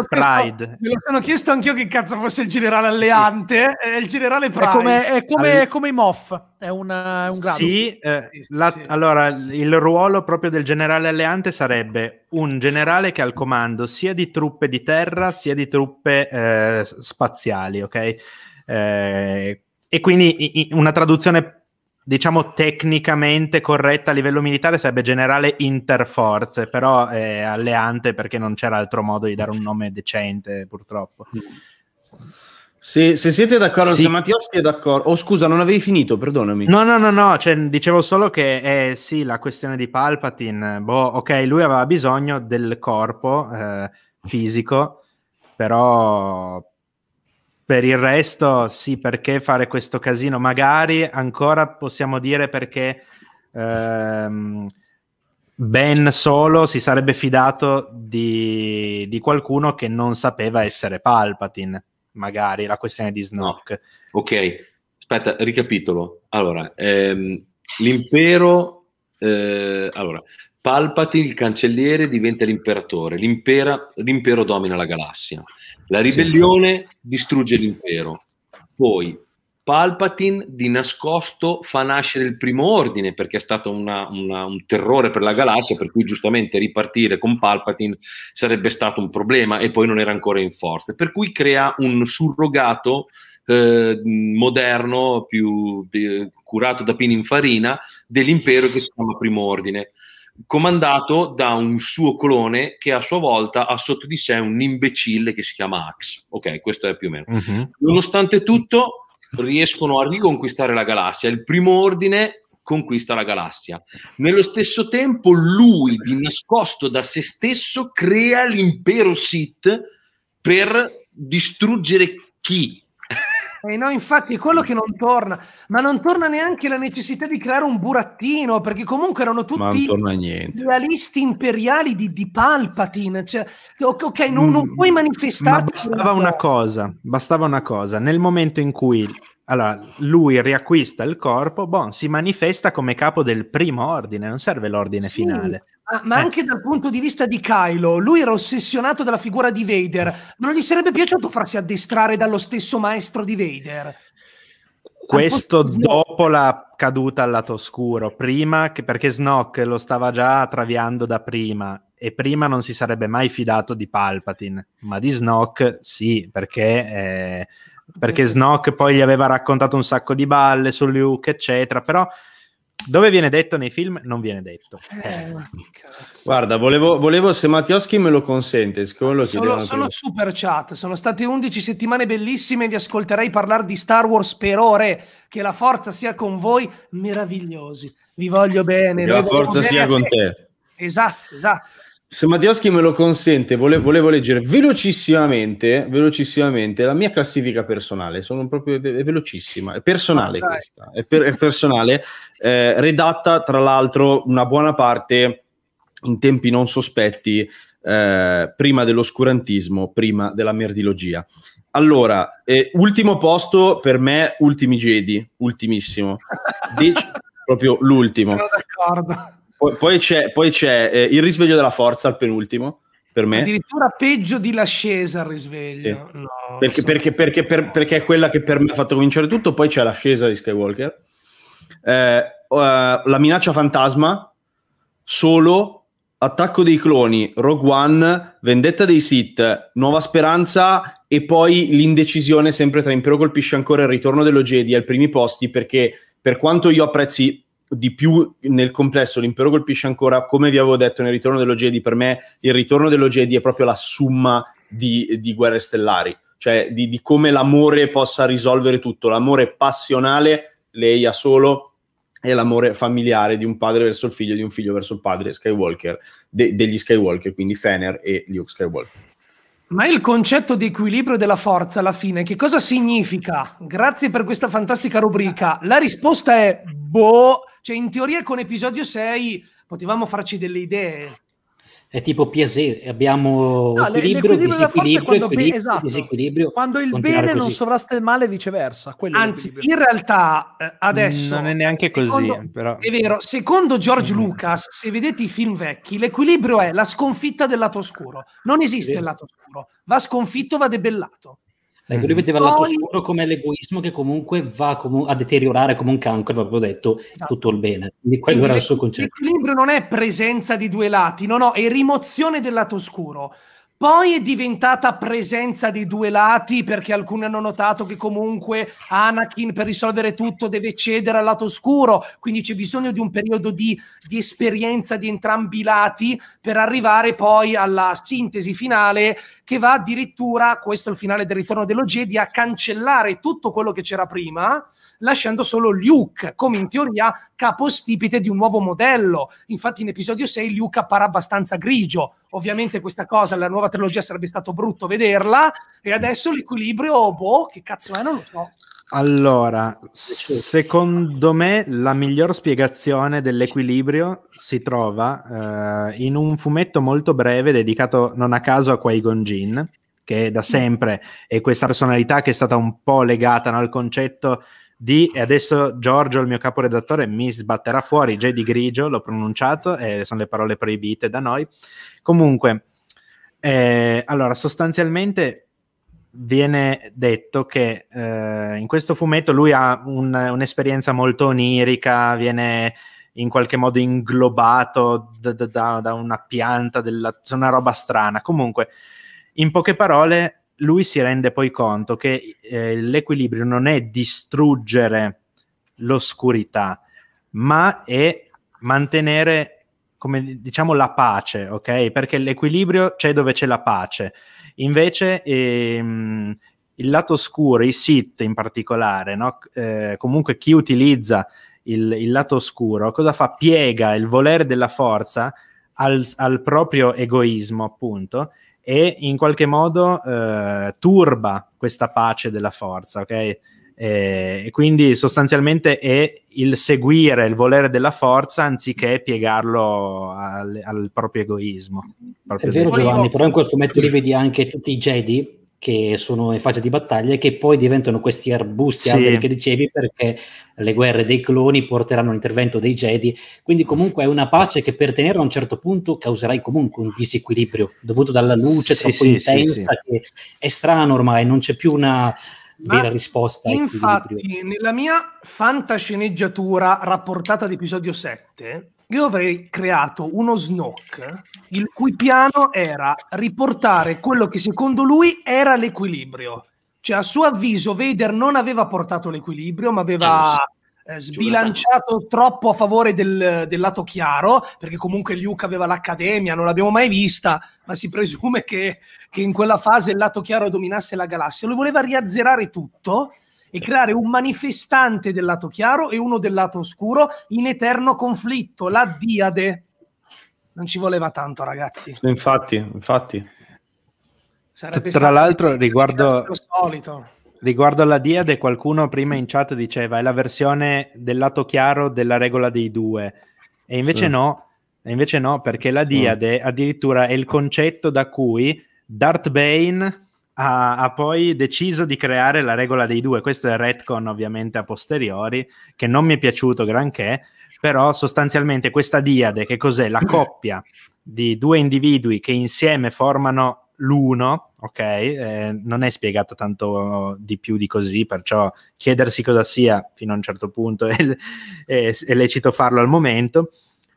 Pride. me lo sono chiesto anch'io che cazzo fosse il generale alleante. Sì. Eh, è il generale Pride. È come, è come, All... è come i MOF, è, una, è eh, un grado. Sì, eh, la, sì, allora il ruolo proprio del generale alleante sarebbe un generale che ha il comando sia di truppe di terra sia di truppe eh, spaziali, ok? Eh, e quindi una traduzione diciamo tecnicamente corretta a livello militare sarebbe generale interforze, però è eh, alleante perché non c'era altro modo di dare un nome decente, purtroppo. Mm. Se, se siete d'accordo, sì. se Mattioschi è d'accordo. Oh, scusa, non avevi finito, perdonami. No, no, no, no, cioè, dicevo solo che eh, sì, la questione di Palpatine, boh, ok, lui aveva bisogno del corpo eh, fisico, però per il resto, sì, perché fare questo casino? Magari ancora possiamo dire perché ehm, Ben solo si sarebbe fidato di, di, qualcuno che non sapeva essere Palpatine, magari la questione di Snock. No. Ok, aspetta, ricapitolo. Allora, ehm, l'impero... Eh, allora, Palpatine, il cancelliere, diventa l'imperatore, l'impero domina la galassia. La ribellione sì. distrugge l'impero. Poi Palpatine di nascosto fa nascere il primo ordine perché è stato una, una, un terrore per la galassia, per cui giustamente ripartire con Palpatine sarebbe stato un problema e poi non era ancora in forza. Per cui crea un surrogato eh, moderno, più de- curato da Pininfarina, dell'impero che si chiama Primo Ordine comandato da un suo clone che a sua volta ha sotto di sé un imbecille che si chiama Ax. Ok, questo è più o meno. Uh-huh. Nonostante tutto, riescono a riconquistare la galassia. Il primo ordine conquista la galassia. Nello stesso tempo, lui, di nascosto da se stesso, crea l'impero Sith per distruggere chi? Eh no, infatti, quello che non torna, ma non torna neanche la necessità di creare un burattino, perché comunque erano tutti realisti imperiali di, di Palpatine. Cioè, ok, non, non mm, puoi manifestare. Ma bastava una cosa, bastava una cosa. Nel momento in cui allora, lui riacquista il corpo, bon, si manifesta come capo del primo ordine, non serve l'ordine sì, finale. Ma, ah, ma eh. anche dal punto di vista di Kylo, lui era ossessionato dalla figura di Vader. Non gli sarebbe piaciuto farsi addestrare dallo stesso maestro di Vader? Questo dopo la caduta al lato oscuro, prima che, perché Snock lo stava già traviando da prima e prima non si sarebbe mai fidato di Palpatine, ma di Snock sì, perché, eh, perché Snock poi gli aveva raccontato un sacco di balle su Luke, eccetera, però dove viene detto nei film non viene detto. Eh, eh. Guarda, volevo, volevo, se Mattioschi me lo consente, siccome lo Solo, solo super chat, sono state 11 settimane bellissime, vi ascolterei parlare di Star Wars per ore, che la forza sia con voi, meravigliosi, vi voglio bene. Che la forza sia con te. te. Esatto, esatto se Mattioschi me lo consente, volevo, volevo leggere velocissimamente, velocissimamente, la mia classifica personale. Sono proprio è velocissima, è personale okay. questa, è, per, è personale, eh, redatta tra l'altro una buona parte in tempi non sospetti, eh, prima dell'oscurantismo, prima della merdilogia. Allora, eh, ultimo posto per me, Ultimi Jedi, ultimissimo. Dec- proprio l'ultimo. Sono d'accordo. Poi, poi c'è, poi c'è eh, il risveglio della forza al penultimo. Per me. Addirittura peggio di l'ascesa al risveglio. Sì. No, perché, so. perché, perché, per, perché, è quella che per me ha fatto cominciare tutto. Poi c'è l'ascesa di Skywalker. Eh, uh, la minaccia fantasma. Solo Attacco dei cloni, Rogue One, Vendetta dei Sith, Nuova Speranza e poi l'indecisione sempre tra Impero colpisce ancora il ritorno dello Jedi ai primi posti perché per quanto io apprezzi di più nel complesso l'impero colpisce ancora, come vi avevo detto nel ritorno dello Jedi, per me il ritorno dello Jedi è proprio la summa di, di guerre stellari, cioè di, di, come l'amore possa risolvere tutto, l'amore passionale, lei ha solo, e l'amore familiare di un padre verso il figlio, di un figlio verso il padre, Skywalker, de, degli Skywalker, quindi Fener e Luke Skywalker. Ma il concetto di equilibrio della forza alla fine che cosa significa? Grazie per questa fantastica rubrica. La risposta è boh, cioè in teoria con episodio 6 potevamo farci delle idee, è tipo piacere, abbiamo no, equilibrio, disequilibrio, quando equilibrio, ben, esatto. disequilibrio. Quando il bene così. non sovrasta il male viceversa. Anzi, in realtà eh, adesso... Non è neanche secondo, così, però... È vero, secondo George mm. Lucas, se vedete i film vecchi, l'equilibrio è la sconfitta del lato oscuro. Non esiste il lato oscuro, va sconfitto, va debellato. Ecco, lui mm. vedeva Poi... il lato scuro come l'egoismo che comunque va com- a deteriorare come un cancro, proprio detto, esatto. tutto il bene. Quindi quello Quindi era il suo concetto. L'equilibrio non è presenza di due lati, no, no, è rimozione del lato scuro. Poi è diventata presenza dei due lati perché alcuni hanno notato che comunque Anakin per risolvere tutto deve cedere al lato oscuro, quindi c'è bisogno di un periodo di, di esperienza di entrambi i lati per arrivare poi alla sintesi finale che va addirittura, questo è il finale del ritorno dello Jedi, a cancellare tutto quello che c'era prima lasciando solo Luke come in teoria capostipite di un nuovo modello. Infatti in episodio 6 Luke appare abbastanza grigio, Ovviamente questa cosa, la nuova trilogia sarebbe stato brutto vederla e adesso l'equilibrio, boh, che cazzo è, non lo so. Allora, secondo me la miglior spiegazione dell'equilibrio si trova eh, in un fumetto molto breve dedicato non a caso a Qui-Gon Jinn, che da mm. sempre è questa personalità che è stata un po' legata no, al concetto di, e adesso Giorgio, il mio caporedattore, mi sbatterà fuori, Jedi Grigio, l'ho pronunciato, eh, sono le parole proibite da noi, Comunque, eh, allora, sostanzialmente viene detto che eh, in questo fumetto lui ha un, un'esperienza molto onirica, viene in qualche modo inglobato da, da, da una pianta, della, una roba strana. Comunque, in poche parole, lui si rende poi conto che eh, l'equilibrio non è distruggere l'oscurità, ma è mantenere come diciamo la pace, ok? Perché l'equilibrio c'è dove c'è la pace. Invece ehm, il lato oscuro, i sit in particolare, no? eh, comunque chi utilizza il, il, lato oscuro, cosa fa? Piega il volere della forza al, al proprio egoismo, appunto, e in qualche modo eh, turba questa pace della forza, ok? Eh, e quindi sostanzialmente è il seguire il volere della forza anziché piegarlo al, al proprio egoismo. Proprio è vero egoismo. Giovanni, però in questo metodo lì vedi anche tutti i Jedi che sono in fase di battaglia e che poi diventano questi arbusti sì. che dicevi perché le guerre dei cloni porteranno all'intervento dei Jedi quindi comunque è una pace che per tenerla a un certo punto causerai comunque un disequilibrio dovuto dalla luce sì, troppo sì, intensa sì, è strano ormai non c'è più una vera risposta. Ecco, infatti, nella mia fantasceneggiatura rapportata ad episodio 7, io avrei creato uno snook il cui piano era riportare quello che secondo lui era l'equilibrio. Cioè, a suo avviso, Vader non aveva portato l'equilibrio, ma aveva eh, eh, sbilanciato troppo a favore del, del, lato chiaro, perché comunque Luke aveva l'accademia, non l'abbiamo mai vista, ma si presume che, che in quella fase il lato chiaro dominasse la galassia. Lui voleva riazzerare tutto e creare un manifestante del lato chiaro e uno del lato oscuro in eterno conflitto, la diade. Non ci voleva tanto, ragazzi. Infatti, infatti. Sarebbe tra l'altro, riguardo... Solito. Riguardo alla diade, qualcuno prima in chat diceva è la versione del lato chiaro della regola dei due, e invece sì. no, e invece no, perché la diade sì. addirittura è il concetto da cui Darth Bane ha, ha, poi deciso di creare la regola dei due. Questo è il retcon ovviamente a posteriori, che non mi è piaciuto granché, però sostanzialmente questa diade, che cos'è? La coppia di due individui che insieme formano l'uno, ok? Eh, non è spiegato tanto di più di così, perciò chiedersi cosa sia fino a un certo punto è, è, è lecito farlo al momento.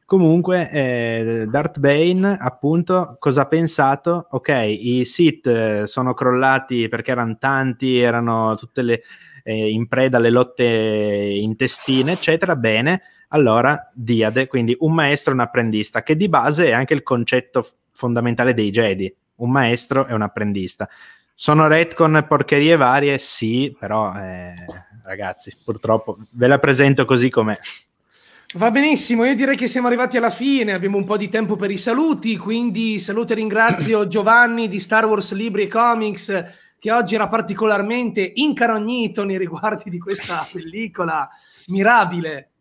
Comunque, eh, Darth Bane, appunto, cosa ha pensato? Ok, i Sith eh, sono crollati perché erano tanti, erano tutte le, eh, in preda alle lotte intestine, eccetera. Bene, allora diade, quindi un maestro e un apprendista, che di base è anche il concetto fondamentale dei Jedi, un maestro e un apprendista. Sono retcon porcherie varie? Sì, però eh, ragazzi, purtroppo ve la presento così com'è. Va benissimo, io direi che siamo arrivati alla fine, abbiamo un po' di tempo per i saluti, quindi saluto e ringrazio Giovanni di Star Wars Libri e Comics che oggi era particolarmente incarognito nei riguardi di questa pellicola mirabile.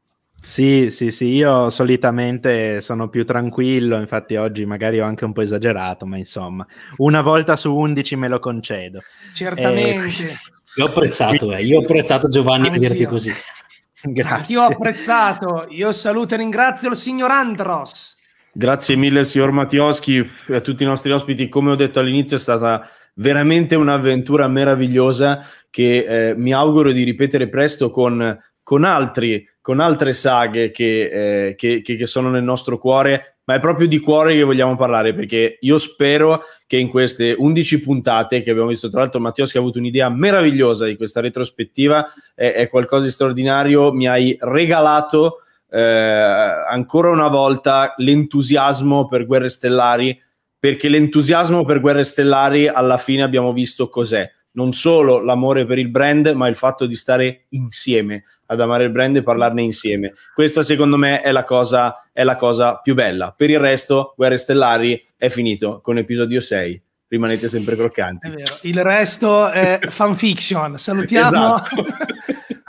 Sì, sì, sì, io solitamente sono più tranquillo, infatti oggi magari ho anche un po' esagerato, ma insomma, una volta su 11 me lo concedo. Certamente. Eh, io ho apprezzato, eh. io ho apprezzato Giovanni Anch'io. dirti così. Grazie. Io ho apprezzato, io saluto e ringrazio il signor Andros. Grazie mille signor Mattioschi e a tutti i nostri ospiti, come ho detto all'inizio è stata veramente un'avventura meravigliosa che eh, mi auguro di ripetere presto con con, altri, con altre saghe che, eh, che, che, che sono nel nostro cuore, ma è proprio di cuore che vogliamo parlare perché io spero che in queste 11 puntate che abbiamo visto, tra l'altro Matteo che ha avuto un'idea meravigliosa di questa retrospettiva, è, è qualcosa di straordinario, mi hai regalato eh, ancora una volta l'entusiasmo per Guerre Stellari, perché l'entusiasmo per Guerre Stellari alla fine abbiamo visto cos'è, non solo l'amore per il brand, ma il fatto di stare insieme, ad amare il brand e parlarne insieme. Questa secondo me è la cosa, è la cosa più bella. Per il resto, Guerre Stellari è finito con episodio 6 rimanete sempre croccanti. Il resto è fanfiction. Salutiamo esatto.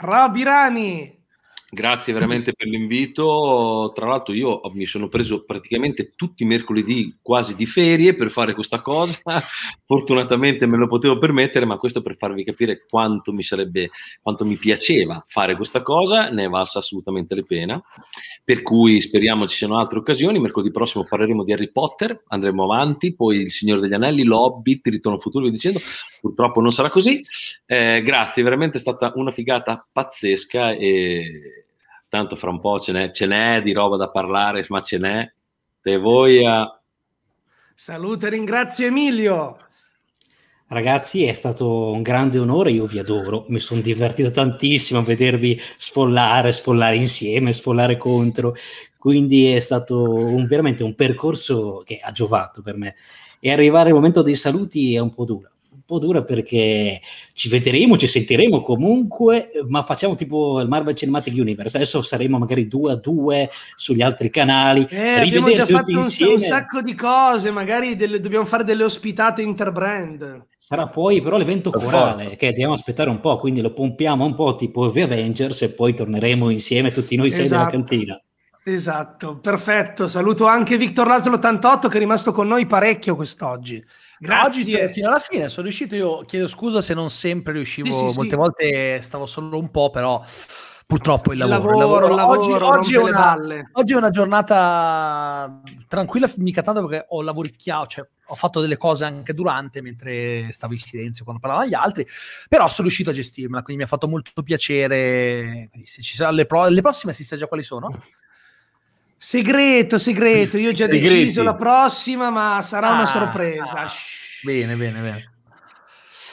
Rani. Grazie veramente per l'invito. Tra l'altro, io mi sono preso praticamente tutti i mercoledì quasi di ferie per fare questa cosa. Fortunatamente me lo potevo permettere, ma questo per farvi capire quanto mi sarebbe, quanto mi piaceva fare questa cosa, ne è valsa assolutamente la pena. Per cui speriamo ci siano altre occasioni. Mercoledì prossimo parleremo di Harry Potter, andremo avanti, poi il Signore degli Anelli, l'Hobbit, Ritorno al futuro, vi dicendo. Purtroppo non sarà così. Eh, grazie, veramente è stata una figata pazzesca. E tanto fra un po' ce n'è, ce n'è di roba da parlare, ma ce n'è. Te voi a... Saluto e ringrazio Emilio. Ragazzi, è stato un grande onore, io vi adoro, mi sono divertito tantissimo a vedervi sfollare, sfollare insieme, sfollare contro, quindi è stato un, veramente un percorso che ha giovato per me. E arrivare al momento dei saluti è un po' duro, po' dura perché ci vedremo, ci sentiremo comunque, ma facciamo tipo il Marvel Cinematic Universe. Adesso saremo magari due a due sugli altri canali. Eh, abbiamo già fatto un, un, sacco di cose, magari delle, dobbiamo fare delle ospitate interbrand. Sarà poi però l'evento corale che dobbiamo aspettare un po', quindi lo pompiamo un po' tipo The Avengers e poi torneremo insieme tutti noi sei esatto. della cantina. Esatto, perfetto. Saluto anche Victor Laszlo 88 che è rimasto con noi parecchio quest'oggi. Grazie. Oggi fino alla fine sono riuscito, io chiedo scusa se non sempre riuscivo, sì, sì, molte sì. volte stavo solo un po', però purtroppo il lavoro, il lavoro, il lavoro oggi, lavoro, oggi, è una, oggi, è una, giornata tranquilla mica tanto perché ho lavoricchiato cioè ho fatto delle cose anche durante mentre stavo in silenzio quando parlavano gli altri però sono riuscito a gestirmela quindi mi ha fatto molto piacere se ci saranno le, pro- le prossime si sa già quali sono Segreto, segreto, io ho già Segreti. deciso la prossima, ma sarà ah, una sorpresa. Ah. Bene, bene, bene.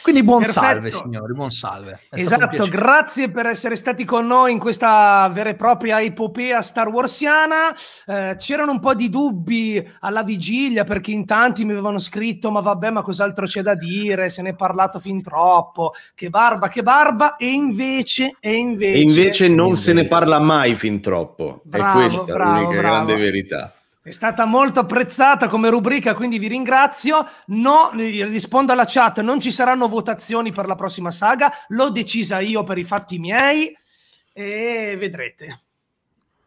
Quindi buon Perfetto. salve, signori, buon salve. È esatto, grazie per essere stati con noi in questa vera e propria epopea Star Warsiana. Eh, c'erano un po' di dubbi alla vigilia perché in tanti mi avevano scritto ma vabbè, ma cos'altro c'è da dire? Se ne è parlato fin troppo, che barba, che barba, e invece, e invece... E invece non invece. se ne parla mai fin troppo. Bravo, è questa bravo, l'unica bravo. grande verità. È stata molto apprezzata come rubrica, quindi vi ringrazio. No, eh, rispondo alla chat, non ci saranno votazioni per la prossima saga, l'ho decisa io per i fatti miei e vedrete.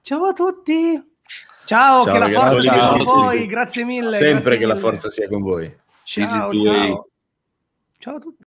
Ciao a tutti. Ciao, ciao che la forza sia con voi, grazie mille. Sempre grazie che mille. la forza sia con voi. Ciao, ciao. ciao a tutti.